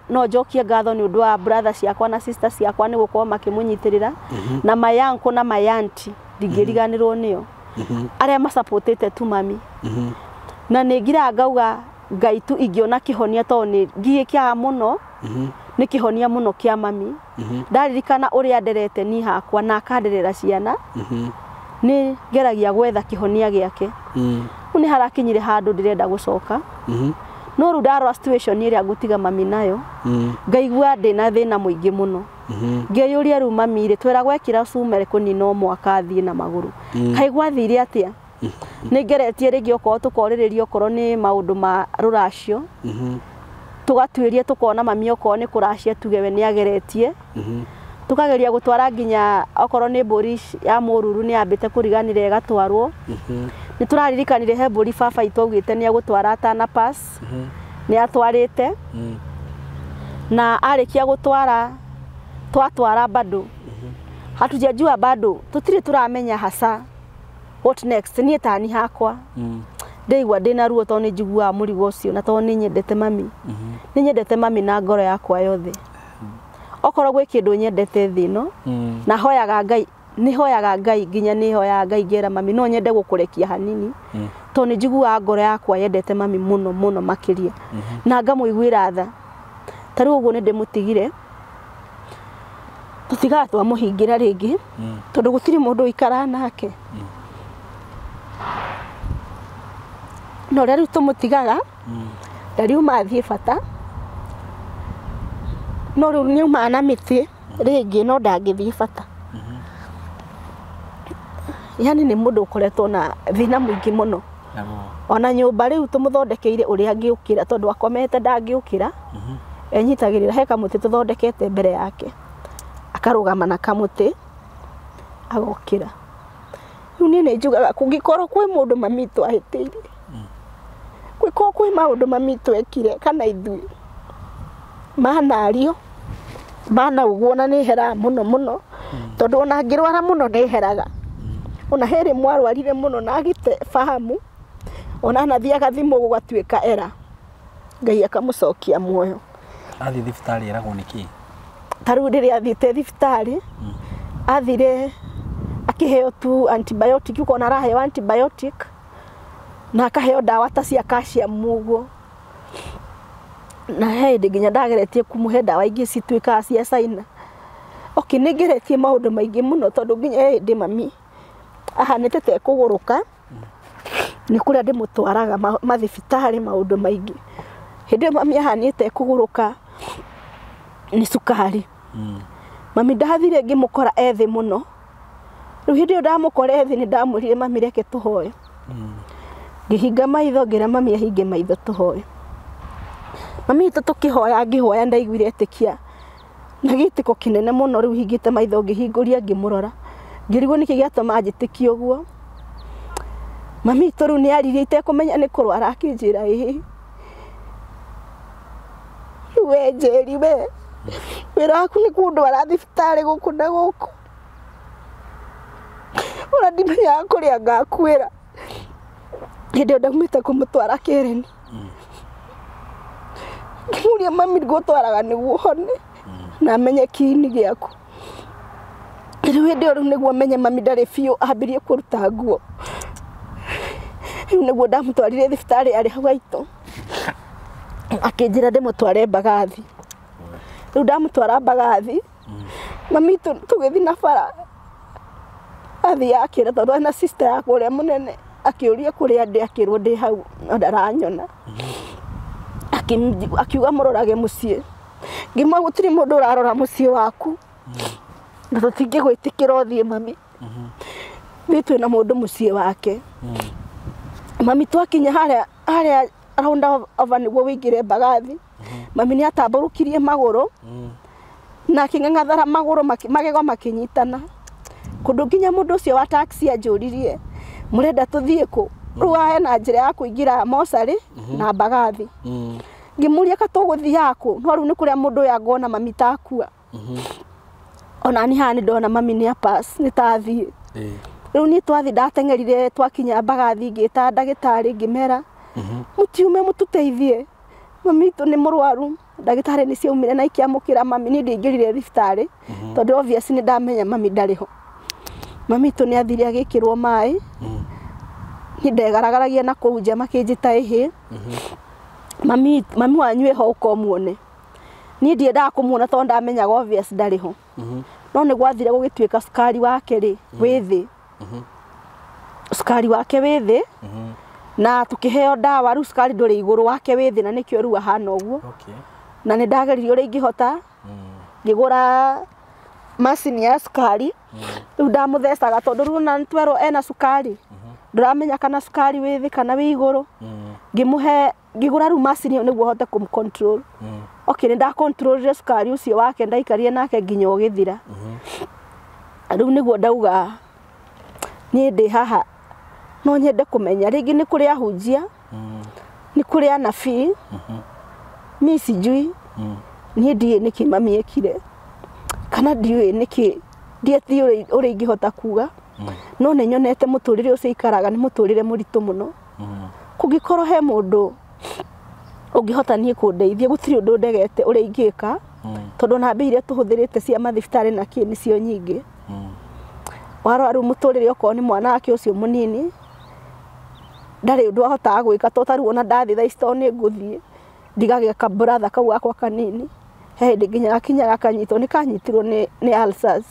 no njokie ngatho nä å ndå wa bratha ciakwa na sister ciakwa nä gå korwo makä må nyitä rä ra mm-hmm. na mayankå na mayanti ndingä riganä rwo nä o arä a macapotä te tu mami na nä ngira ngauga ngai tu ingä ona kä honia tondå ngiä må no nä kä honia må no kä a mami mhm. ndaririkana å rä a nderete ni hakwa na akanderera ciana mhm. nä ngeragia gwetha kä honia gä ake mm. u nä harakinyire handå ndä renda gå coka mhm. no rä u ndarora ä rä a ngå tiga mami nayo mm. ngaigua ndä na thä na må mm. ingä må no ngäyå ria rä u mami rä twera gwekä ra cumere kå nina å mwaka thiä na magå rå kaigua thire atä a nä ngeretie rä ngä okorwo tå korä rä ria okorwo nä maå ndå ma rå racio tugatuiria tukona mami okorwo nä kå racia tuge we nä ageretie mhm. tukageria gå twara nginya okorwo nä mbå ya må ruru nä yambä te kå riganire ĩgatwarwo mhm. nä tå raririkanire he mbå ri baba itå te nä agå twara atana mhm. nä atwarä te na arä kia gå twara twatwara bado hatujajua bado tå tirä tå ramenya hasa what next niä tani hakwa mm ndaigua ndina ruo to njiguaga murigo ucio na to nyendete mami ni nyendete mami na ngoro yakwa yothe okorwo gwä kä ndå nyendete thä no mm. na hoyaga ngai nä ngai nginya nä ngai ngera mami no nyende gå rekia hanini mm. to nä njiguaga ngoro yakwa yendete mami må no må makä ria mm-hmm. na ngamå iguä ra tha tarä u å guo nä ndä må tigire tå tigaga twamå hingä ra rä ngä mm. tondå gå ikara nake na å rä a rä u tå må tigaga mm. na rä u mathiä bata no rä u nä aumaga na mä tä rä ngä no ndangä thiä bata mm-hmm. yani nä må ndå å koretwo na thä na må ingä må no ona nyå mba rä u tå må thondekeire å rä a ngä å kä ra tondå akomete ndangä å kä ra mm-hmm. enyitagä rä ra he tä tå thondekete mbere yake akarå gama na kamå tä agokä ra rä u niä nä njugaga kå ngä korwo kwä må ndå mamitå ahä tä irie korwo kwä maå ndå mami twekire kana ithuä manario mana å guo ona nä heraga må no må no hmm. tondå ona ngä rwara må no nä heraga hmm. ona herä mwarwarire må no na agä te fahamu ona anathiaga thimå gatuä ka era ngai akamå cokia muoyo athiä thibitarä eragwo nä kä ta rä u rä rä a te thibitarä hmm. athire akä heo tu ukona araheo antibiotic na akaheo dawa ta cia calcium uguo na he ndi nginya ndageretie kumuhe dawa ingi cituikaga cia saina oki nä ngä retie maå ndå maingä må no nginya ä ndä mami ahanäte tekå gå rå ka nä kå rä a ndä må twaraga mathibitarä maå mami ahanä tekå gå rå ka nä cukari hmm. mami ndathire ngä må kora ethä må no rä u hä ndä mami reke tå hoe hmm ngihinga maitho ngira mami ahinge maitho tuhoe mami itu tukihoya ngihoya ndaiguire etikia na gitiko kinene muno riu hingite maitho ngihinguria ngimurora ngirigwo niki giatuma njitikie guo mami itu riu niaririe itekumenya ni kurwara akinjira ii we jeri we wira waku ni kundwara thibitari gũkũ na gũkũ ona ndimenyaga kũrĩa ngakuĩra hä ndaumite kå må twara käreni ngä mami gå twaraga nä guo hone na menye kiini gä aku rä hä ndä ä yo nä guo menye mami ndarä biå ambirie kå ruta nguo rä u nä guo ndamå twarire thibitarä arä hau gaitå akä njä ra ndä må tware mbagathi rä u ndamå twara mbagathi mami tå gä thiä na bara athiä akä ra tondå na yakwa å rä a må nene akiuria kuria ndi akirwo ndi hau ndaranyona akiuga murorage mucii ngimwa gutiri mundu urarora mucii waku na tutingigwitikira uthie mami thi twina mundu mucii wake mami twakinya haria haria round over niguo wigire mbagathi mami ni atamburukirie maguru na aking'ang'athara maguru magego makinyitana kundu nginya mundu ucio wa taxi ajuririe mm -hmm murenda tuthie mm. ku riu hena njira ya kuingira mosari mm-hmm. na mbagathi mm. ngimuria ka tuguthiaga ku no riu ni kuria mundu uyu angona mami takua mm-hmm. ona ni haha ni ndona mami ni apas ni tathie riu ni twathi ndateng'erire twakinya mbagathi ngita ndagitari ngimera mutiume mm-hmm. mututeithie mami itu ni murwaru ndagitari ni ciaumire na ikiamukira mami ni ndingirire thibitari tondu obvious ni ndamenya mami ndari ho mamitu nä athiri agä kä rwo maä mm-hmm. ndegaragaragia na kå u nja makä njä ta mm-hmm. mami wanyu ä ho ni komuone niä ndiendaga kå muona tondå ndamenyaga ndarä ho no nä gwathire gå gä tuä ka wake rä wä thä wake wä mm-hmm. na tå kä heo ndawa rä u cukari ndå rä igå rå wake wä thä na nä kä o rä u ahana å guo na nä ndageririe å rä a ingä hota mm. ra macini ya cukari mm. riu ndamuthecaga tondu riu na nitwerwo ena cukari mm-hmm. ndiramenya kana cukari wi thi kana wi iguru mm. ngimuhe ngigura riu macini niguo hote kumcontrol mm. okay ni ndakontrolire cukari ucio wake ndaikarie nake nginya ugithira mm-hmm. riu niguo ndauga niä ndä haha no nyende kumenya rĩngĩ nĩ kũrĩ ahunjia nĩ kũrĩ anabii mm-hmm. niĩ sijui niĩ ndiĩ mm -hmm kana ndiũĩ nĩkĩ ndieti ũrĩa ingĩhota kuga mm. no nĩ nyonete mũtũrĩre ũcio ikaraga nĩ mũtũrĩre mũritũ mũno mm. kũngĩkorwo he mũndũ ũngĩhota niĩ kũndeithia gũtirĩ ũndũ ndegete ũrĩa ingĩka mm. tondũ ona mbia iria tũhũthĩrĩte cia mathibitarĩ na kĩ nĩcio nyingĩ warora rĩu mũtũrĩre okorwo nĩ mwana wake ũcio mũnini ndarĩ ũndũ ahotaga gwĩka to tarĩu ona ndathiĩ thaa ici to nĩngũthiĩ ndigage ka kau gakwa kanini he nginya gakinyaga akanyitwo nä kanyitirwo nä alsas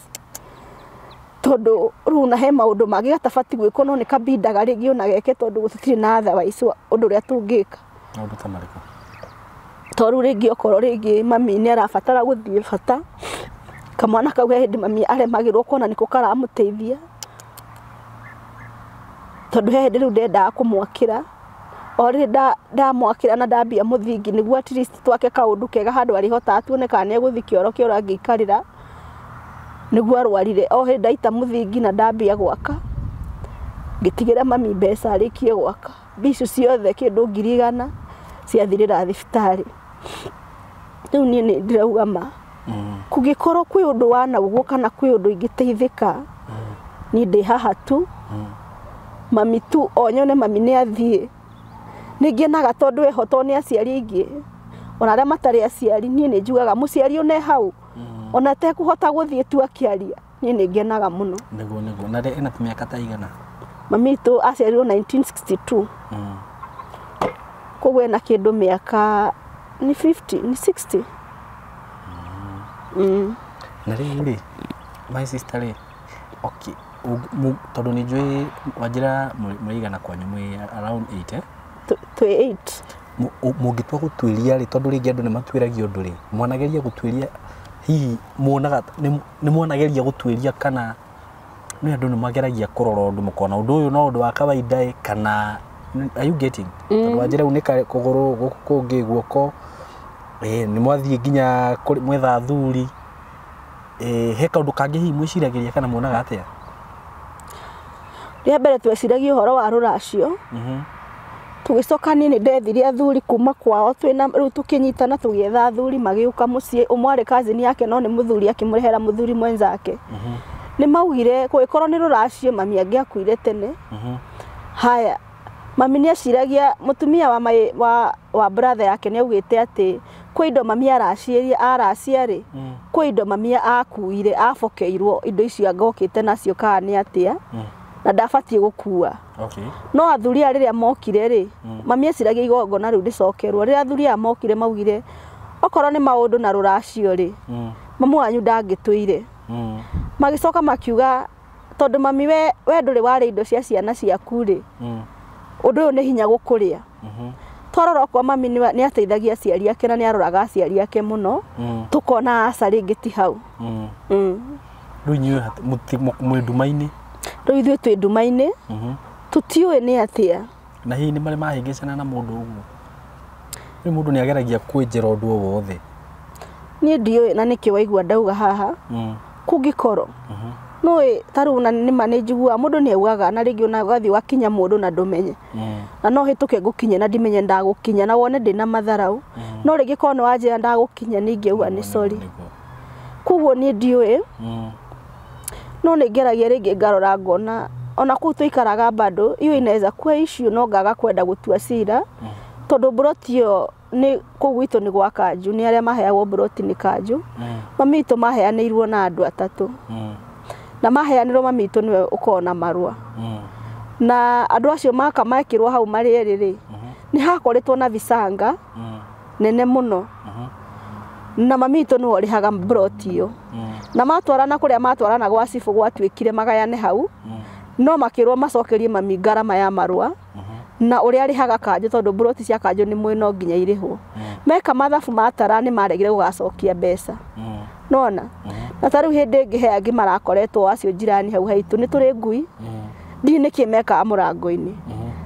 tondå rä na he maå ndå mangä gatabati gwä kwo no nä kabindaga rä ngä ona geke tondå gå na otherwise å ndå å rä a tångä ka to u rä ngä okorwo rä ngä mami nä arabatara gå thiä bata kamwana kau he hä mami aremagä rwo kuona nä kå karamå teithia tondå he hä ndä rä u ndendaga kå mwakä ra o da ndamwakä ra na ndambia må thingi nä guo twake kaå kega handå arä hotaga tuone kana nä egå thi kä oro kä oro angä ikarä ra nä guo arwarire o hä ndaita må thingi na ndambia gwaka ngä tigä ra mami mbeca arä kie gwaka mbicu ciothe kä ndå ngiri igana ciathirä ra thibitarä rä u niä nä ndärauga ma kũngä korwo kwä å ndå wanaguo kana kwä å ndå ingä teithä ka niä ndä haha tu mm. mami tu o nyone mami nä athiä nä tondu tondå eho to nä aciari ingi ona arä matari aciari niä ni njugaga muciari une hau mm. ona te kuhota guthie tu akiaria ni nä ngienaga må no näguo na ina mä aka ta igana mamitå aciari 1962 mm. koguo ena kindu miaka ni 50 ni 60 mm. mm. na rä ri my sister ri okay. tondå ni njå wajira wanjä ra kwanyu mwä around 8 må ngä twa gå tuä ria rä tondå rä ngä andå nä ragia å ndå rä mwanageria gå tuä ria hihi monaga nä mwanageria gå tuä ria kana nä andå nä mageragia kå rora å ndå må kona å ndå å yå no å ndå wa kawaida kana are you getting mm. tondå wanjä rä u nä kå gå rå gå kå kå ngä guoko nä mwathiä nginya mwetha thuri he kaå ndå kangä hihi mwä ciragä ria kana monaga atä a rä a mbere tweciragia å horo wa rå racio mm-hmm tugicoka ni ni ndethire athuri kuma kwao twina riu tukinyitana tugietha athuri magiuka mucii umwari ni yake no ni muthuri akimurehera muthuri mwenzake mhm. ni maugire gwikorwo ni ruracie mami akuire tene mhm. haya mami nä aciragia må tumia wa, mai, wa, wa yake nä augä atä kwä indo mami araciärie aracia ri mm. indo mami akuire abokeirwo indo icio angokä te nacio kaa nä atä a mm na ndabatiĩ gũkua okay. no athuri a rĩrĩa mokire rĩ mm. mami eciragia igongona rĩu rĩcokerwo rĩrĩa athuri aya mokire maugire okorwo nĩ maũndũ na rũracio rĩ mm. mamu wanyu ndangĩtũire mm. magĩcoka makiuga tondũ mami we, we ndũrĩ warĩ indo cia ciana ciaku rĩ mm. ũndũ ũyũ nĩ hinya gũkũrĩa -hmm. twarora kwa mami nĩ ateithagia aciari ake na nĩ aroraga aciari ake mũno mm. tũkona aca rĩngĩ ti hau mm. rĩu inyuĩ mwĩ nduma-inĩ rä u ithuä twä nduma-inä mhm. tå tiå nä atä a na hihi nä marä mahängä cana na må ndå å guo rä må ndå nä ageragia kwä njä ra å ndå å wothe niä ndiå ä na nä kä waigua ndauga haha mm. kå ngä koro mhm. no ä tarä u na nä ma nä njiguaga må ndå nä augaga na rä ngä ona gathiä wakinya må ndå na ndå menye mm. na no hä tå ke ngå kinye na ndimenye ndagå kinya na wone ndä na matharau mm. no rä ngä korwo nä wanjä ra ndagå kinya nä ingä auga nä cori koguo niä ndiå ä no nä ngeragia rä ngä ngarora ngona ona kå u tå ikaraga bado iyo inaweza kuwa ishu no ngaga kwenda gå tua cira mm. tondå mburoti yo nä kå u gwitå nä gwa kanjå nä arä a maheagwo mburoti nä kanjå mm. mamitå maheanä irwo na andå atatå mm. na maheanä rwo mamitå nä we å korwo na marua na andå acio maka mekä rwo hau marä erä rä nä two na visanga nene må no mm-hmm na mamitå nä warihaga mbroti ä yo mm. na matwarana kå rä a matwarana gwa cibå gwatuä magayane hau mm. no makä macokerie mami ngarama ya marua mm-hmm. na å rä haga kanjå tondu broti cia kanjå ni mwino nginya irihwo mm. meka mathafu matara ni maregire gå gacokia mbeca nona mm-hmm. na taru u ngihe ndä ngä marakoretwo acio jirani hau haitu ni turi ngui ndi ni kä mekaga må mm-hmm.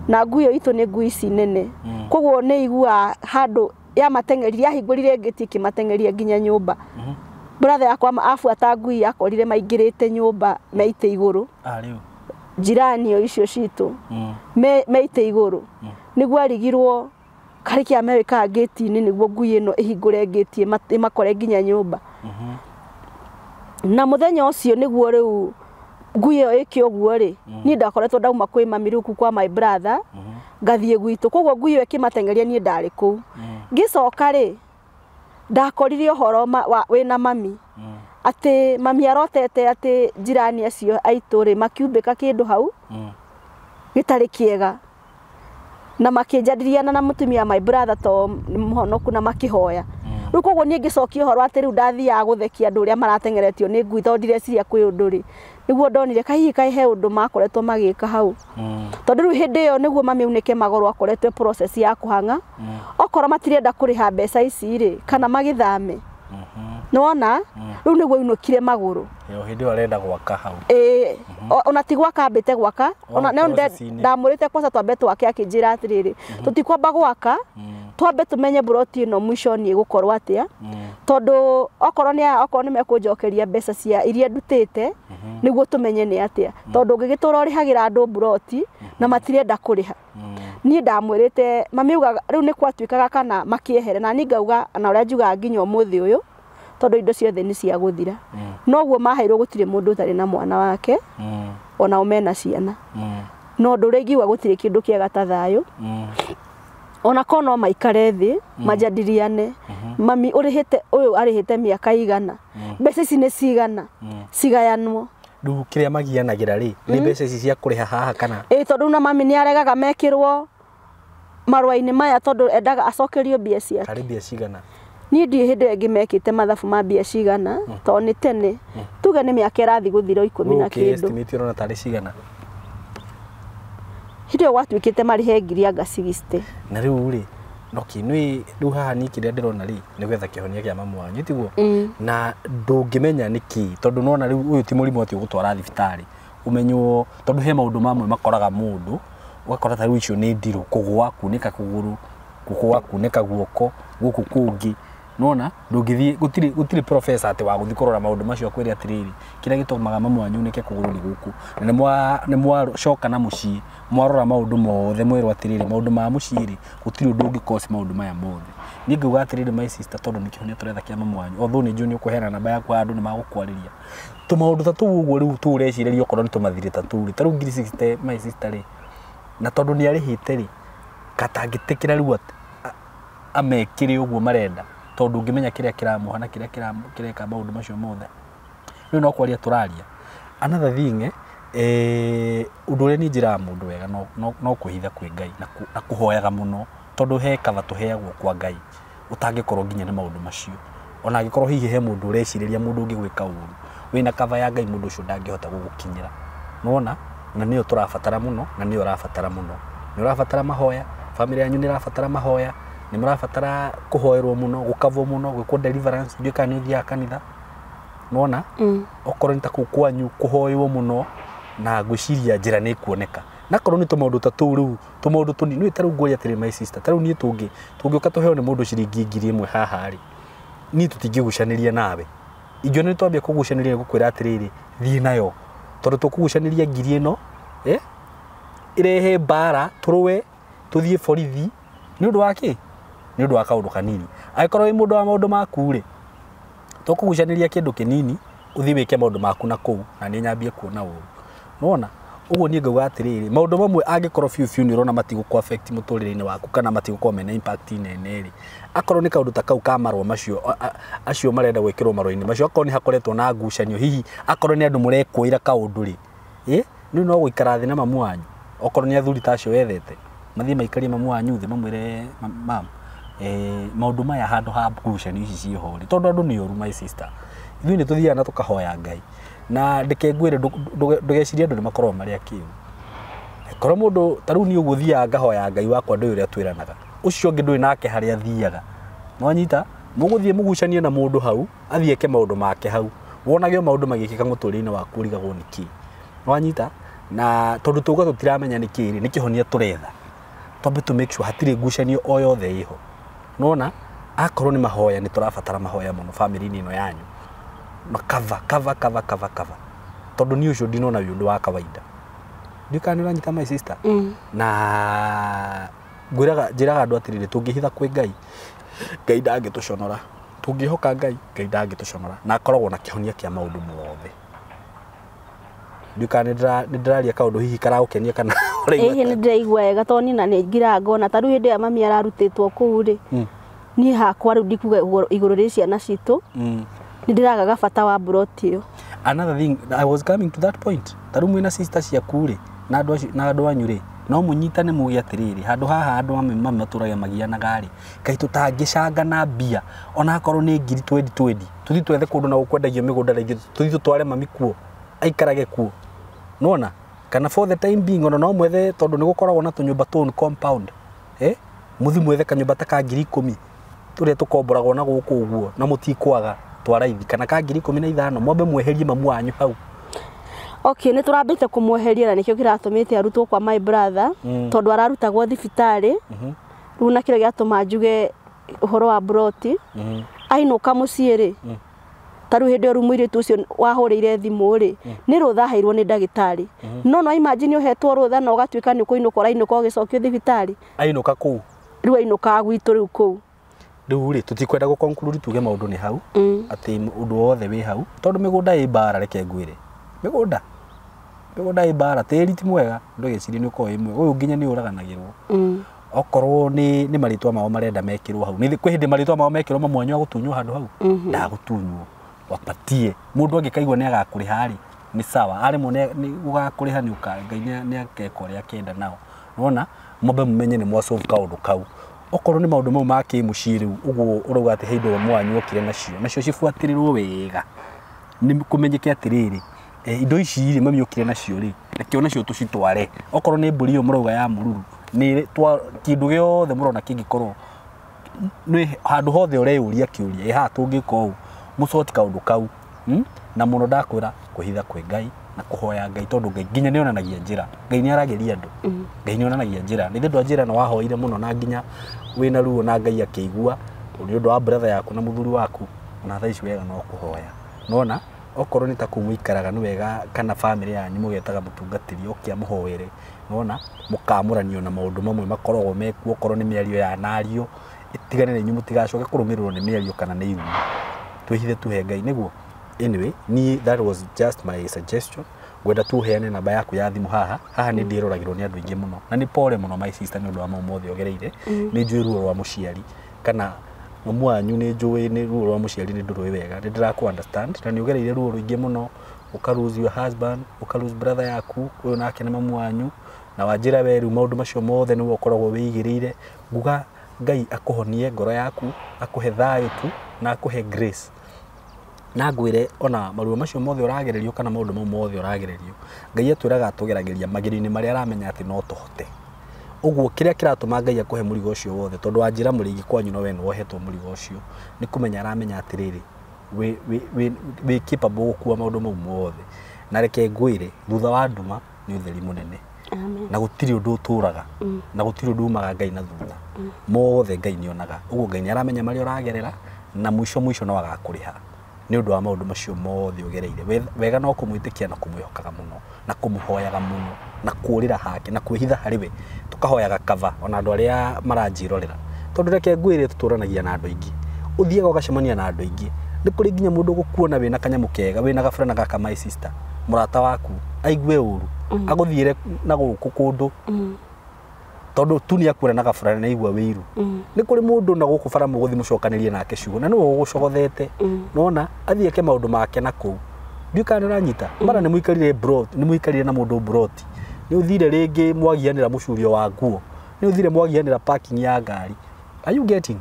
na ngui ä yo itå nä ngui ici nene koguo nä igua handå ya matengeri yahingurire ngiti ikimatengeria nginya nyumba mm -hmm bratha yakwa afuata ngui akorire maingirite nyumba meite iguru ah, jirani o icio citu mm. me, meite iguru mm. niguo arigirwo karikia mewika ngĩti-inĩ nĩguo ngui ĩno ĩhingũre ngĩti makore nginya nyũmba mm na mũthenya ũcio nĩguo rĩu ngui ä yo ä kä å ndakoretwo ndauma kwä mami rä kwa my brother mm-hmm. ngathiä gwitå koguo ngui ä yo ä kä matengeria niä ndarä kå u mm. ngä ndakorire å horo na mami mm. atä mami arotete atä jirani acio aitå rä makiumbä ka hau mm. gä tarä na makinjadiriana na mutumia my brother to muhonoku na makihoya mm. riu koguo nie ngicokia horo atä riu ndathiaga guthekia andu uria maratengeretio ni ngui ndireciria kwi undu ri niguo ndonire kahihi kahi he undu makoretwo magika hau mm. tondu riu hindi iyo niguo mami unike magoro akoretwe process ya kuhanga mm. okorwo matirenda kuriha mbeca ici ri kana magithame mm -hmm. nona riu mm. niguo inukire maguru yo hindi yo arenda gwaka hau e, mm -hmm. ona ti gwaka ambite gwaka oh, ona oh, ndamurite kwaca twambe twake akinjira atiriri mhm. mm -hmm. tutikwamba gwaka twambe tumenye buroti no mwico ni gukorwo atia mm. tondu okorwo ni okorwo ni mekunjokeria mbeca cia iria ndutite mhm. niguo tumenye ni atia mm. tondu ngigitura urihagira andu buroti na mm. matirenda kuriha niä ndamwä rä te mamiuga rä u nä kwatuä kaga kana makä ehere na ni ngauga na å rä a njugaga nginya å må thä å yå tondå indo ciothe nä thira mm. noguo maheirwo gå tirä må ndå tarä na mwana wake mm. onao mena ciana mm. no ndå rä ngiuga gå tirä kä ndå kä aga ta thayå ona korwo no maikare thä majadiriane mm-hmm. mami å rä hä te å yå arä hä te mä aka igana mbeca ici nä cigana cigayanwo rä kä rä a magianagä ra rä nä mbeca ici cia kå rä ha haha kana ä tondå na mami nä aregaga mekä rwo marua-inä maya tondå endaga acokerio mbia ciake mbia cigana niä ndiä hä ndä ä ngä mekä mathabu ma mbia cigana hm. to nä tene hm. tuge nä mä aka ärathi gå thira ikå mi na kä ndå cigana hä ndä ä yo gwatuä kä te marä he ngiri anga na rä u rä noki nä rä u haha niä kä rä a ndä rona rä nä getha kä honia gä a mamu wanyu tiguo na ndå ngä menya nä kä tondå nona rä u å yå ti må rimå atä å gå twara thibitarä å menywo tondå he maå ndå mamwe makoraga må ndå ũgakora tarä u icio nä ndirå kå gwa kunä ka kå gå rå kå gwa kunä ka guoko gå kå kå ngä nona ndungithie gutire gutire professor ati wa guthi kurora maundu macio akwire atiriri kira gitomaga mamu wanyu nike ni guku na ni mwa ni mwacoka na mucii mwarora maundu mothe mwirwo atiriri maundu ma mucii gutire undu ungikose maundu maya mothe niä ngä uga atä rä rä my sister tondå nä kä honia tå retha kä a mamu wanyu othå nä njå nä å kå heana namba yaku andå nä magåkwarä tå maå ndå ta tå u å guo rä u tå recirä ria okorwo nä tå mathirä ta tå rä ta rä u ngiri my sister rä na tondå ni arä hä te rä katangä tä kä ra marenda tondu ngimenya kiria kiramuha na kiria kireka maundu macio mothe ni no kwaria turaria another thing eh undu uria ni njira mundu wega no no, no kuhitha kwi ngai na kuhoyaga muno tondu he kava tuheagwo kwa ngai utangikorwo nginya ni maundu macio ona angikorwo hihi he mundu ureciriria mundu ungigwika uru wina kava ya ngai mundu ucio ndangihota gugukinyira nona na niyo turabatara muno na niyo urabatara muno ni urabatara mahoya family yanyu ni irabatara mahoya nä må rabatara kå hoerwo må no gå kavwo må no gwä kwo ndiå kana nä å thiaga kanitha nona mm. okorwo nä ta kå kwanyu kå hoerwo må no na ngwä ciria njä ra nä ikuoneka nakorwo nä tå maå ndå ta tå rä u tå maå ndå tå nini ta u ngåria atä rä my sister ta rä u niä tå ngä tå ngä å ka tå heo nä må ndå ciringi ngiri ä mwe haha-rä niä tå tingä gucanä ria nawe ingĩona nä twambia kå gucanä ria gå kwä ra atä rä rä thiä nayo tondå tå kå gucanä ria ngiri ä no ä eh, rehe mbara tå rå we tå thiä borithi nä å ndå wa nä å ndå wa kaå kanini angäkorwo wä må ndå wa maå ndå maku rä tåkågucanä kä ndå kä nini å thiä wä ke maå ndå maku na kå u na nä nyambie kuona å ru nona uguo niä ngauga atiriri maundu mamwe angikorwo biu biu ni urona matigukwo affect muturirine waku kana matigukwo mena impact nene ri akorwo ni kaundu ta kau ka marwa macio acio marenda gwikirwo marwa-ini macio akorwo ni hakoretwo na ngucanio hihi akorwo ni andu murekwira kaundu ri ä nä no guikara thä na mamu wanyu okorwo nä athuri ta acio wethete mathiä maikarie mamu wanyu thä mamwä re mam eh maundu maya handu ha ngucanio ici ciho ri tondu andu ni uru my sister ithu ni tuthia na tukahoya ngai na ndike ngwire ndugeciria andu ni makoro mari akiu koro mundu taru ni uguthia ngahoya ngai wakwa ndũĩ ũrĩa twĩranaga ũcio ũngĩ ndũĩ nake harĩa athiaga nyita muguthie muguchanie na mundu hau athiĩ eke maũndũ make hau wonage maundu magikika mũtũrĩre-inĩ waku ũrigagwo niki no nyita na tondu tũuga tutiramenya nĩ kĩĩ rĩ nĩ kĩhonia tũretha twambe tũ make sure hatire ngucanio oyothe iho nona akorwo nä mahoya nä tå rabatara mahoya må no bamä-inä ä no yanyu kava kava kava kava kava tondå nä å cio ndinona å ndå wa kawaida ndiå kana nä å ranyita my sister mm. na ngwäraga njä raga andå atärä rä tå ngä hitha kwä ngai ngai ndangä tå conora tå ngä hoka ngai ngai ndangä tå conora na akoragwo na kä honia kä a maå ndå mothe ndiukana ndiraria kaundu hihi karagukenia kana ĩhĩ nĩ ndĩraigua wega tondũ niĩ na nĩ ngira ngona ta rĩu hĩndĩ ya mami ararutĩtwo kũu rĩ hmm. niĩ hakwa rĩu ndikuga igũrũ rĩ ciana citũ hmm. nĩ ndĩragaga bata wa mburoti ĩyo another thing i was coming to that point ta rĩu mwĩna sister ciaku rĩ na andũ anyu rĩ no mũnyitane muge atĩrĩrĩ handũ haha andũ amwe matũraga magianaga rĩ kaĩ na mbia ona akorwo nĩ ngiri twendi twendi tũthiĩ twethe kũndũ na gũkwendagio mĩgũnda na ithuĩ tũthiĩ tũtware mami kuo aikarage kuo nona kana for the time being ona no mwethe tondu nigukoragwo na tunyumba tun compound eh muthi mwethe kanyumba ta ka ngiri ikumi turia tukomboragwo na guku uguo na mutikwaga twaraithi kana ka ngiri ikumi na ithano mwambe mweherie mamu wanyu hau okay ni tå rambä te kå mweheria na nä kä o kä ratå mä te arutwo kwa my brother mm. tondå ararutagwo thibitarä mm -hmm. rä u na gä atå ma njuge å horo wa broti mm-hmm. mm -hmm. ainå ciä rä mm ta rä u hä ndä ä yo rä u må irä tu å cio wahå rä ire thimå mm. rä nä rå tha heirwo nä ndagätarä mm-hmm. no no aimanji nä å hetwo rå tha na å gatuä ka nä å kå inå ka å rainå ka å gä cokio thibitarä ainå ka kå u rä u ainå ka gwitå rä u kå u rä u rä tå tikwenda gå tuge maå ndå nä hau mm. atä å ndå wothe wä hau tondå mä gå nda ä mbara reke ngwä rä mä gå nda mä gå nda ä mbara tä ri ti mwega ndå gä ciri nä å korwo ä mwe å yå nginya nä å raganagä rwo mm. okorwo nä marä twa mao marenda mekä rwo hau kwä hä ndä marä twa mao mekä rwo mamwanyua gå tunywo handå hau mm-hmm. ndagå tunywo wapatie mundu angikaigwa ni kaigua nä ni sawa ari gå ni rä ha nä å ngai nä ageka å nao nona mobe må ni mwaso ka undu kau okoro ni maundu mau ma kä må ciä rä u å guo å rauga atä he indo mwanyuokire nacio nacio cibuatä wega ni kå menyeke atä rä eh, rä indo ici rä mamiåkire nacio na nakä nacio tå citware okorwo nä mbå ri ä yo må rauga ya mururu ni twa kindu gä murona må ni handu hothe ureyuria kiuria ria kä å mucoti kaundu kau mm? na muno ndakwira kwihitha kwe ngai na kuhoya ngai tondu ngai nginya ni onanagia njira ngai ni arageria andu mm-hmm. ngai ni onanagia njira ni thindu njira na wahoire muno na nginya wina ruo na ngai akiigua uri undu wa brother yaku na muthuri waku na thaa ici wega no kuhoya nona okorwo ni ta kå mwäikaraga nä wega kana family yanyu må getaga må tungatä ri nona mukamuranio na maundu mamwe makoragwo mekuo okorwo ni miario ya nario ä tigane na inyu må tigacoke kå rå kana ni irumu twihithe tuhe ngai niguo anyway ni that was just my suggestion ngwenda tu heane namba yaku ya thimu haha haha ni ndiroragirwo ni andu ingi muno na ni pole muno my sister ni å ndå wa mau mothe ogereire mm. ni njå ruo rwa muciari kana mamu wanyu ni njå ni ruo rwa muciari ni nä ndå rå wega nä ndä rakå na nä å gereire ruo rå må no å karå brother yaku å nake nä mamu wanyu na wanjä we rä u macio mothe ni ũkoragwo wä igä nguga ngai akuhonie ngoro yaku akuhe he tu na akuhe grace na ngwire ona maruo macio mothe uragererio kana maundu mau mothe uragererio ngai atwiraga atugerageria magerio-ini maria aramenya ati no tuhote uguo kiria kiratuma ngai akuhe murigo ucio wothe tondu wa njira muringi kwanyu no we ni wohetwo murigo ucio ni kumenya aramenya atiriri wä capable gukua maundu mau mothe na reke ngwire thutha wa nduma ni utheri munene Amen. na gutiri undu uturaga na gutiri undu umaga ngai na thutha mm. mothe ngai nionaga uguo ngai ni aramenya maria uragerera na mwisho mwisho no agakuriha nä å ndå wa maå ndå macio mothe å gereire wega no kå mwä tä kia na kå mwä hokaga må no na kå må hoyaga må no na kå rä ra hake na kwä hitha harä we tå kahoyaga kava ona andå arä a maranjä rorera tondå reke ngwä rä tå tå ranagia na andå aingä å thiaga å gacemania na andå aingä nä kå rä nginya må ndå gå kuona wä na kanyamå kega wä na gaburana gaka my sister må rata waku aigue å ru mm. agå thiä re na gå kå kå ndå tondu tu ni akuona na gaburana mm. na igua wiru ni kuri mundu na guku bara muguthi mucokanirie nake ciugo na niwe ugucogothete mm. nona athie ke maundu make na kuu kana ni uranyita mara mm. ni muikarire brot ni muikarire na mundu brot ni uthire ringi mwagianira mucurio wa nguo ni uthire mwagianira parking ya ngari are you getting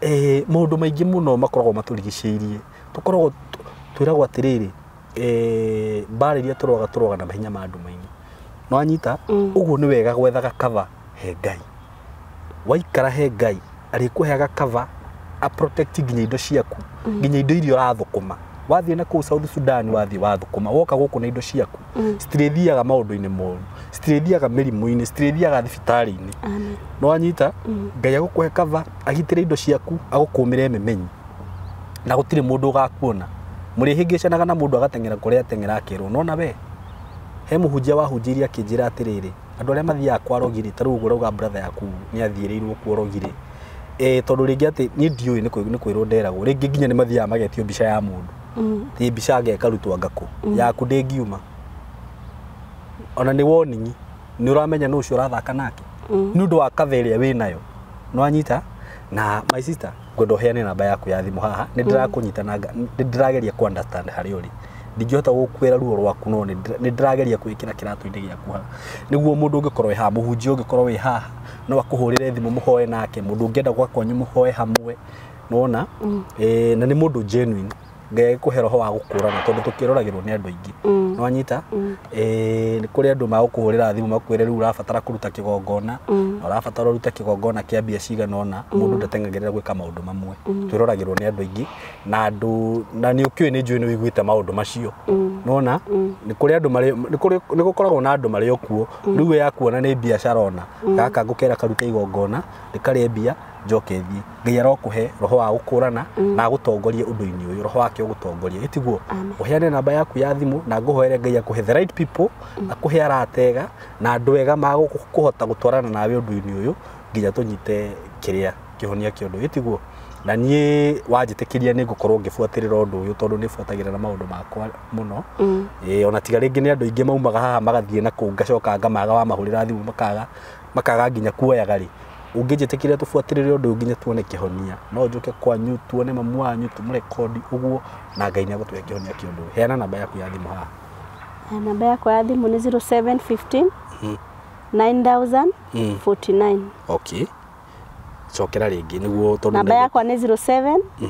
eh maundu maingi muno makoragwo maturigiciirie tukoragwo twiragwo atiriri eh mbara iria turoga turoga na mahinya ma andu maingi no anyita uguo ni wega gwethaga cover he ngai waikara he ngai arĩkũheaga kava aprotect nginya indo ciaku mm. nginya indo iria ũrathũkũma wathiĩ na kũu South Sudan wathiĩ wathũkũma woka gũkũ na indo ciaku mm. citirĩthiaga maũndũ-inĩ moru citirĩthiaga mĩrimũ-inĩ citirĩthiaga thibitarĩ-inĩ no anyita mm. ngai he kava agitĩre indo ciaku agũkũmĩre memenyi na gũtirĩ mũndũ ũgakuona mũrĩhĩngĩcanaga na mũndũ agateng'era kũrĩa ateng'era akĩrwo nona we he mũhunjia wahunjĩirie akĩnjĩra atĩrĩrĩ andå arä a mathiaga kwarogiri tarä u å guo rauga bratha yaku nä athiä rä irwo kuorogire tondå rä ngä atä niä ndiå nä kwä rwo nderagwo rä ngä nginya nä mathiaga magetio mbica ya må ndå mm. tä mbica ngekarutwo ngakå mm. yaku ndä ngiuma ona nä woningi nä å ramenya nå å cio å rathaka nake nä å ndå wa katha ä rä a wä nayo nwanyita na my sister ngwenda å heane namba yaku ya thimå haha nä ndä rakå nyita na ndä ndä rageria harä å rä ndingĩhota gũkwĩra ruo rwaku no nĩ ndĩrageria kwĩkĩra kĩratũ-inĩ gĩaku ha nĩguo mũndũ ũngĩkorwo wĩ haha mũhunjia ũngĩkorwo wĩ haha no akũhũrĩre thimũ mũhoe nake mũndũ ũngĩenda gwakwanyu mũhoe hamwe nona mm. na nĩ mũndũ genuine ngai kå hera wa gå kå rana tondå tå kä roragä rwo nä andå aingä mm. no anyita eh mm. rä andå magå kå hå rä ra thimå makwä re rä u ũrabatara kå ruta kä gongona mm. na ũrabatara å rute kä gongona kä ambia gwä ka maå ndå mamwe twä roragä rwo nä andå na andu na nä å kä å ä nä maundu nä wiguä te maå ndå macio nona nä kå rä andå gå koragwo na andå marä okuo kuo rä u yakuona nä ona gaka ngå kera karuta igongona rä karä mbia njokethi ngai arokuhe roho wa gukurana mm. na gutongorie undu-ini uyu roho wake ugutongorie itiguo uheane namba yaku ya thimu na nguhoere ngai akuhe the right people mm. akuhe aratega na andu ega magukuhota gutwarana nawe undu-ini uyu nginya tunyite kiria kihonia kia undu itiguo na nie wanjätäkäria nä ngåkorwo ngäbuatä rä ra å ndå å yå tondå nä buatagä rä ra makwa må no mm. ona tiga rä ni andu ingi maumaga haha magathie na kungacoka ngamaga wa mahurira thimu makaga makaga nginya kuoyaga rä unginjitikire tubuatirire undu nginya tuone kihonia no njuke kwa nyu tuone mamu wanyu tumurekodi uguo na ngai nä agåtwe kihonia kä å heana namba yaku ya thimå haha eh, namba yako ya thimu ni 0715 mm. 9000 mm. okay cokera ringi niguo tondu namba yakwa ni 0715 mm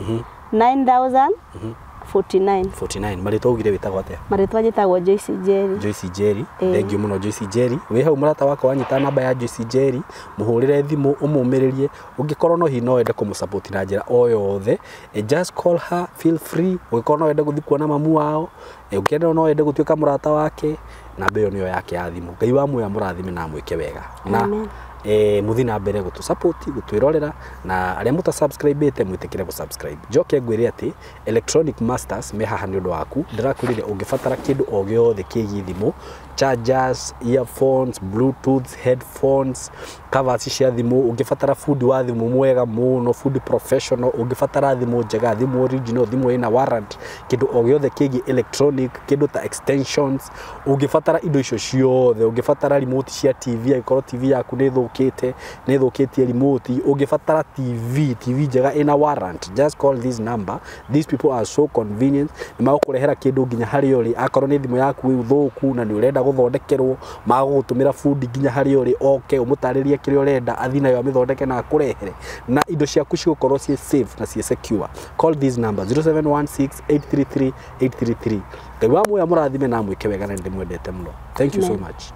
-hmm. 9000 mm -hmm. 49 49 maritwa ugire witagwo atia maritwa njitagwo Joyce Jerry Joyce Jerry thank you muno Joyce Jerry wi hau murata wakwa wanyita namba ya Joyce Jerry muhurire thimu umumiririe ungikorwo no hii no wende kumusupport na njira o yothe eh, just call her feel free ungikorwo no wende guthi kuona mamu wao ungienda eh, no wende gutuika murata wake namba iyo niyo yake ya thimu ngai wa muya murathime na mwike wega na Amen e, muthi na mbere gutu support gå twä na aria muta subscribe tasubscribete mwitikire ku subscribe joke ngwire ati electronic masters me haha nä å ndå waku ndä rakwä rä re å chargers earphones bluetooth headphones covers cia thimu ungifatara fundi wa thimu mwega muno food professional ungifatara thimu njega thimu original thimu ina warrant kindu o giothe kigi electronic kindu ta extensions ungifatara indo icio ciothe ungifatara remote cia tv ikoro tv yaku ni thukite ni thukitie remote ungifatara tv tv njega ina warrant just call this number these people are so convenient ni magukurehera kindu nginya haria uri akoro ni thimu yaku thuku na ni urenda magũthondekera magũgũtũmĩra bundi nginya harĩa ũrĩ oke ũmũtarĩrie kĩrĩa ũrenda athiĩ nayo amĩthondeke na akũrehere na indo ciaku cigũkorwo ciĩ safe na ciĩ secure call these numbers 0716833833 ngai wa muoya mũrathime na mwĩke wega na nĩndĩmwendete mũno thank you so much